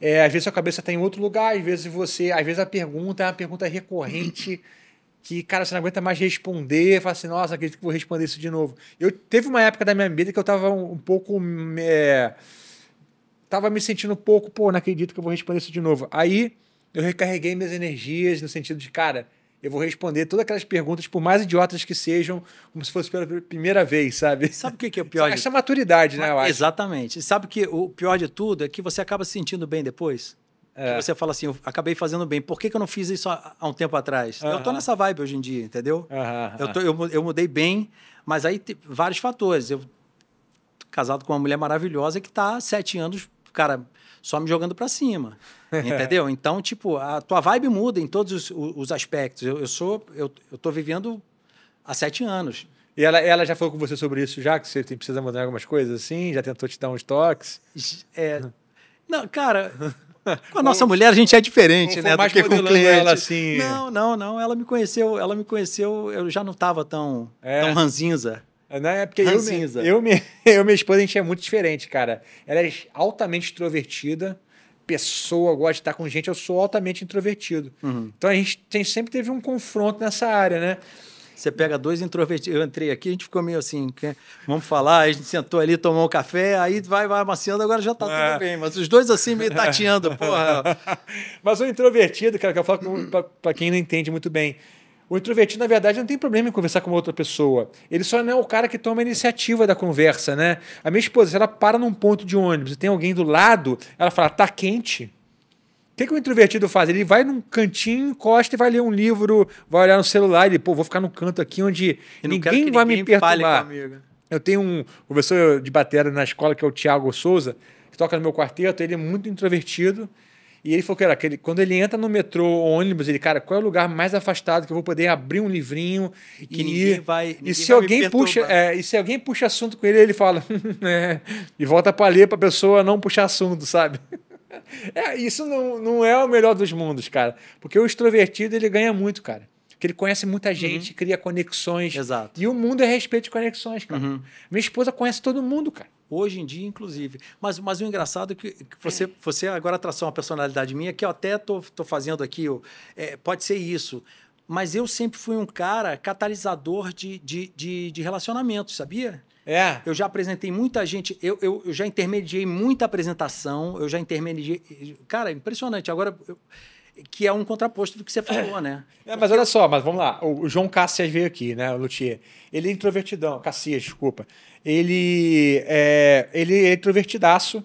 S1: é, às vezes sua cabeça está em outro lugar, às vezes você, às vezes a pergunta é uma pergunta recorrente que, cara, você não aguenta mais responder, fala assim, nossa, acredito que vou responder isso de novo. Eu teve uma época da minha vida que eu estava um, um, pouco é, tava me sentindo um pouco, pô, não acredito que eu vou responder isso de novo. Aí eu recarreguei minhas energias no sentido de, cara, eu vou responder todas aquelas perguntas, por mais idiotas que sejam, como se fosse pela primeira vez, sabe? Sabe o que é o pior? É essa de... maturidade, né? Eu acho. Exatamente. sabe
S2: que o pior de tudo é que você acaba se sentindo bem depois. É. você fala assim, eu acabei fazendo bem, por que, que eu não fiz isso há, um tempo atrás? Uh -huh. Eu tô nessa vibe hoje em dia, entendeu? Uh -huh. eu, tô, eu, eu, mudei bem, mas aí tem vários fatores. Eu casado com uma mulher maravilhosa que tá sete anos, cara, só me jogando para cima. Entendeu? Então, tipo, a tua vibe muda em todos os, os aspectos. Eu, eu, sou. Eu, eu tô vivendo há sete
S1: anos. E ela, ela já falou com você sobre isso já? Que você tem, precisa mudar algumas coisas assim? Já tentou te dar uns toques? É,
S2: não, cara,
S1: com a nossa mulher a gente é diferente, né? Do que com o cliente. Ela assim. Não,
S2: não, não. Ela me conheceu, ela me conheceu, eu já não estava tão,
S1: é. tão ranzinza. É, não, né, é porque ranzinza. eu, eu, eu, minha esposa, a gente é muito diferente, cara. Ela é altamente extrovertida pessoa, gosto de estar com gente, eu sou altamente introvertido. Uhum. Então a gente tem, sempre teve um confronto nessa área, né? Você pega dois introvertidos.
S2: Eu entrei aqui, a gente ficou meio assim, vamos falar, a gente sentou ali, tomou um café, aí vai, vai amaciando,
S1: agora já tá tudo é. bem. Mas os dois assim, meio tateando, porra. Mas o introvertido, cara, que eu falo para quem não entende muito bem, o introvertido, na verdade, não tem problema em conversar com outra pessoa. Ele só não é o cara que toma a iniciativa da conversa, né? A minha esposa, ela para num ponto de ônibus e tem alguém do lado, ela fala, tá quente. O que, que o introvertido faz? Ele vai num cantinho, encosta e vai ler um livro, vai olhar no celular, ele, pô, vou ficar num canto aqui onde ninguém vai ninguém me perturbar. Eu tenho um professor de bateria na escola, que é o Tiago Souza, que toca no meu quarteto, ele é muito introvertido, e ele falou que era aquele. Quando ele entra no metrô ônibus, ele, cara, qual é o lugar mais afastado que eu vou poder abrir um livrinho e. Que e, ninguém vai. Ninguém e, se vai alguém puxa, é, e se alguém puxa assunto com ele, ele fala. é, e volta pra ler pra pessoa não puxar assunto, sabe? é, isso não, não é o melhor dos mundos, cara. Porque o extrovertido, ele ganha muito, cara que ele conhece muita uhum. gente, uhum. cria conexões. Exato. E o mundo é respeito de conexões, cara. Uhum. Minha esposa conhece todo mundo, cara hoje em dia, inclusive.
S2: Mas, mas o engraçado é que, que você, você agora traçou uma personalidade minha que eu até tô, tô fazendo aqui, eu, é, pode ser isso. Mas eu sempre fui um cara catalisador de, de, de, de relacionamentos, sabia? É. Eu já apresentei muita gente, eu, eu, eu, já intermediei muita apresentação, eu já intermediei. Cara, é impressionante. Agora. Eu, que é um contraposto do que você falou, né?
S1: É, mas olha só, mas vamos lá. O, João Cássias veio aqui, né, o Luthier. Ele é introvertidão, Cassias, desculpa ele é, ele é introvertidaço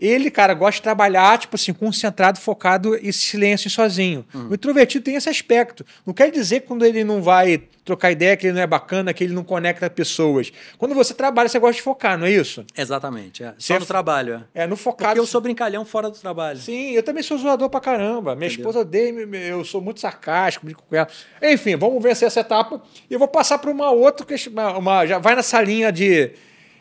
S1: ele, cara, gosta de trabalhar, tipo assim, concentrado, focado e silêncio sozinho. Uhum. O introvertido tem esse aspecto. Não quer dizer que quando ele não vai trocar ideia, que ele não é bacana, que ele não conecta pessoas. Quando você trabalha, você gosta de focar, não é isso?
S2: Exatamente.
S1: É. Só é, no trabalho. É, é no focado. Porque eu sou brincalhão fora do trabalho. Sim, eu também sou zoador pra caramba. Minha Entendeu? esposa odeia, eu sou muito sarcástico, brinco com ela. Enfim, vamos vencer essa etapa. E eu vou passar para uma outra, uma, uma, já vai nessa linha de,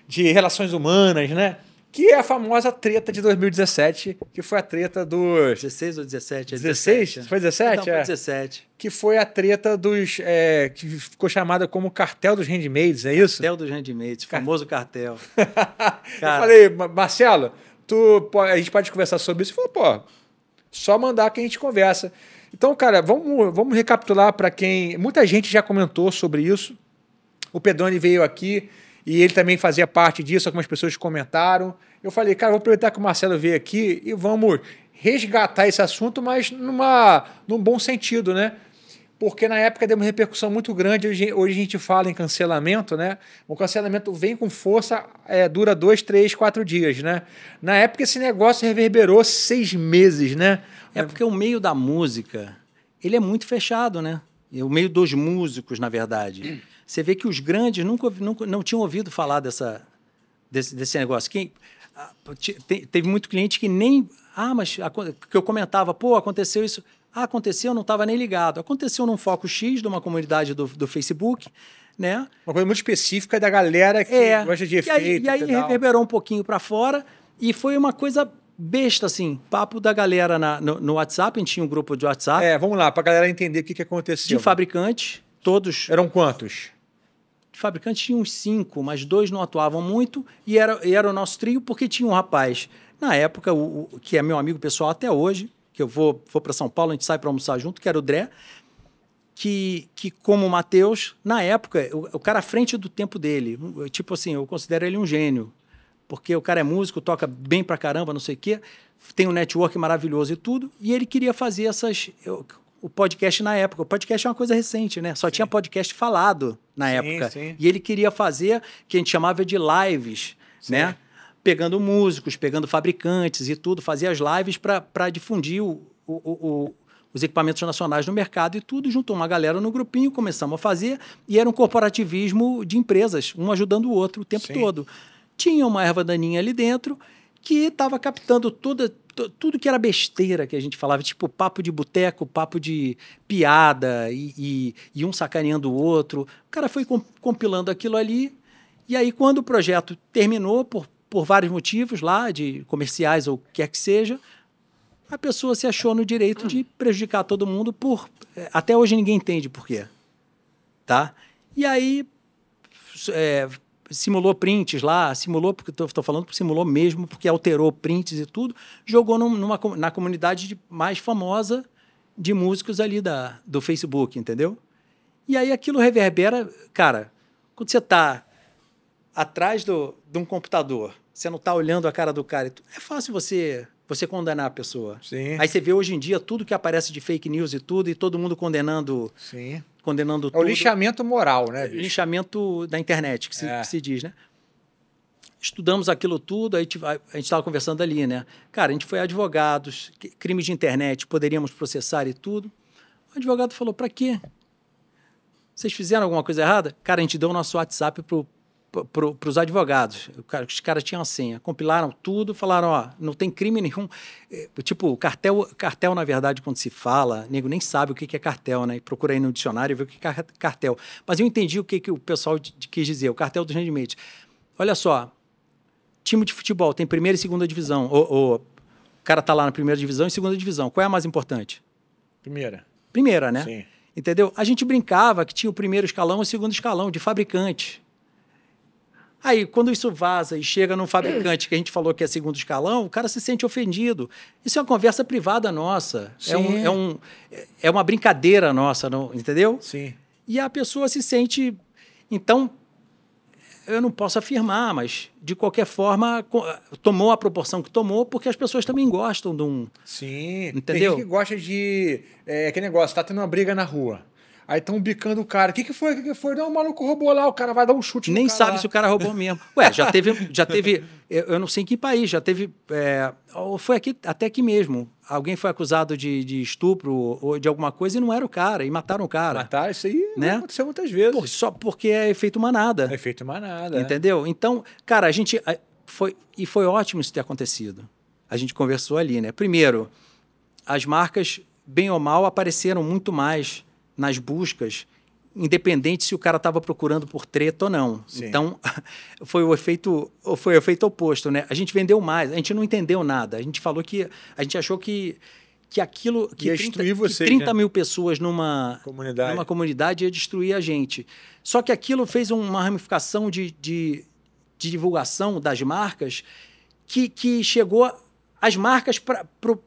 S1: de relações humanas, né? Que é a famosa treta de 2017, que foi a treta dos. 16 ou 17? 16? 17. Foi 17? Não, foi é. 17. Que foi a treta dos. É, que ficou chamada como Cartel dos Handmaids, é isso? Cartel dos Handmaids, Car... famoso cartel. Eu falei, Marcelo, tu, a gente pode conversar sobre isso? Ele falou, pô, só mandar que a gente conversa. Então, cara, vamos, vamos recapitular para quem. Muita gente já comentou sobre isso. O Pedone veio aqui e ele também fazia parte disso, algumas pessoas comentaram. Eu falei, cara, vou aproveitar que o Marcelo veio aqui e vamos resgatar esse assunto, mas numa, num bom sentido, né? Porque na época deu uma repercussão muito grande. Hoje, hoje a gente fala em cancelamento, né? O cancelamento vem com força, é, dura dois, três, quatro dias, né? Na época esse negócio reverberou seis meses, né? É porque o meio da música,
S2: ele é muito fechado, né? O meio dos músicos, na verdade você vê que os grandes nunca, nunca não tinham ouvido falar dessa, desse, desse negócio. Quem, ah, teve muito cliente que nem. Ah, mas que eu comentava, pô, aconteceu isso. Ah, aconteceu, não estava nem ligado. Aconteceu num foco X de uma comunidade do, do Facebook, né? Uma coisa muito específica da galera que é, gosta de efeito. E aí, e aí reverberou um pouquinho para fora e foi uma coisa besta, assim, papo da galera na, no, no, WhatsApp, a gente tinha um grupo de WhatsApp. É, vamos lá, para a galera entender o que, que aconteceu. De fabricantes, todos. Eram quantos? fabricantes tinha uns cinco, mas dois não atuavam muito e era, e era o nosso trio porque tinha um rapaz, na época, o, o que é meu amigo pessoal até hoje, que eu vou, vou para São Paulo, a gente sai para almoçar junto, que era o Dré, que, que como o Matheus, na época, o, o, cara à frente do tempo dele, tipo assim, eu considero ele um gênio, porque o cara é músico, toca bem para caramba, não sei o quê, tem um network maravilhoso e tudo, e ele queria fazer essas, eu, o podcast na época. O podcast é uma coisa recente, né? Só sim. tinha podcast falado na sim, época. Sim. E ele queria fazer que a gente chamava de lives, né? Pegando músicos, pegando fabricantes e tudo, fazia as lives para difundir o, o, o, os equipamentos nacionais no mercado e tudo. Juntou uma galera no grupinho, começamos a fazer, e era um corporativismo de empresas, um ajudando o outro o tempo todo. Tinha uma erva daninha ali dentro que estava captando toda, tudo que era besteira que a gente falava, tipo papo de boteco, papo de piada e, e, e, um sacaneando o outro. O cara foi compilando aquilo ali. E aí, quando o projeto terminou, por, por vários motivos lá, de comerciais ou o que quer é que seja, a pessoa se achou no direito de prejudicar todo mundo por. Eh, até hoje ninguém entende por quê. Tá? E aí. É, simulou prints lá, simulou, porque estou falando simulou mesmo, porque alterou prints e tudo, jogou num, numa, na comunidade de, mais famosa de músicos ali da, do Facebook, entendeu? E aí aquilo reverbera, cara, quando você está atrás do, de um computador, você não está olhando a cara do cara, é fácil você você condenar a pessoa. Sim. Aí você vê hoje em dia tudo que aparece de fake news e tudo, e todo mundo condenando. Sim. Condenando é tudo. o lixamento moral, né? Bicho? Lixamento da internet, que se, é. que se diz, né? Estudamos aquilo tudo, aí a gente estava conversando ali, né? Cara, a gente foi advogados, crimes de internet, poderíamos processar e tudo. O advogado falou: para quê? Vocês fizeram alguma coisa errada? Cara, a gente deu o nosso WhatsApp pro para os advogados. Os caras tinham a senha, compilaram tudo, falaram, ó, não tem crime nenhum. É, tipo, cartel, cartel na verdade, quando se fala, nego nem sabe o que é cartel, né? procura aí no dicionário e vê o que é cartel. Mas eu entendi o que, que o pessoal quis dizer, o cartel dos rendimentos. Olha só, time de futebol tem primeira e segunda divisão. O, o cara tá lá na primeira divisão e segunda divisão. Qual é a mais importante? Primeira. Primeira, né? Sim. Entendeu? A gente brincava que tinha o primeiro escalão e o segundo escalão de fabricante Aí, quando isso vaza e chega num fabricante que a gente falou que é segundo escalão, o cara se sente ofendido. Isso é uma conversa privada nossa. Sim. É, um, é, um, é uma brincadeira nossa, não, entendeu? Sim. E a pessoa se sente. Então, eu não posso afirmar, mas de qualquer forma tomou a
S1: proporção que tomou porque as pessoas também gostam de um. Sim. Entendeu? Tem gente que gosta de é, que negócio. Tá tendo uma briga na rua. Aí estão bicando o cara. O que, que foi? O que, que foi? Não, o maluco roubou lá, o cara vai dar um chute. Nem sabe lá. se o cara roubou mesmo. Ué, já teve. Já teve eu não sei em que país, já
S2: teve. É, foi aqui, até aqui mesmo. Alguém foi acusado de, de, estupro ou de alguma coisa e não era o cara, e mataram o cara. Mataram, isso aí né? aconteceu muitas vezes. Por, só porque é efeito manada. É efeito manada. É. Entendeu? Então, cara, a gente. Foi, e foi ótimo isso ter acontecido. A gente conversou ali, né? Primeiro, as marcas, bem ou mal, apareceram muito mais nas buscas, independente se o cara estava procurando por treta ou não. Sim. Então, foi o efeito foi o efeito oposto, né? A gente vendeu mais, a gente não entendeu nada. A gente falou que a gente achou que que aquilo que ia 30, você, que 30 né? mil pessoas numa comunidade. numa comunidade ia destruir a gente. Só que aquilo fez uma ramificação de, de, de divulgação das marcas que, que chegou as marcas para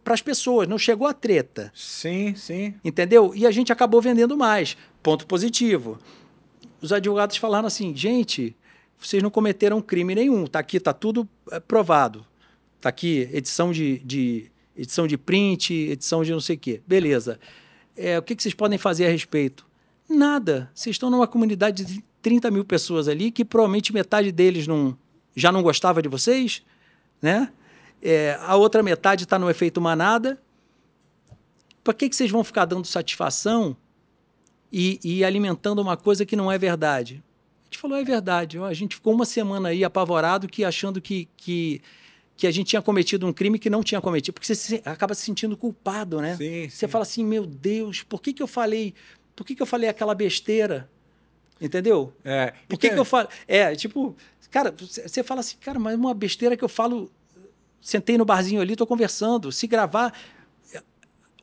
S2: as pessoas, não chegou a treta. Sim, sim. Entendeu? E a gente acabou vendendo mais. Ponto positivo. Os advogados falaram assim: gente, vocês não cometeram crime nenhum. Tá aqui, tá tudo eh, provado. Tá aqui edição de, de edição de print, edição de não sei o quê. Beleza. É, o que, que vocês podem fazer a respeito? Nada. Vocês estão numa comunidade de 30 mil pessoas ali que provavelmente metade deles não, já não gostava de vocês, né? É, a outra metade está no efeito manada. Para que, que vocês vão ficar dando satisfação e, e, alimentando uma coisa que não é verdade? A gente falou, é verdade. a gente ficou uma semana aí apavorado, que achando que, que, que a gente tinha cometido um crime que não tinha cometido. Porque você se, acaba se sentindo culpado, né? Sim, você sim. fala assim, meu Deus, por que, que eu falei? Por que, que eu falei aquela besteira? Entendeu? É. Por que, que então eu falo? É, tipo, cara, você fala assim, cara, mas uma besteira que eu falo sentei no barzinho ali, estou conversando. Se gravar.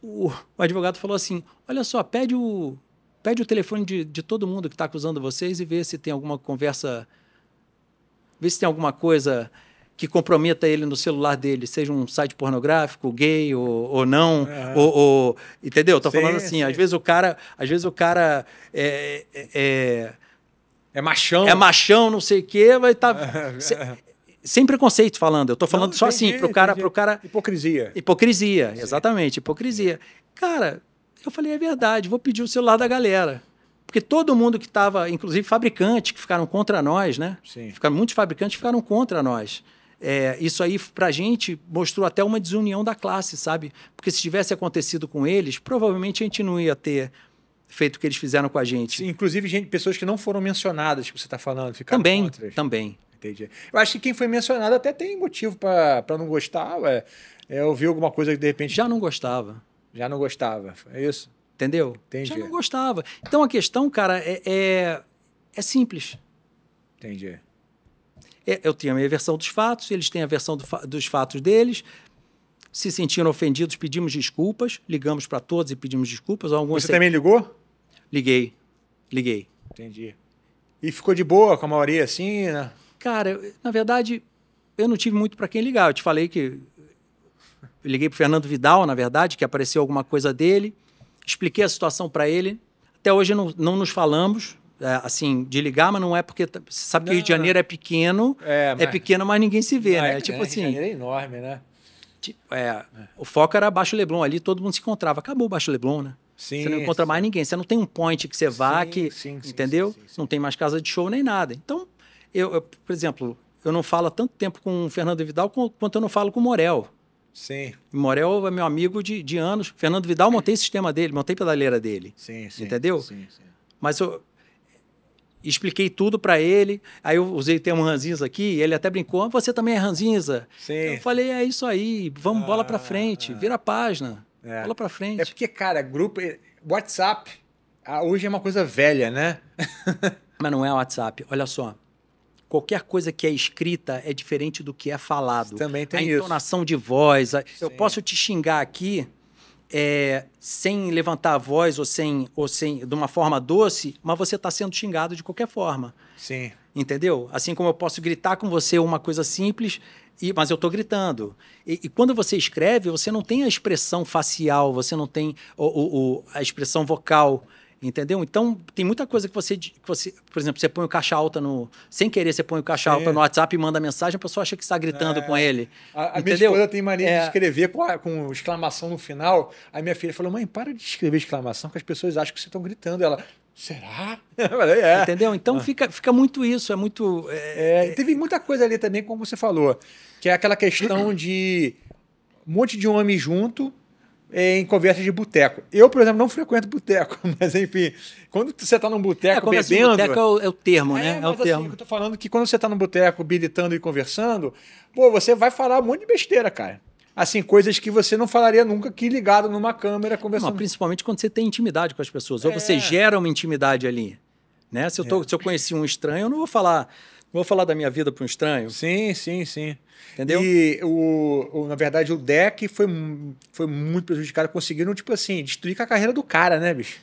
S2: O, advogado falou assim: olha só, pede o, pede o telefone de, de todo mundo que está acusando vocês e vê se tem alguma conversa. Vê se tem alguma coisa que comprometa ele no celular dele, seja um site pornográfico, gay ou, ou não, ou, ou, entendeu? Estou falando assim, sim. às vezes o cara, às vezes o cara é, é, é, é machão, é machão, não sei o quê, vai estar tá, sem preconceito falando, eu estou falando não, só assim, entendi, assim, pro cara, pro cara. Hipocrisia. Hipocrisia, Sim. exatamente, hipocrisia. Cara, eu falei, é verdade, vou pedir o celular da galera. Porque todo mundo que estava, inclusive fabricantes que ficaram contra nós, né? Sim. Ficaram, muitos fabricantes ficaram contra nós. É, isso aí, para a gente, mostrou até uma desunião da classe, sabe? Porque se tivesse acontecido com eles, provavelmente
S1: a gente não ia ter feito o que eles fizeram com a gente. Sim, inclusive, gente, pessoas que não foram mencionadas, que você está falando, ficaram também, contra. Também, também. Entendi. Eu acho que quem foi mencionado até tem motivo para não gostar, ué. É, eu vi alguma coisa que de repente. Já não gostava. Já não gostava, é isso? Entendeu? Entendi. Já não gostava. Então a questão, cara, é, é, é simples.
S2: Entendi. É, eu tinha a minha versão dos fatos, eles têm a versão do, dos fatos deles. Se sentiram ofendidos, pedimos desculpas, ligamos para todos e pedimos
S1: desculpas. Alguns Você se... também ligou? Liguei, liguei. Entendi. E ficou de boa com a maioria, assim, né?
S2: Cara, na verdade, eu não tive muito para quem ligar. Eu te falei que eu liguei para Fernando Vidal, na verdade, que apareceu alguma coisa dele, expliquei a situação para ele. Até hoje não, não nos falamos, é, assim, de ligar, mas não é porque. Sabe que o Rio de Janeiro não. é pequeno, é, é mas... é, pequeno, mas ninguém se vê, não, né? É, tipo assim. Rio de assim,
S1: Janeiro é enorme,
S2: né? Tipo, é, o foco era Baixo Leblon ali, todo mundo se encontrava. Acabou o Baixo Leblon, né? Sim, você não encontra sim. mais ninguém. Você não tem um point que você vá, sim, que, entendeu? Não tem mais casa de show nem nada. Então, eu, eu, por exemplo, eu não falo há tanto tempo com o Fernando Vidal quanto eu não falo com o Morel. Sim. Morel é meu amigo de, de anos. Fernando Vidal, montei o sistema dele, montei a pedaleira dele. Sim, sim. Entendeu? Sim, sim. Mas eu expliquei tudo para ele. Aí eu usei o termo ranzinza aqui, ele até brincou: ah, você também é ranzinza? Sim. Eu falei:
S1: é isso aí, vamos, ah, bola para frente, vira a página, é. bola para frente. É porque, cara, grupo, WhatsApp, ah, hoje é uma coisa velha, né? Mas não é WhatsApp.
S2: Olha só, qualquer coisa que é escrita é diferente do que é falado. Também tem a isso. A entonação de voz. A... Eu posso te xingar aqui é, sem levantar a voz ou sem, ou sem de uma forma doce, mas você está sendo xingado de qualquer forma. Sim. Entendeu? Assim como eu posso gritar com você uma coisa simples, e, mas eu estou gritando. E, e, quando você escreve, você não tem a expressão facial, você não tem o, o, o a expressão vocal. Entendeu? Então, tem muita coisa que você, que você. Por exemplo, você põe o caixa alta no. Sem querer, você põe o caixa Sim. alta no WhatsApp e manda mensagem, a pessoa acha que está gritando é, com ele.
S1: A, a minha esposa tem mania é. de escrever com, a, com, exclamação no final. Aí minha filha falou: mãe, para de escrever exclamação, que as pessoas acham que você estão tá gritando. Ela. Será? é. Entendeu? Então ah. fica, fica muito isso, é muito. É, é teve muita coisa ali também, como você falou, que é aquela questão de um monte de homem junto, em conversa de boteco. Eu, por exemplo, não frequento boteco, mas enfim, quando você está num boteco é, bebendo. Boteco é o, é o termo, é, né? É, o assim, termo. eu tô falando que quando você está num boteco bilitando e conversando, pô, você vai falar um monte de besteira, cara. Assim, coisas que você não falaria nunca que ligado numa câmera conversando. Não, principalmente quando
S2: você tem intimidade com as pessoas. Ou você é. gera uma intimidade ali. Né? Se, eu tô, é. se eu conheci um estranho,
S1: eu não vou falar Vou falar da minha vida para um estranho? Sim, sim, sim. Entendeu? E, o, o, na verdade, o deck foi, foi muito prejudicado. Conseguiram, tipo assim, destruir com a carreira do cara, né, bicho?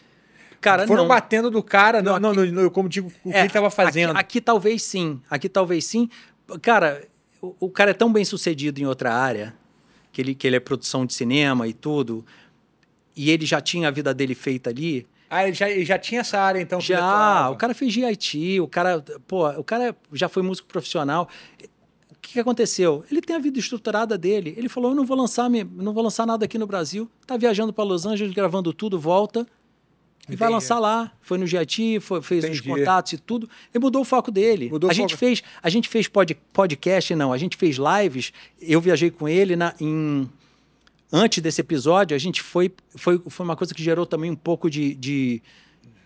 S1: Cara, Foram não. batendo do cara, não, não, aqui, não, não como digo, o é, que ele estava fazendo.
S2: Aqui, aqui, talvez sim, aqui talvez sim. Cara, o, o, cara é tão bem sucedido em outra área, que ele, que ele é produção de cinema e tudo, e ele já tinha a vida dele feita ali, ah, ele já, ele já tinha essa área, então? Já, o cara fez GIT, o cara, pô, o cara já foi músico profissional. O que, que, aconteceu? Ele tem a vida estruturada dele. Ele falou: eu não vou lançar, não vou lançar nada aqui no Brasil. Tá viajando para Los Angeles, gravando tudo, volta. E Entendi. vai lançar lá. Foi no GIT, foi, fez Entendi. os contatos e tudo. E mudou o foco dele. Mudou a, gente foco. Fez, a gente fez pod, podcast, não. A gente fez lives. Eu viajei com ele na, em antes desse episódio, a gente foi, foi, foi uma coisa que gerou também um pouco de, de,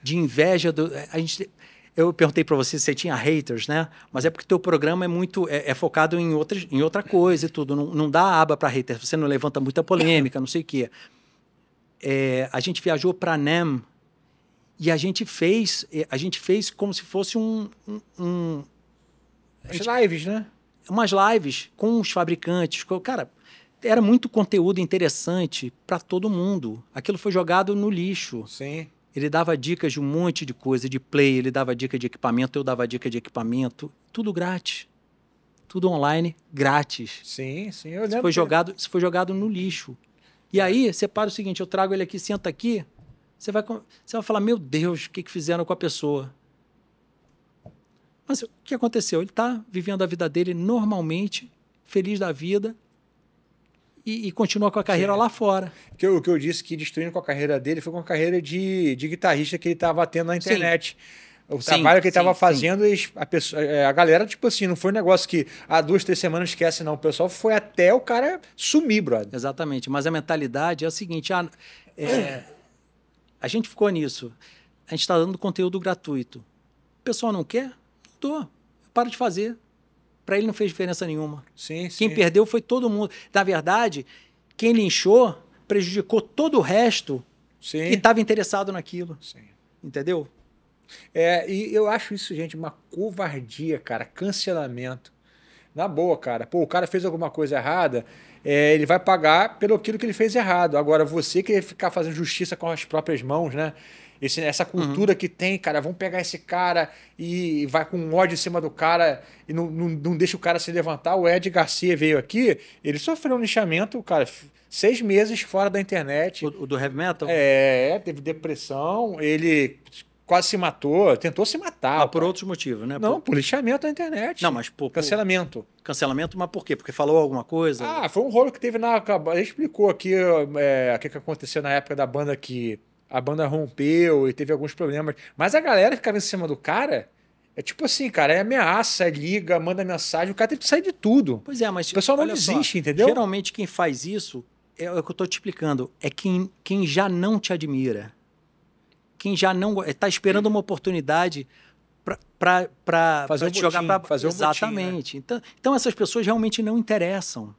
S2: de inveja. Do, é, a gente, eu perguntei para você se você tinha haters, né? Mas é porque teu programa é muito é, é focado em, outras, em outra coisa e tudo. Não, não dá aba para haters, você não levanta muita polêmica, não sei o quê. É, a gente viajou para NEM e a gente fez é, a gente fez como se fosse um, um, um gente, lives, né? Umas lives com os fabricantes. Com, cara, era muito conteúdo interessante para todo mundo. Aquilo foi jogado no lixo. Sim. Ele dava dicas de um monte de coisa, de play, ele dava dica de equipamento, eu dava dica de equipamento, tudo grátis. Tudo online, grátis. Sim, sim, eu lembro. Isso foi jogado, isso foi jogado no lixo. E é. aí, você para o seguinte, eu trago ele aqui, senta aqui, você vai, você vai falar, meu Deus, o que, que fizeram com a pessoa? Mas o que aconteceu? Ele está vivendo a vida dele normalmente, feliz da vida,
S1: e, e continua com a carreira Sim. lá fora. Que eu, o que eu disse que destruindo com a carreira dele foi com a carreira de, de guitarrista que ele estava tendo na internet. Sim. O sim, trabalho que ele estava fazendo, eles, a, pessoa, é, a galera, tipo assim, não foi um negócio que há duas, três semanas esquece, não. O pessoal foi até o cara sumir, brother. Exatamente. Mas a mentalidade é o seguinte: a, ah, é,
S2: a gente ficou nisso. A gente está dando conteúdo gratuito. O pessoal não quer? Não Para de fazer para ele não fez diferença nenhuma. Sim, quem perdeu foi todo mundo. Na verdade, quem linchou prejudicou todo o resto sim. que estava
S1: interessado naquilo. Entendeu? É, e eu acho isso, gente, uma covardia, cara. Cancelamento. Na boa, cara. Pô, o cara fez alguma coisa errada, é, ele vai pagar pelo aquilo que ele fez errado. Agora, você quer ficar fazendo justiça com as próprias mãos, né? Esse, essa uhum. cultura uhum. que tem, cara, vamos pegar esse cara e vai com ódio em cima do cara e não, não, não deixa o cara se levantar. O Ed Garcia veio aqui, ele sofreu um lixamento, cara, seis meses fora da internet. O, o do heavy metal? É, teve depressão, ele quase se matou, tentou se matar. Mas ah, por cara. outros motivos, né? Não, por, por lixamento da internet. Não, mas por. Cancelamento. Por... Cancelamento, mas por quê? Porque falou alguma coisa? Ah, foi um rolo que teve na. Ele explicou aqui é, o que aconteceu na época da banda que a banda rompeu e teve alguns problemas. Mas a galera que ficava em cima do cara. É tipo assim, cara, é ameaça, é liga, manda mensagem, o cara tem que sair de tudo. Pois é, mas. O pessoal não desiste, só, entendeu?
S2: Geralmente quem faz isso, é, é, o que eu tô te explicando, é quem, quem já não te admira. Quem já não. está é, esperando uma oportunidade para fazer pra um te jogar pra. fazer né? exatamente. Um botim, né? então, então essas pessoas realmente não interessam.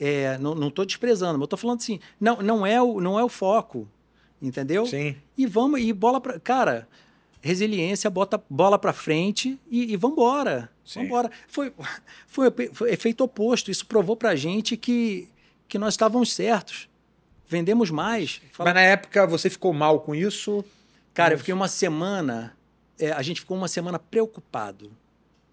S2: É, não estou desprezando, mas estou falando assim, não, não é o não é o foco entendeu? Sim. E vamos e bola para cara, resiliência, bota bola para frente e, e vambora. Sim. Vambora. Foi, foi, foi efeito oposto. Isso provou para gente que que nós estávamos certos. Vendemos mais. Fala... Mas na época você ficou mal com isso? Cara, eu fiquei uma semana. É, a gente ficou uma semana preocupado.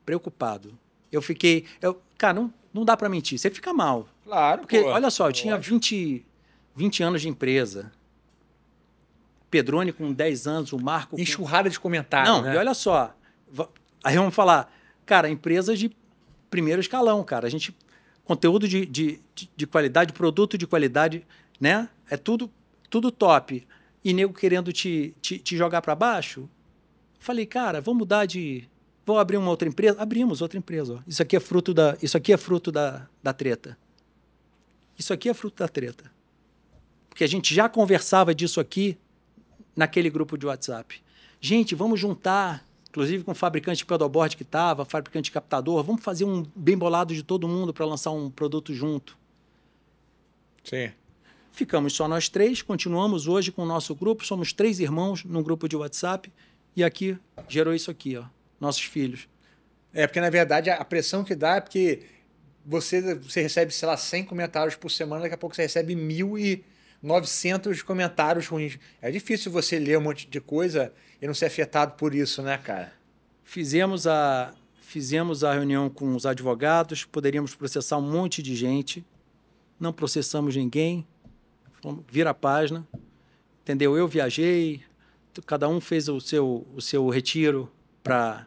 S2: Preocupado. Eu fiquei. Eu, cara, não, não dá para mentir. Você fica mal. Claro. Porque, pô, olha só, eu pô. tinha 20, 20 anos de empresa. Pedrone com 10 anos, o Marco. Enxurrada de comentários. Não, né? e olha só. Aí vamos falar, cara, empresas de primeiro escalão, cara. A gente. Conteúdo de, de, de qualidade, produto de qualidade, né? É tudo, tudo top. E nego querendo te, te, te jogar para baixo. Falei, cara, vamos mudar de. Vou abrir uma outra empresa? Abrimos outra empresa. Ó. Isso aqui é fruto da, isso aqui é fruto da, da treta. Isso aqui é fruto da treta. Porque a gente já conversava disso aqui naquele grupo de WhatsApp. Gente, vamos juntar, inclusive com o fabricante de pedalboard que estava, fabricante de captador, vamos fazer um bem bolado de todo mundo para lançar um produto junto. Sim. Ficamos só nós três, continuamos hoje com o nosso grupo, somos três irmãos num grupo de WhatsApp e aqui gerou isso aqui, ó, nossos filhos.
S1: É, porque na verdade a pressão que dá é porque você, você recebe, sei lá, 100 comentários por semana, daqui a pouco você recebe mil e 900 comentários ruins. É difícil você ler um monte de coisa e não ser afetado por isso, né, cara? Fizemos
S2: a, fizemos a reunião com os advogados, poderíamos processar um monte de gente, não processamos ninguém, vira a página, entendeu? Eu viajei, cada um fez o seu, o seu retiro para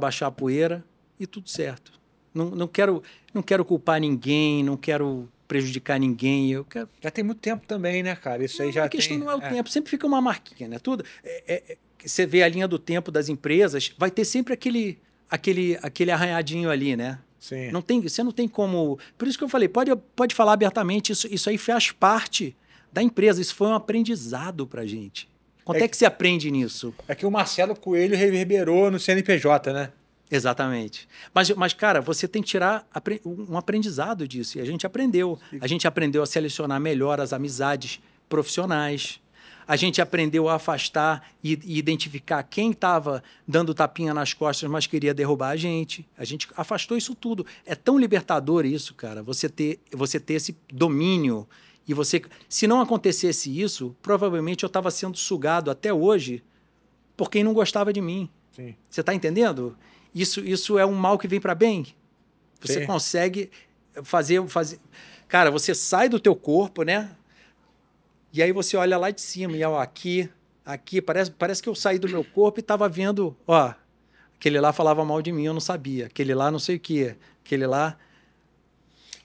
S2: baixar a poeira e tudo certo. Não, não, quero, não quero culpar ninguém, não quero prejudicar ninguém. Eu quero... Já tem muito tempo também, né, cara? Isso não, aí já. A questão tem... não é o é. tempo, sempre fica uma marquinha, né? Tudo. É, é, é você vê a linha do tempo das empresas, vai ter sempre aquele, aquele, aquele arranhadinho ali, né? Sim. Não tem, você não tem como. Por isso que eu falei, pode, pode falar abertamente, isso, isso aí faz parte da empresa, isso foi um aprendizado pra gente. Quanto é, é que, que você aprende nisso? É que o Marcelo Coelho reverberou no CNPJ, né? Exatamente. Mas, mas cara, você tem que tirar um aprendizado disso. E a gente aprendeu. A gente aprendeu a selecionar melhor as amizades profissionais. A gente aprendeu a afastar e, e identificar quem estava dando tapinha nas costas, mas queria derrubar a gente. A gente afastou isso tudo. É tão libertador isso, cara, você ter, você ter esse domínio. E você. Se não acontecesse isso, provavelmente eu estava sendo sugado até hoje por quem não gostava de mim. Sim. Você está entendendo? Isso, isso é um mal que vem para bem. Você Sim. consegue fazer, fazer. Cara, você sai do teu corpo, né? E aí você olha lá de cima e ó, aqui, aqui, parece, parece que eu saí do meu corpo e tava vendo, ó, aquele lá
S1: falava mal de mim, eu não sabia, aquele lá não sei o que, aquele lá.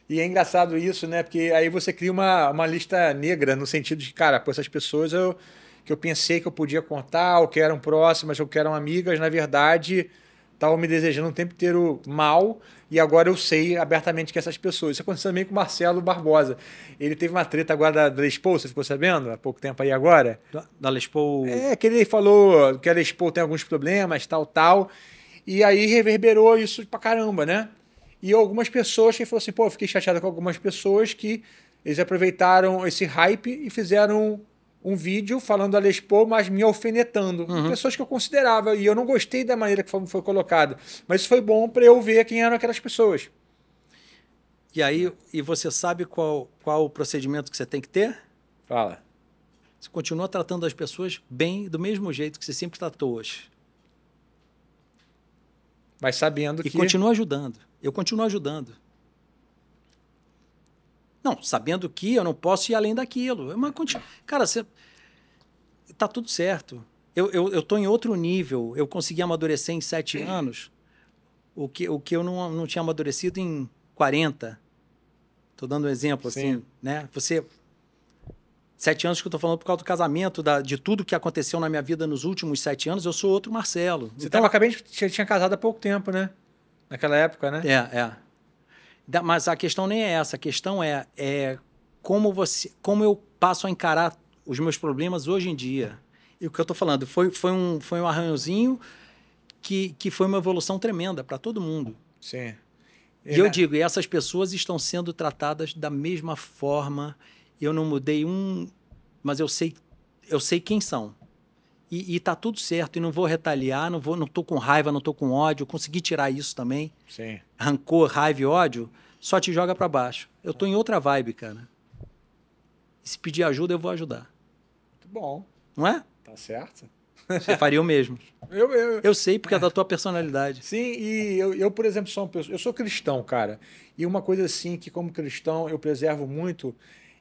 S1: E é engraçado isso, né? Porque aí você cria uma, uma lista negra, no sentido de, cara, pô, essas pessoas eu, que eu pensei que eu podia contar, ou que eram próximas, ou que eram amigas, na verdade, estavam me desejando o tempo inteiro mal e agora eu sei abertamente que essas pessoas. Isso aconteceu também com o Marcelo Barbosa. Ele teve uma treta agora da, da Lespo, você ficou sabendo? Há pouco tempo aí agora. Da, da Lespo? É, que ele falou que a Lespo tem alguns problemas, tal, tal. E aí reverberou isso pra caramba, né? E algumas pessoas que falou assim, pô, eu fiquei chateado com algumas pessoas que eles aproveitaram esse hype e fizeram um vídeo falando a Les Paul, mas me alfinetando. Uhum. Pessoas que eu considerava e eu não gostei da maneira que foi, colocado. Mas isso foi bom para eu ver quem eram aquelas pessoas.
S2: E aí, e você sabe qual, qual o procedimento que você tem que ter? Fala. Você continua tratando as pessoas bem, do mesmo jeito que você sempre tratou hoje Mas sabendo e que. E continua ajudando. Eu continuo ajudando. Não, sabendo que eu não posso ir além daquilo. É uma continu... Cara, você... tá tudo certo. Eu, eu, eu tô em outro nível. Eu consegui amadurecer em sete anos o que, o que eu não, não tinha amadurecido em 40. Tô dando um exemplo, assim, Sim. assim, né? Você... Sete anos que eu tô falando por causa do casamento, da, de tudo que aconteceu na minha vida nos últimos sete anos, eu sou outro Marcelo. Você então, tava, acabei de, tinha casado há
S1: pouco tempo, né? Naquela época, né? É, é
S2: mas a questão nem é essa. A questão é, é como você, como eu passo a encarar os meus problemas hoje em dia. E o que eu estou falando foi, foi, um, foi um arranhãozinho que, que foi uma evolução tremenda para todo mundo. Sim. E, e eu digo, e essas pessoas estão sendo tratadas da mesma forma. Eu não mudei um, mas eu sei, eu sei quem são e, e tá tudo certo. E não vou retaliar, não vou, não tô com raiva, não tô com ódio. Consegui tirar isso também. Sim. Rancor, raiva e ódio só te joga para baixo. Eu tô em outra vibe, cara. E se pedir ajuda, eu vou ajudar.
S1: Muito bom. Não é? Tá certo. Você faria o mesmo. Eu, eu, eu sei, porque é da tua personalidade. Sim, e eu, eu por exemplo, sou pessoa, eu sou cristão, cara. E uma coisa assim que, como cristão, eu preservo muito.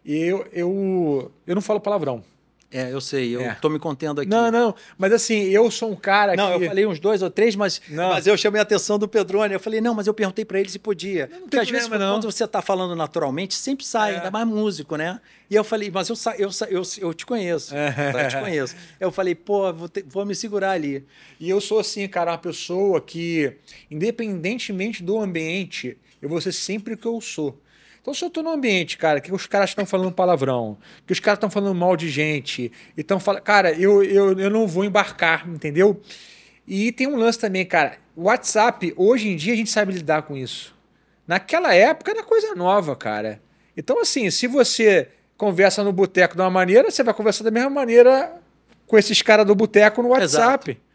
S1: E eu, eu, eu não falo palavrão. É,
S2: eu sei, eu é.
S1: tô me contendo aqui. Não, não, mas assim, eu sou um cara não, que... Não, eu falei
S2: uns dois ou três, mas, não. mas eu chamei a atenção do Pedrone. Eu falei, não, mas eu perguntei para ele se podia. Não, não Porque às problema, vezes, não. quando você tá falando naturalmente, sempre sai, é. ainda mais músico, né? E eu falei, mas eu, eu, eu, eu te conheço, É. Tá? eu te conheço.
S1: Eu falei, pô, vou, te, vou me segurar ali. E eu sou assim, cara, uma pessoa que, independentemente do ambiente, eu vou ser sempre o que eu sou. Então, se eu estou num ambiente, cara, que os caras estão falando palavrão, que os caras estão falando mal de gente, então fala, cara, eu, eu, eu não vou embarcar, entendeu? E tem um lance também, cara. WhatsApp, hoje em dia a gente sabe lidar com isso. Naquela época era coisa nova, cara. Então, assim, se você conversa no boteco de uma maneira, você vai conversar da mesma maneira com esses caras do boteco no WhatsApp. Exato.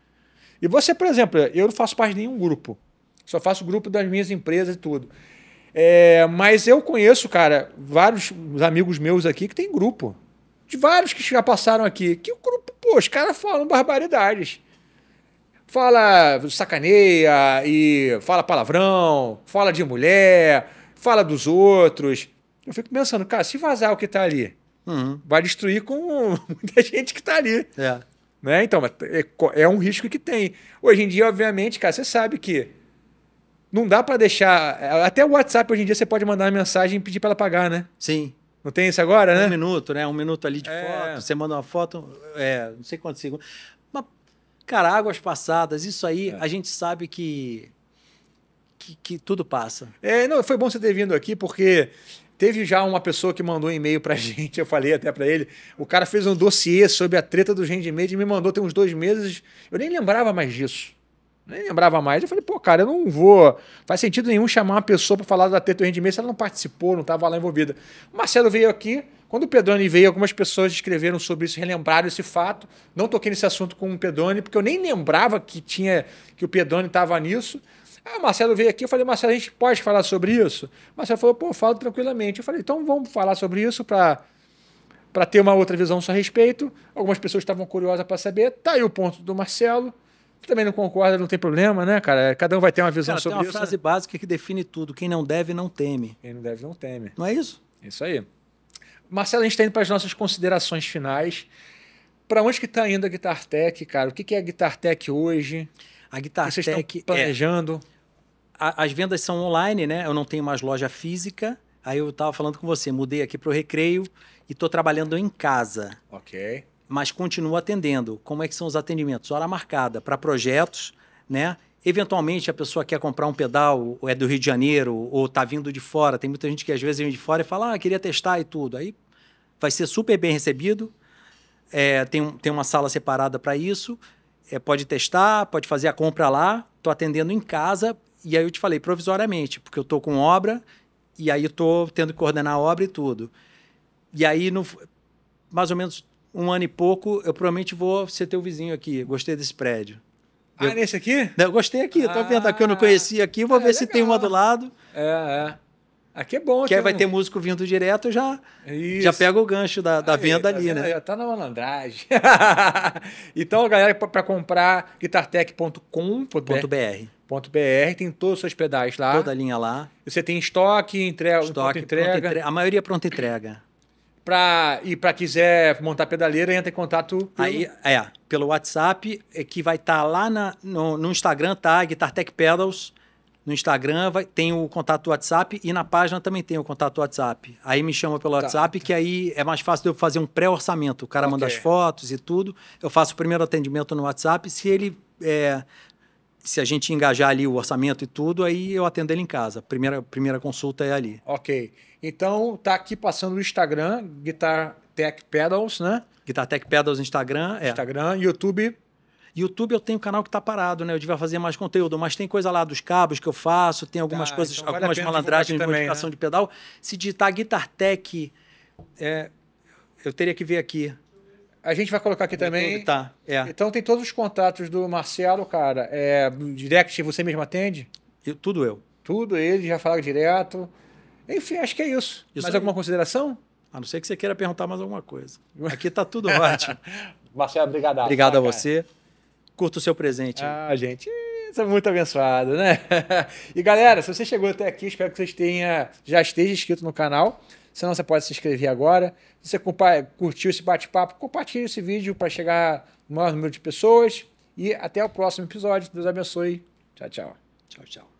S1: E você, por exemplo, eu não faço parte de nenhum grupo. Só faço grupo das minhas empresas e tudo. É, mas eu conheço, cara, vários amigos meus aqui que tem grupo. De vários que já passaram aqui. Que o grupo, pô, os caras falam barbaridades. Fala, sacaneia e fala palavrão, fala de mulher, fala dos outros. Eu fico pensando, cara, se vazar o que tá ali, uhum. vai destruir com muita gente que tá ali. É. Né? Então, é, é um risco que tem. Hoje em dia, obviamente, cara, você sabe que não dá para deixar. É, até o WhatsApp hoje em dia você pode mandar uma mensagem e pedir para ela pagar, né? Sim. Não tem isso agora, né? Um minuto, né? Um minuto ali de é. foto. Você manda uma foto,
S2: é, não sei quantos segundos. Mas, cara, águas passadas, isso aí é. a gente sabe que,
S1: que, que, tudo passa. É, não, foi bom você ter vindo aqui, porque teve já uma pessoa que mandou um e-mail pra gente, eu falei até para ele. O cara fez um dossiê sobre a treta do rendimentos e me mandou tem uns dois meses. Eu nem lembrava mais disso nem lembrava mais. Eu falei, pô, cara, eu não vou. Faz sentido nenhum chamar uma pessoa para falar da teto rendimento se ela não participou, não estava lá envolvida. O Marcelo veio aqui. Quando o Pedrone veio, algumas pessoas escreveram sobre isso, relembraram esse fato. Não toquei nesse assunto com o Pedrone, porque eu nem lembrava que tinha que o Pedrone estava nisso. Aí o Marcelo veio aqui, eu falei, Marcelo, a gente pode falar sobre isso? O Marcelo falou, pô, falo tranquilamente. Eu falei, então vamos falar sobre isso para para ter uma outra visão a respeito. Algumas pessoas estavam curiosas para saber. Tá aí o ponto do Marcelo também não concorda, não tem problema, né, cara? É, cada um vai ter uma visão cara, sobre isso. Tem uma isso, frase né? básica que define tudo: quem não deve, não teme. Quem não deve, não teme. Não é isso? Isso aí. Marcelo, a gente está indo para as nossas considerações finais. Para onde que está indo a Guitar Tech, cara? O que, que é a Guitar Tech hoje? A Guitar Vocês Tech estão é
S2: planejando? É... as vendas são online, né? Eu não tenho mais loja física. Aí eu estava falando com você, mudei aqui para o Recreio e estou trabalhando em casa. Ok mas continuo atendendo. Como é que são os atendimentos? Hora marcada para projetos, né? Eventualmente a pessoa quer comprar um pedal, ou é do Rio de Janeiro, ou está vindo de fora. Tem muita gente que às vezes vem de fora e fala, ah, queria testar e tudo. Aí vai ser super bem recebido. É, tem, tem uma sala separada para isso. É, pode testar, pode fazer a compra lá. Estou atendendo em casa. E aí eu te falei provisoriamente, porque eu estou com obra e aí estou tendo que coordenar a obra e tudo. E aí, no, mais ou menos um ano e pouco, eu provavelmente vou ser teu vizinho aqui. Gostei desse prédio. Ah, eu, nesse aqui? Eu gostei aqui. Ah, tô vendo aqui, eu não ah. conhecia aqui. Vou ah, é, ver se tem uma do lado. É, é. Aqui é bom. Que aí é vai um... ter músico
S1: vindo direto, eu já, já pega o gancho da, da aí, venda tá ali, tá né? Tá na malandragem. então, galera, para comprar guitartec.com.br .br, tem todos os seus pedais lá. Toda a linha lá. Você tem estoque, entrega, estoque, entrega. Pronta entrega. A maioria é pronta entrega para e para quiser montar pedaleira, entra em contato.
S2: Pelo... Aí, é, pelo WhatsApp, é, que vai estar tá lá na, no, no, Instagram, tá? Guitar Tech Pedals. No Instagram vai, tem o contato do WhatsApp e na página também tem o contato do WhatsApp. Aí me chama pelo tá. WhatsApp, que aí é mais fácil de eu fazer um pré-orçamento. O cara okay. manda as fotos e tudo. Eu faço o primeiro atendimento no WhatsApp. Se ele. É, se a gente engajar ali o orçamento e tudo, aí eu atendo ele em casa. Primeira, primeira consulta é ali. Ok. Então, tá aqui passando no Instagram, Guitar Tech Pedals, né? Guitar Tech Pedals Instagram, é. Instagram, YouTube. YouTube eu tenho um canal que tá parado, né? Eu devia fazer mais conteúdo, mas tem coisa lá dos cabos que eu faço, tem algumas tá, coisas, então vale algumas malandragens de modificação né? de pedal. Se digitar
S1: Guitar Tech, é, eu teria que ver aqui. A gente vai colocar aqui também. tá, é. Então tem todos os contatos do Marcelo, cara. É, direct você mesmo atende? Eu, tudo eu. Tudo ele, já fala direto. Enfim, acho que é isso. isso mais aí. alguma consideração? A não ser que você queira perguntar mais alguma coisa. Aqui está tudo ótimo. Marcelo, obrigado. Obrigado a você. Curta o seu presente. Ah, ah, gente, isso é muito abençoado, né? e galera, se você chegou até aqui, espero que você tenha, já esteja inscrito no canal. Se não, você pode se inscrever agora. Se você curtiu esse bate-papo, compartilhe esse vídeo para chegar no maior número de pessoas. E até o próximo episódio. Deus abençoe. Tchau, tchau. Tchau, tchau.